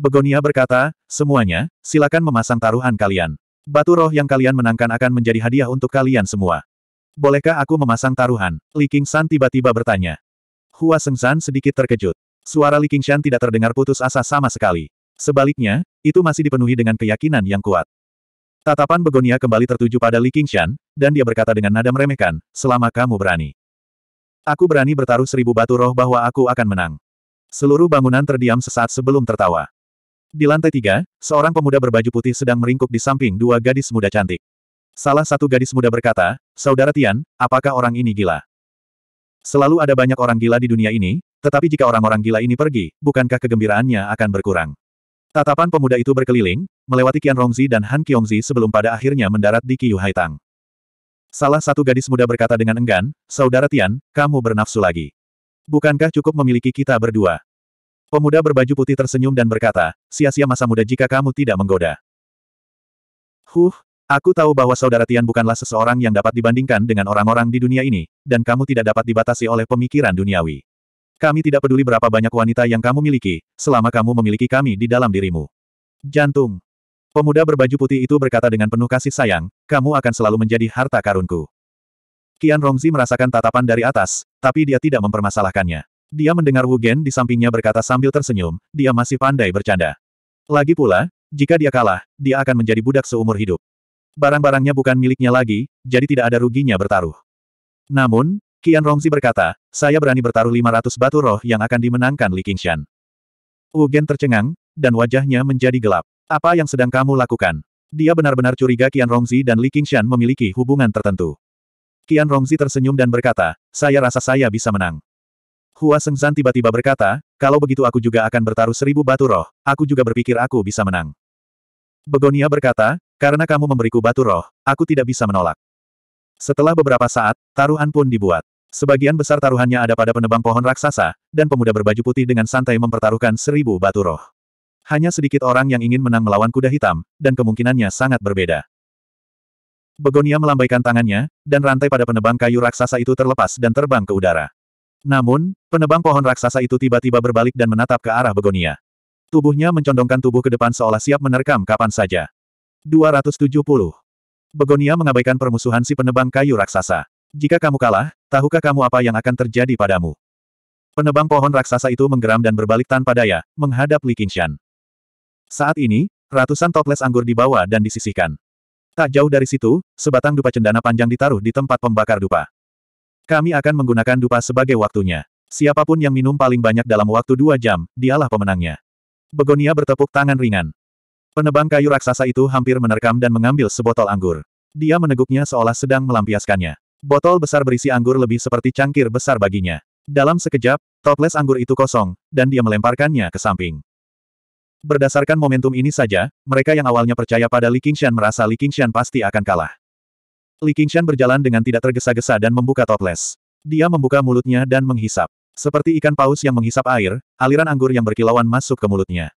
Begonia berkata, semuanya, silakan memasang taruhan kalian. Batu roh yang kalian menangkan akan menjadi hadiah untuk kalian semua. Bolehkah aku memasang taruhan? Li Qing San tiba-tiba bertanya. Hua Sengsan sedikit terkejut. Suara Li Qingshan tidak terdengar putus asa sama sekali. Sebaliknya, itu masih dipenuhi dengan keyakinan yang kuat. Tatapan Begonia kembali tertuju pada Li Qingshan, dan dia berkata dengan nada meremehkan, selama kamu berani. Aku berani bertaruh seribu batu roh bahwa aku akan menang. Seluruh bangunan terdiam sesaat sebelum tertawa. Di lantai tiga, seorang pemuda berbaju putih sedang meringkuk di samping dua gadis muda cantik. Salah satu gadis muda berkata, Saudara Tian, apakah orang ini gila? Selalu ada banyak orang gila di dunia ini, tetapi jika orang-orang gila ini pergi, bukankah kegembiraannya akan berkurang? Tatapan pemuda itu berkeliling, melewati Qian Rongzi dan Han Qiongzi sebelum pada akhirnya mendarat di Qiyu Haitang. Salah satu gadis muda berkata dengan enggan, Saudara Tian, kamu bernafsu lagi. Bukankah cukup memiliki kita berdua? Pemuda berbaju putih tersenyum dan berkata, sia-sia masa muda jika kamu tidak menggoda. Huh, aku tahu bahwa Saudara Tian bukanlah seseorang yang dapat dibandingkan dengan orang-orang di dunia ini, dan kamu tidak dapat dibatasi oleh pemikiran duniawi. Kami tidak peduli berapa banyak wanita yang kamu miliki, selama kamu memiliki kami di dalam dirimu. Jantung. Pemuda berbaju putih itu berkata dengan penuh kasih sayang, kamu akan selalu menjadi harta karunku. Kian Rongzi merasakan tatapan dari atas, tapi dia tidak mempermasalahkannya. Dia mendengar Wu Gen di sampingnya berkata sambil tersenyum, dia masih pandai bercanda. Lagi pula, jika dia kalah, dia akan menjadi budak seumur hidup. Barang-barangnya bukan miliknya lagi, jadi tidak ada ruginya bertaruh. Namun, Kian Rongzi berkata, saya berani bertaruh 500 batu roh yang akan dimenangkan Li Qingshan. Ugen tercengang, dan wajahnya menjadi gelap. Apa yang sedang kamu lakukan? Dia benar-benar curiga Qian Rongzi dan Li Qingshan memiliki hubungan tertentu. Qian Rongzi tersenyum dan berkata, saya rasa saya bisa menang. Hua Sengzan tiba-tiba berkata, kalau begitu aku juga akan bertaruh seribu batu roh, aku juga berpikir aku bisa menang. Begonia berkata, karena kamu memberiku batu roh, aku tidak bisa menolak. Setelah beberapa saat, taruhan pun dibuat. Sebagian besar taruhannya ada pada penebang pohon raksasa, dan pemuda berbaju putih dengan santai mempertaruhkan seribu batu roh. Hanya sedikit orang yang ingin menang melawan kuda hitam, dan kemungkinannya sangat berbeda. Begonia melambaikan tangannya, dan rantai pada penebang kayu raksasa itu terlepas dan terbang ke udara. Namun, penebang pohon raksasa itu tiba-tiba berbalik dan menatap ke arah Begonia. Tubuhnya mencondongkan tubuh ke depan seolah siap menerkam kapan saja. 270. Begonia mengabaikan permusuhan si penebang kayu raksasa. Jika kamu kalah, tahukah kamu apa yang akan terjadi padamu? Penebang pohon raksasa itu menggeram dan berbalik tanpa daya, menghadap Li Qingshan. Saat ini, ratusan toples anggur dibawa dan disisihkan. Tak jauh dari situ, sebatang dupa cendana panjang ditaruh di tempat pembakar dupa. Kami akan menggunakan dupa sebagai waktunya. Siapapun yang minum paling banyak dalam waktu dua jam, dialah pemenangnya. Begonia bertepuk tangan ringan. Penebang kayu raksasa itu hampir menerkam dan mengambil sebotol anggur. Dia meneguknya seolah sedang melampiaskannya. Botol besar berisi anggur lebih seperti cangkir besar baginya. Dalam sekejap, toples anggur itu kosong, dan dia melemparkannya ke samping. Berdasarkan momentum ini saja, mereka yang awalnya percaya pada Li Qingshan merasa Li Qingshan pasti akan kalah. Li Qingshan berjalan dengan tidak tergesa-gesa dan membuka toples. Dia membuka mulutnya dan menghisap. Seperti ikan paus yang menghisap air, aliran anggur yang berkilauan masuk ke mulutnya.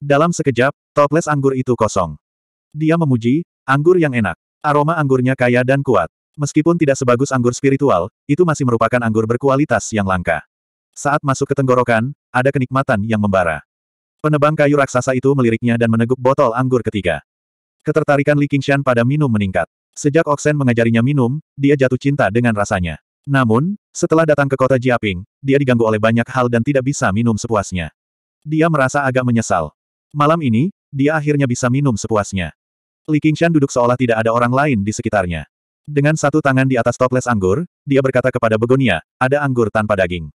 Dalam sekejap, toples anggur itu kosong. Dia memuji, anggur yang enak. Aroma anggurnya kaya dan kuat. Meskipun tidak sebagus anggur spiritual, itu masih merupakan anggur berkualitas yang langka. Saat masuk ke tenggorokan, ada kenikmatan yang membara. Penebang kayu raksasa itu meliriknya dan meneguk botol anggur ketiga. Ketertarikan Li Qingshan pada minum meningkat. Sejak Oksen mengajarinya minum, dia jatuh cinta dengan rasanya. Namun, setelah datang ke kota Jiaping, dia diganggu oleh banyak hal dan tidak bisa minum sepuasnya. Dia merasa agak menyesal. Malam ini, dia akhirnya bisa minum sepuasnya. Li Qingshan duduk seolah tidak ada orang lain di sekitarnya. Dengan satu tangan di atas toples anggur, dia berkata kepada Begonia, ada anggur tanpa daging.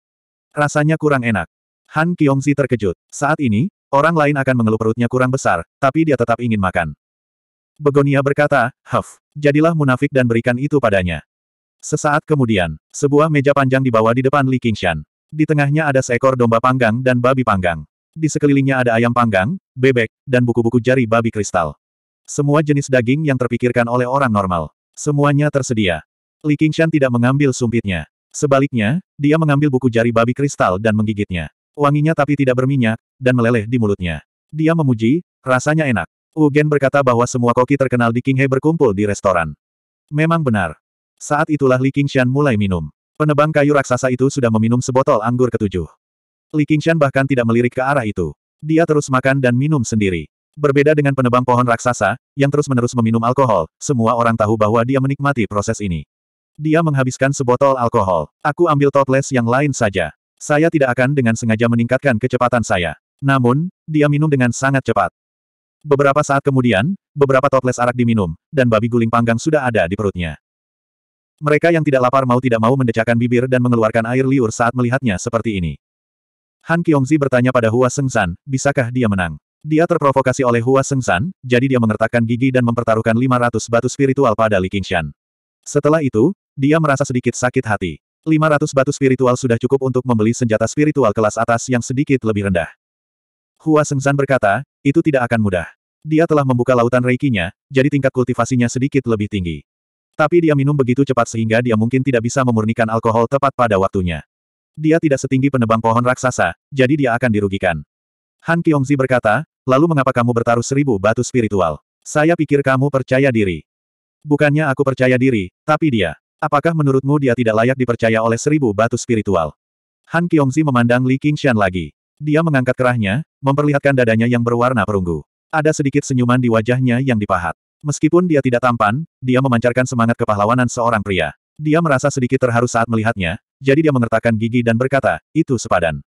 Rasanya kurang enak. Han Kyongsi terkejut. Saat ini, orang lain akan mengeluh perutnya kurang besar, tapi dia tetap ingin makan. Begonia berkata, Huff, jadilah munafik dan berikan itu padanya. Sesaat kemudian, sebuah meja panjang dibawa di depan Li Qingshan. Di tengahnya ada seekor domba panggang dan babi panggang. Di sekelilingnya ada ayam panggang, bebek, dan buku-buku jari babi kristal. Semua jenis daging yang terpikirkan oleh orang normal. Semuanya tersedia. Li Qingshan tidak mengambil sumpitnya. Sebaliknya, dia mengambil buku jari babi kristal dan menggigitnya. Wanginya tapi tidak berminyak, dan meleleh di mulutnya. Dia memuji, rasanya enak. Ugen berkata bahwa semua koki terkenal di Qinghe berkumpul di restoran. Memang benar. Saat itulah Li Qingshan mulai minum. Penebang kayu raksasa itu sudah meminum sebotol anggur ketujuh. Li Qingshan bahkan tidak melirik ke arah itu. Dia terus makan dan minum sendiri. Berbeda dengan penebang pohon raksasa, yang terus-menerus meminum alkohol, semua orang tahu bahwa dia menikmati proses ini. Dia menghabiskan sebotol alkohol. Aku ambil toples yang lain saja. Saya tidak akan dengan sengaja meningkatkan kecepatan saya. Namun, dia minum dengan sangat cepat. Beberapa saat kemudian, beberapa toples arak diminum, dan babi guling panggang sudah ada di perutnya. Mereka yang tidak lapar mau tidak mau mendecakkan bibir dan mengeluarkan air liur saat melihatnya seperti ini. Han Kiongzi bertanya pada Hua Sengsan, bisakah dia menang? Dia terprovokasi oleh Hua Sengsan, jadi dia mengertakkan gigi dan mempertaruhkan 500 batu spiritual pada Li Qingshan. Setelah itu, dia merasa sedikit sakit hati. 500 batu spiritual sudah cukup untuk membeli senjata spiritual kelas atas yang sedikit lebih rendah. Hua Sengsan berkata, itu tidak akan mudah. Dia telah membuka lautan reikinya, jadi tingkat kultivasinya sedikit lebih tinggi. Tapi dia minum begitu cepat sehingga dia mungkin tidak bisa memurnikan alkohol tepat pada waktunya. Dia tidak setinggi penebang pohon raksasa, jadi dia akan dirugikan. Han Kiongzi berkata, lalu mengapa kamu bertaruh seribu batu spiritual? Saya pikir kamu percaya diri. Bukannya aku percaya diri, tapi dia. Apakah menurutmu dia tidak layak dipercaya oleh seribu batu spiritual? Han Kiongzi memandang Li Qingshan lagi. Dia mengangkat kerahnya, memperlihatkan dadanya yang berwarna perunggu. Ada sedikit senyuman di wajahnya yang dipahat. Meskipun dia tidak tampan, dia memancarkan semangat kepahlawanan seorang pria. Dia merasa sedikit terharu saat melihatnya, jadi dia mengertakkan gigi dan berkata, itu sepadan.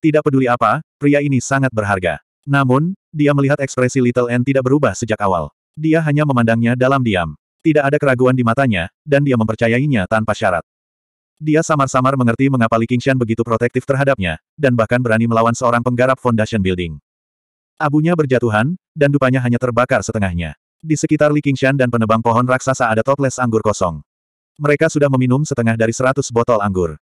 Tidak peduli apa, pria ini sangat berharga. Namun, dia melihat ekspresi Little N tidak berubah sejak awal. Dia hanya memandangnya dalam diam. Tidak ada keraguan di matanya, dan dia mempercayainya tanpa syarat. Dia samar-samar mengerti mengapa Li Qingshan begitu protektif terhadapnya, dan bahkan berani melawan seorang penggarap Foundation Building. Abunya berjatuhan, dan dupanya hanya terbakar setengahnya. Di sekitar Li Qingshan dan penebang pohon raksasa ada toples anggur kosong. Mereka sudah meminum setengah dari seratus botol anggur.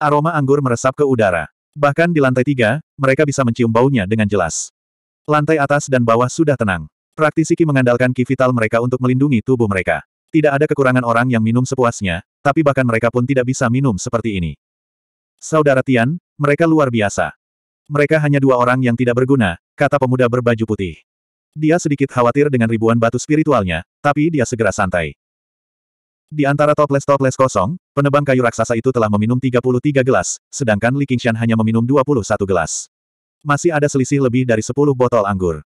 Aroma anggur meresap ke udara. Bahkan di lantai tiga, mereka bisa mencium baunya dengan jelas. Lantai atas dan bawah sudah tenang. Praktisi Ki mengandalkan Ki vital mereka untuk melindungi tubuh mereka. Tidak ada kekurangan orang yang minum sepuasnya, tapi bahkan mereka pun tidak bisa minum seperti ini. Saudara Tian, mereka luar biasa. Mereka hanya dua orang yang tidak berguna, kata pemuda berbaju putih. Dia sedikit khawatir dengan ribuan batu spiritualnya, tapi dia segera santai. Di antara toples-toples kosong, penebang kayu raksasa itu telah meminum 33 gelas, sedangkan Li Qingshan hanya meminum 21 gelas. Masih ada selisih lebih dari 10 botol anggur.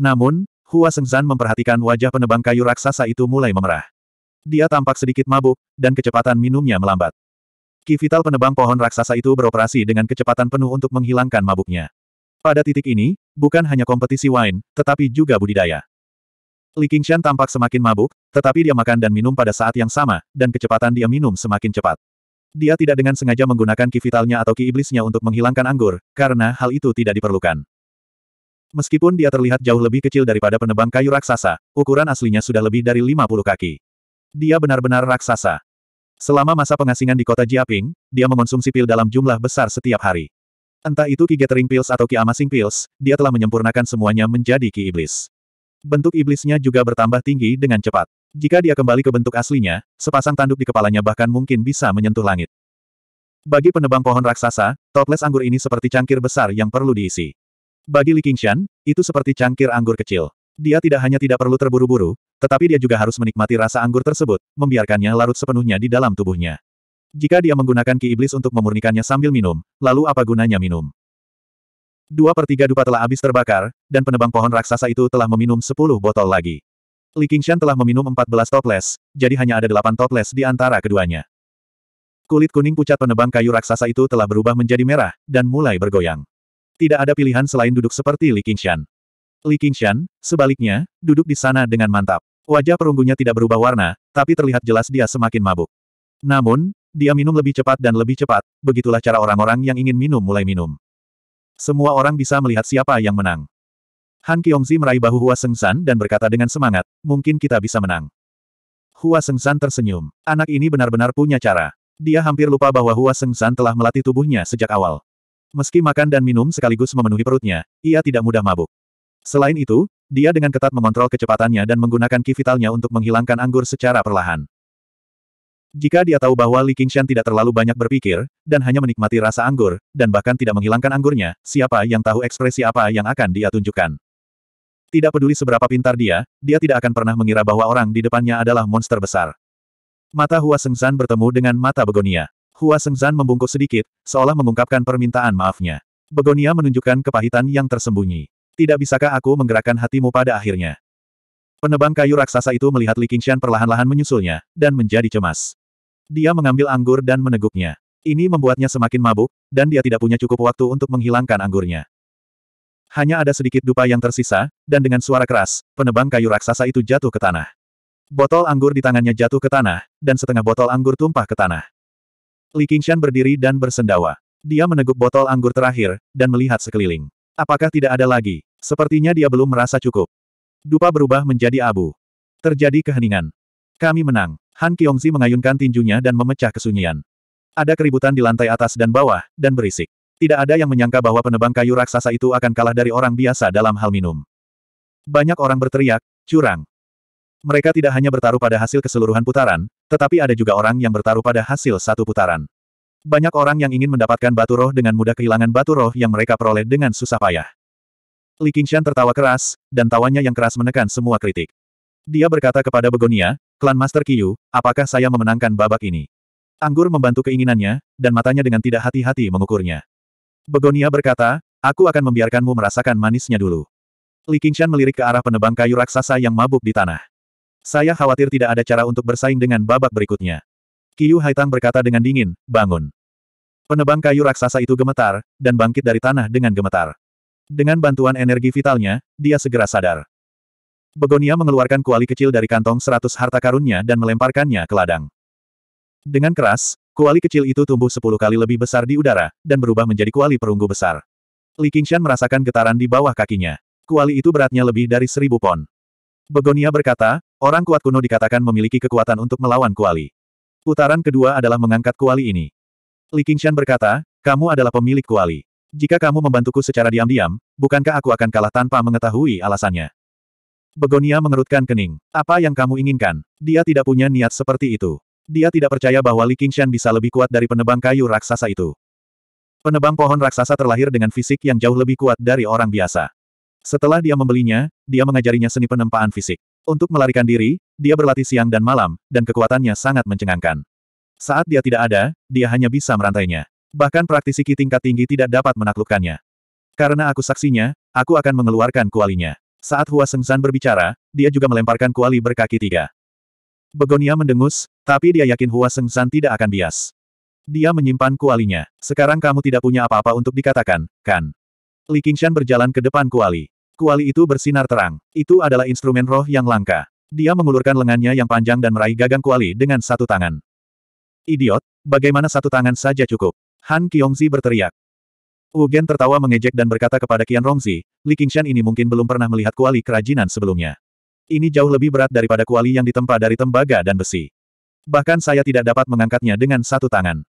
Namun, Hua Sengzan memperhatikan wajah penebang kayu raksasa itu mulai memerah. Dia tampak sedikit mabuk, dan kecepatan minumnya melambat. Ki vital penebang pohon raksasa itu beroperasi dengan kecepatan penuh untuk menghilangkan mabuknya. Pada titik ini, bukan hanya kompetisi wine, tetapi juga budidaya. Li Qingshan tampak semakin mabuk, tetapi dia makan dan minum pada saat yang sama, dan kecepatan dia minum semakin cepat. Dia tidak dengan sengaja menggunakan ki vitalnya atau ki iblisnya untuk menghilangkan anggur, karena hal itu tidak diperlukan. Meskipun dia terlihat jauh lebih kecil daripada penebang kayu raksasa, ukuran aslinya sudah lebih dari 50 kaki. Dia benar-benar raksasa. Selama masa pengasingan di kota Jiaping, dia mengonsumsi pil dalam jumlah besar setiap hari. Entah itu Ki Gathering Pills atau Ki amassing Pills, dia telah menyempurnakan semuanya menjadi Ki Iblis. Bentuk iblisnya juga bertambah tinggi dengan cepat. Jika dia kembali ke bentuk aslinya, sepasang tanduk di kepalanya bahkan mungkin bisa menyentuh langit. Bagi penebang pohon raksasa, toples anggur ini seperti cangkir besar yang perlu diisi. Bagi Li Qingshan, itu seperti cangkir anggur kecil. Dia tidak hanya tidak perlu terburu-buru, tetapi dia juga harus menikmati rasa anggur tersebut, membiarkannya larut sepenuhnya di dalam tubuhnya. Jika dia menggunakan ki iblis untuk memurnikannya sambil minum, lalu apa gunanya minum? Dua per tiga dupa telah habis terbakar, dan penebang pohon raksasa itu telah meminum sepuluh botol lagi. Li Qingshan telah meminum empat belas toples, jadi hanya ada delapan toples di antara keduanya. Kulit kuning pucat penebang kayu raksasa itu telah berubah menjadi merah, dan mulai bergoyang. Tidak ada pilihan selain duduk seperti Li Qingshan. Li Qingshan, sebaliknya, duduk di sana dengan mantap. Wajah perunggunya tidak berubah warna, tapi terlihat jelas dia semakin mabuk. Namun, dia minum lebih cepat dan lebih cepat, begitulah cara orang-orang yang ingin minum mulai minum. Semua orang bisa melihat siapa yang menang. Han Kiongzi meraih bahu Hua Sengsan dan berkata dengan semangat, mungkin kita bisa menang. Hua Sengsan tersenyum. Anak ini benar-benar punya cara. Dia hampir lupa bahwa Hua Sengsan telah melatih tubuhnya sejak awal. Meski makan dan minum sekaligus memenuhi perutnya, ia tidak mudah mabuk. Selain itu, dia dengan ketat mengontrol kecepatannya dan menggunakan kivitalnya untuk menghilangkan anggur secara perlahan. Jika dia tahu bahwa Li Qingshan tidak terlalu banyak berpikir, dan hanya menikmati rasa anggur, dan bahkan tidak menghilangkan anggurnya, siapa yang tahu ekspresi apa yang akan dia tunjukkan. Tidak peduli seberapa pintar dia, dia tidak akan pernah mengira bahwa orang di depannya adalah monster besar. Mata Hua Sengzan bertemu dengan mata Begonia. Hua Sengzan membungkuk sedikit, seolah mengungkapkan permintaan maafnya. Begonia menunjukkan kepahitan yang tersembunyi. Tidak bisakah aku menggerakkan hatimu pada akhirnya? Penebang kayu raksasa itu melihat Li Qingshan perlahan-lahan menyusulnya, dan menjadi cemas. Dia mengambil anggur dan meneguknya. Ini membuatnya semakin mabuk, dan dia tidak punya cukup waktu untuk menghilangkan anggurnya. Hanya ada sedikit dupa yang tersisa, dan dengan suara keras, penebang kayu raksasa itu jatuh ke tanah. Botol anggur di tangannya jatuh ke tanah, dan setengah botol anggur tumpah ke tanah. Li Qingshan berdiri dan bersendawa. Dia meneguk botol anggur terakhir, dan melihat sekeliling. Apakah tidak ada lagi? Sepertinya dia belum merasa cukup. Dupa berubah menjadi abu. Terjadi keheningan. Kami menang. Han Kiongzi mengayunkan tinjunya dan memecah kesunyian. Ada keributan di lantai atas dan bawah, dan berisik. Tidak ada yang menyangka bahwa penebang kayu raksasa itu akan kalah dari orang biasa dalam hal minum. Banyak orang berteriak, curang. Mereka tidak hanya bertaruh pada hasil keseluruhan putaran, tetapi ada juga orang yang bertaruh pada hasil satu putaran. Banyak orang yang ingin mendapatkan batu roh dengan mudah kehilangan batu roh yang mereka peroleh dengan susah payah. Li Qingshan tertawa keras, dan tawanya yang keras menekan semua kritik. Dia berkata kepada Begonia, Klan Master Kiyu, apakah saya memenangkan babak ini? Anggur membantu keinginannya, dan matanya dengan tidak hati-hati mengukurnya. Begonia berkata, aku akan membiarkanmu merasakan manisnya dulu. Li Qingshan melirik ke arah penebang kayu raksasa yang mabuk di tanah. Saya khawatir tidak ada cara untuk bersaing dengan babak berikutnya. Kiyu Haitang berkata dengan dingin, bangun. Penebang kayu raksasa itu gemetar, dan bangkit dari tanah dengan gemetar. Dengan bantuan energi vitalnya, dia segera sadar. Begonia mengeluarkan kuali kecil dari kantong seratus harta karunnya dan melemparkannya ke ladang. Dengan keras, kuali kecil itu tumbuh sepuluh kali lebih besar di udara, dan berubah menjadi kuali perunggu besar. Li Qingshan merasakan getaran di bawah kakinya. Kuali itu beratnya lebih dari seribu pon. Begonia berkata, orang kuat kuno dikatakan memiliki kekuatan untuk melawan kuali. Putaran kedua adalah mengangkat kuali ini. Li Qingshan berkata, kamu adalah pemilik kuali. Jika kamu membantuku secara diam-diam, bukankah aku akan kalah tanpa mengetahui alasannya? Begonia mengerutkan kening. Apa yang kamu inginkan? Dia tidak punya niat seperti itu. Dia tidak percaya bahwa Li Qingshan bisa lebih kuat dari penebang kayu raksasa itu. Penebang pohon raksasa terlahir dengan fisik yang jauh lebih kuat dari orang biasa. Setelah dia membelinya, dia mengajarinya seni penempaan fisik. Untuk melarikan diri, dia berlatih siang dan malam, dan kekuatannya sangat mencengangkan. Saat dia tidak ada, dia hanya bisa merantainya. Bahkan praktisi ki tingkat tinggi tidak dapat menaklukkannya. Karena aku saksinya, aku akan mengeluarkan kualinya. Saat Hua Sengzan berbicara, dia juga melemparkan kuali berkaki tiga. Begonia mendengus, tapi dia yakin Hua Sengzan tidak akan bias. Dia menyimpan kualinya. Sekarang kamu tidak punya apa-apa untuk dikatakan, kan? Li Qingshan berjalan ke depan kuali. Kuali itu bersinar terang. Itu adalah instrumen roh yang langka. Dia mengulurkan lengannya yang panjang dan meraih gagang kuali dengan satu tangan. Idiot, bagaimana satu tangan saja cukup? Han Kyongzi berteriak. Wu Gen tertawa mengejek dan berkata kepada Qian Rongzi, Li Qingshan ini mungkin belum pernah melihat kuali kerajinan sebelumnya. Ini jauh lebih berat daripada kuali yang ditempa dari tembaga dan besi. Bahkan saya tidak dapat mengangkatnya dengan satu tangan.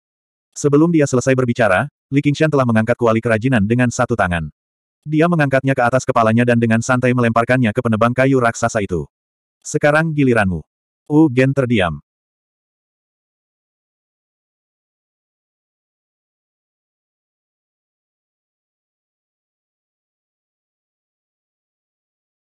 Sebelum dia selesai berbicara, Li Qingshan telah mengangkat kuali kerajinan dengan satu tangan. Dia mengangkatnya ke atas kepalanya dan dengan santai melemparkannya ke penebang kayu raksasa itu. Sekarang giliranmu. Wu Gen terdiam.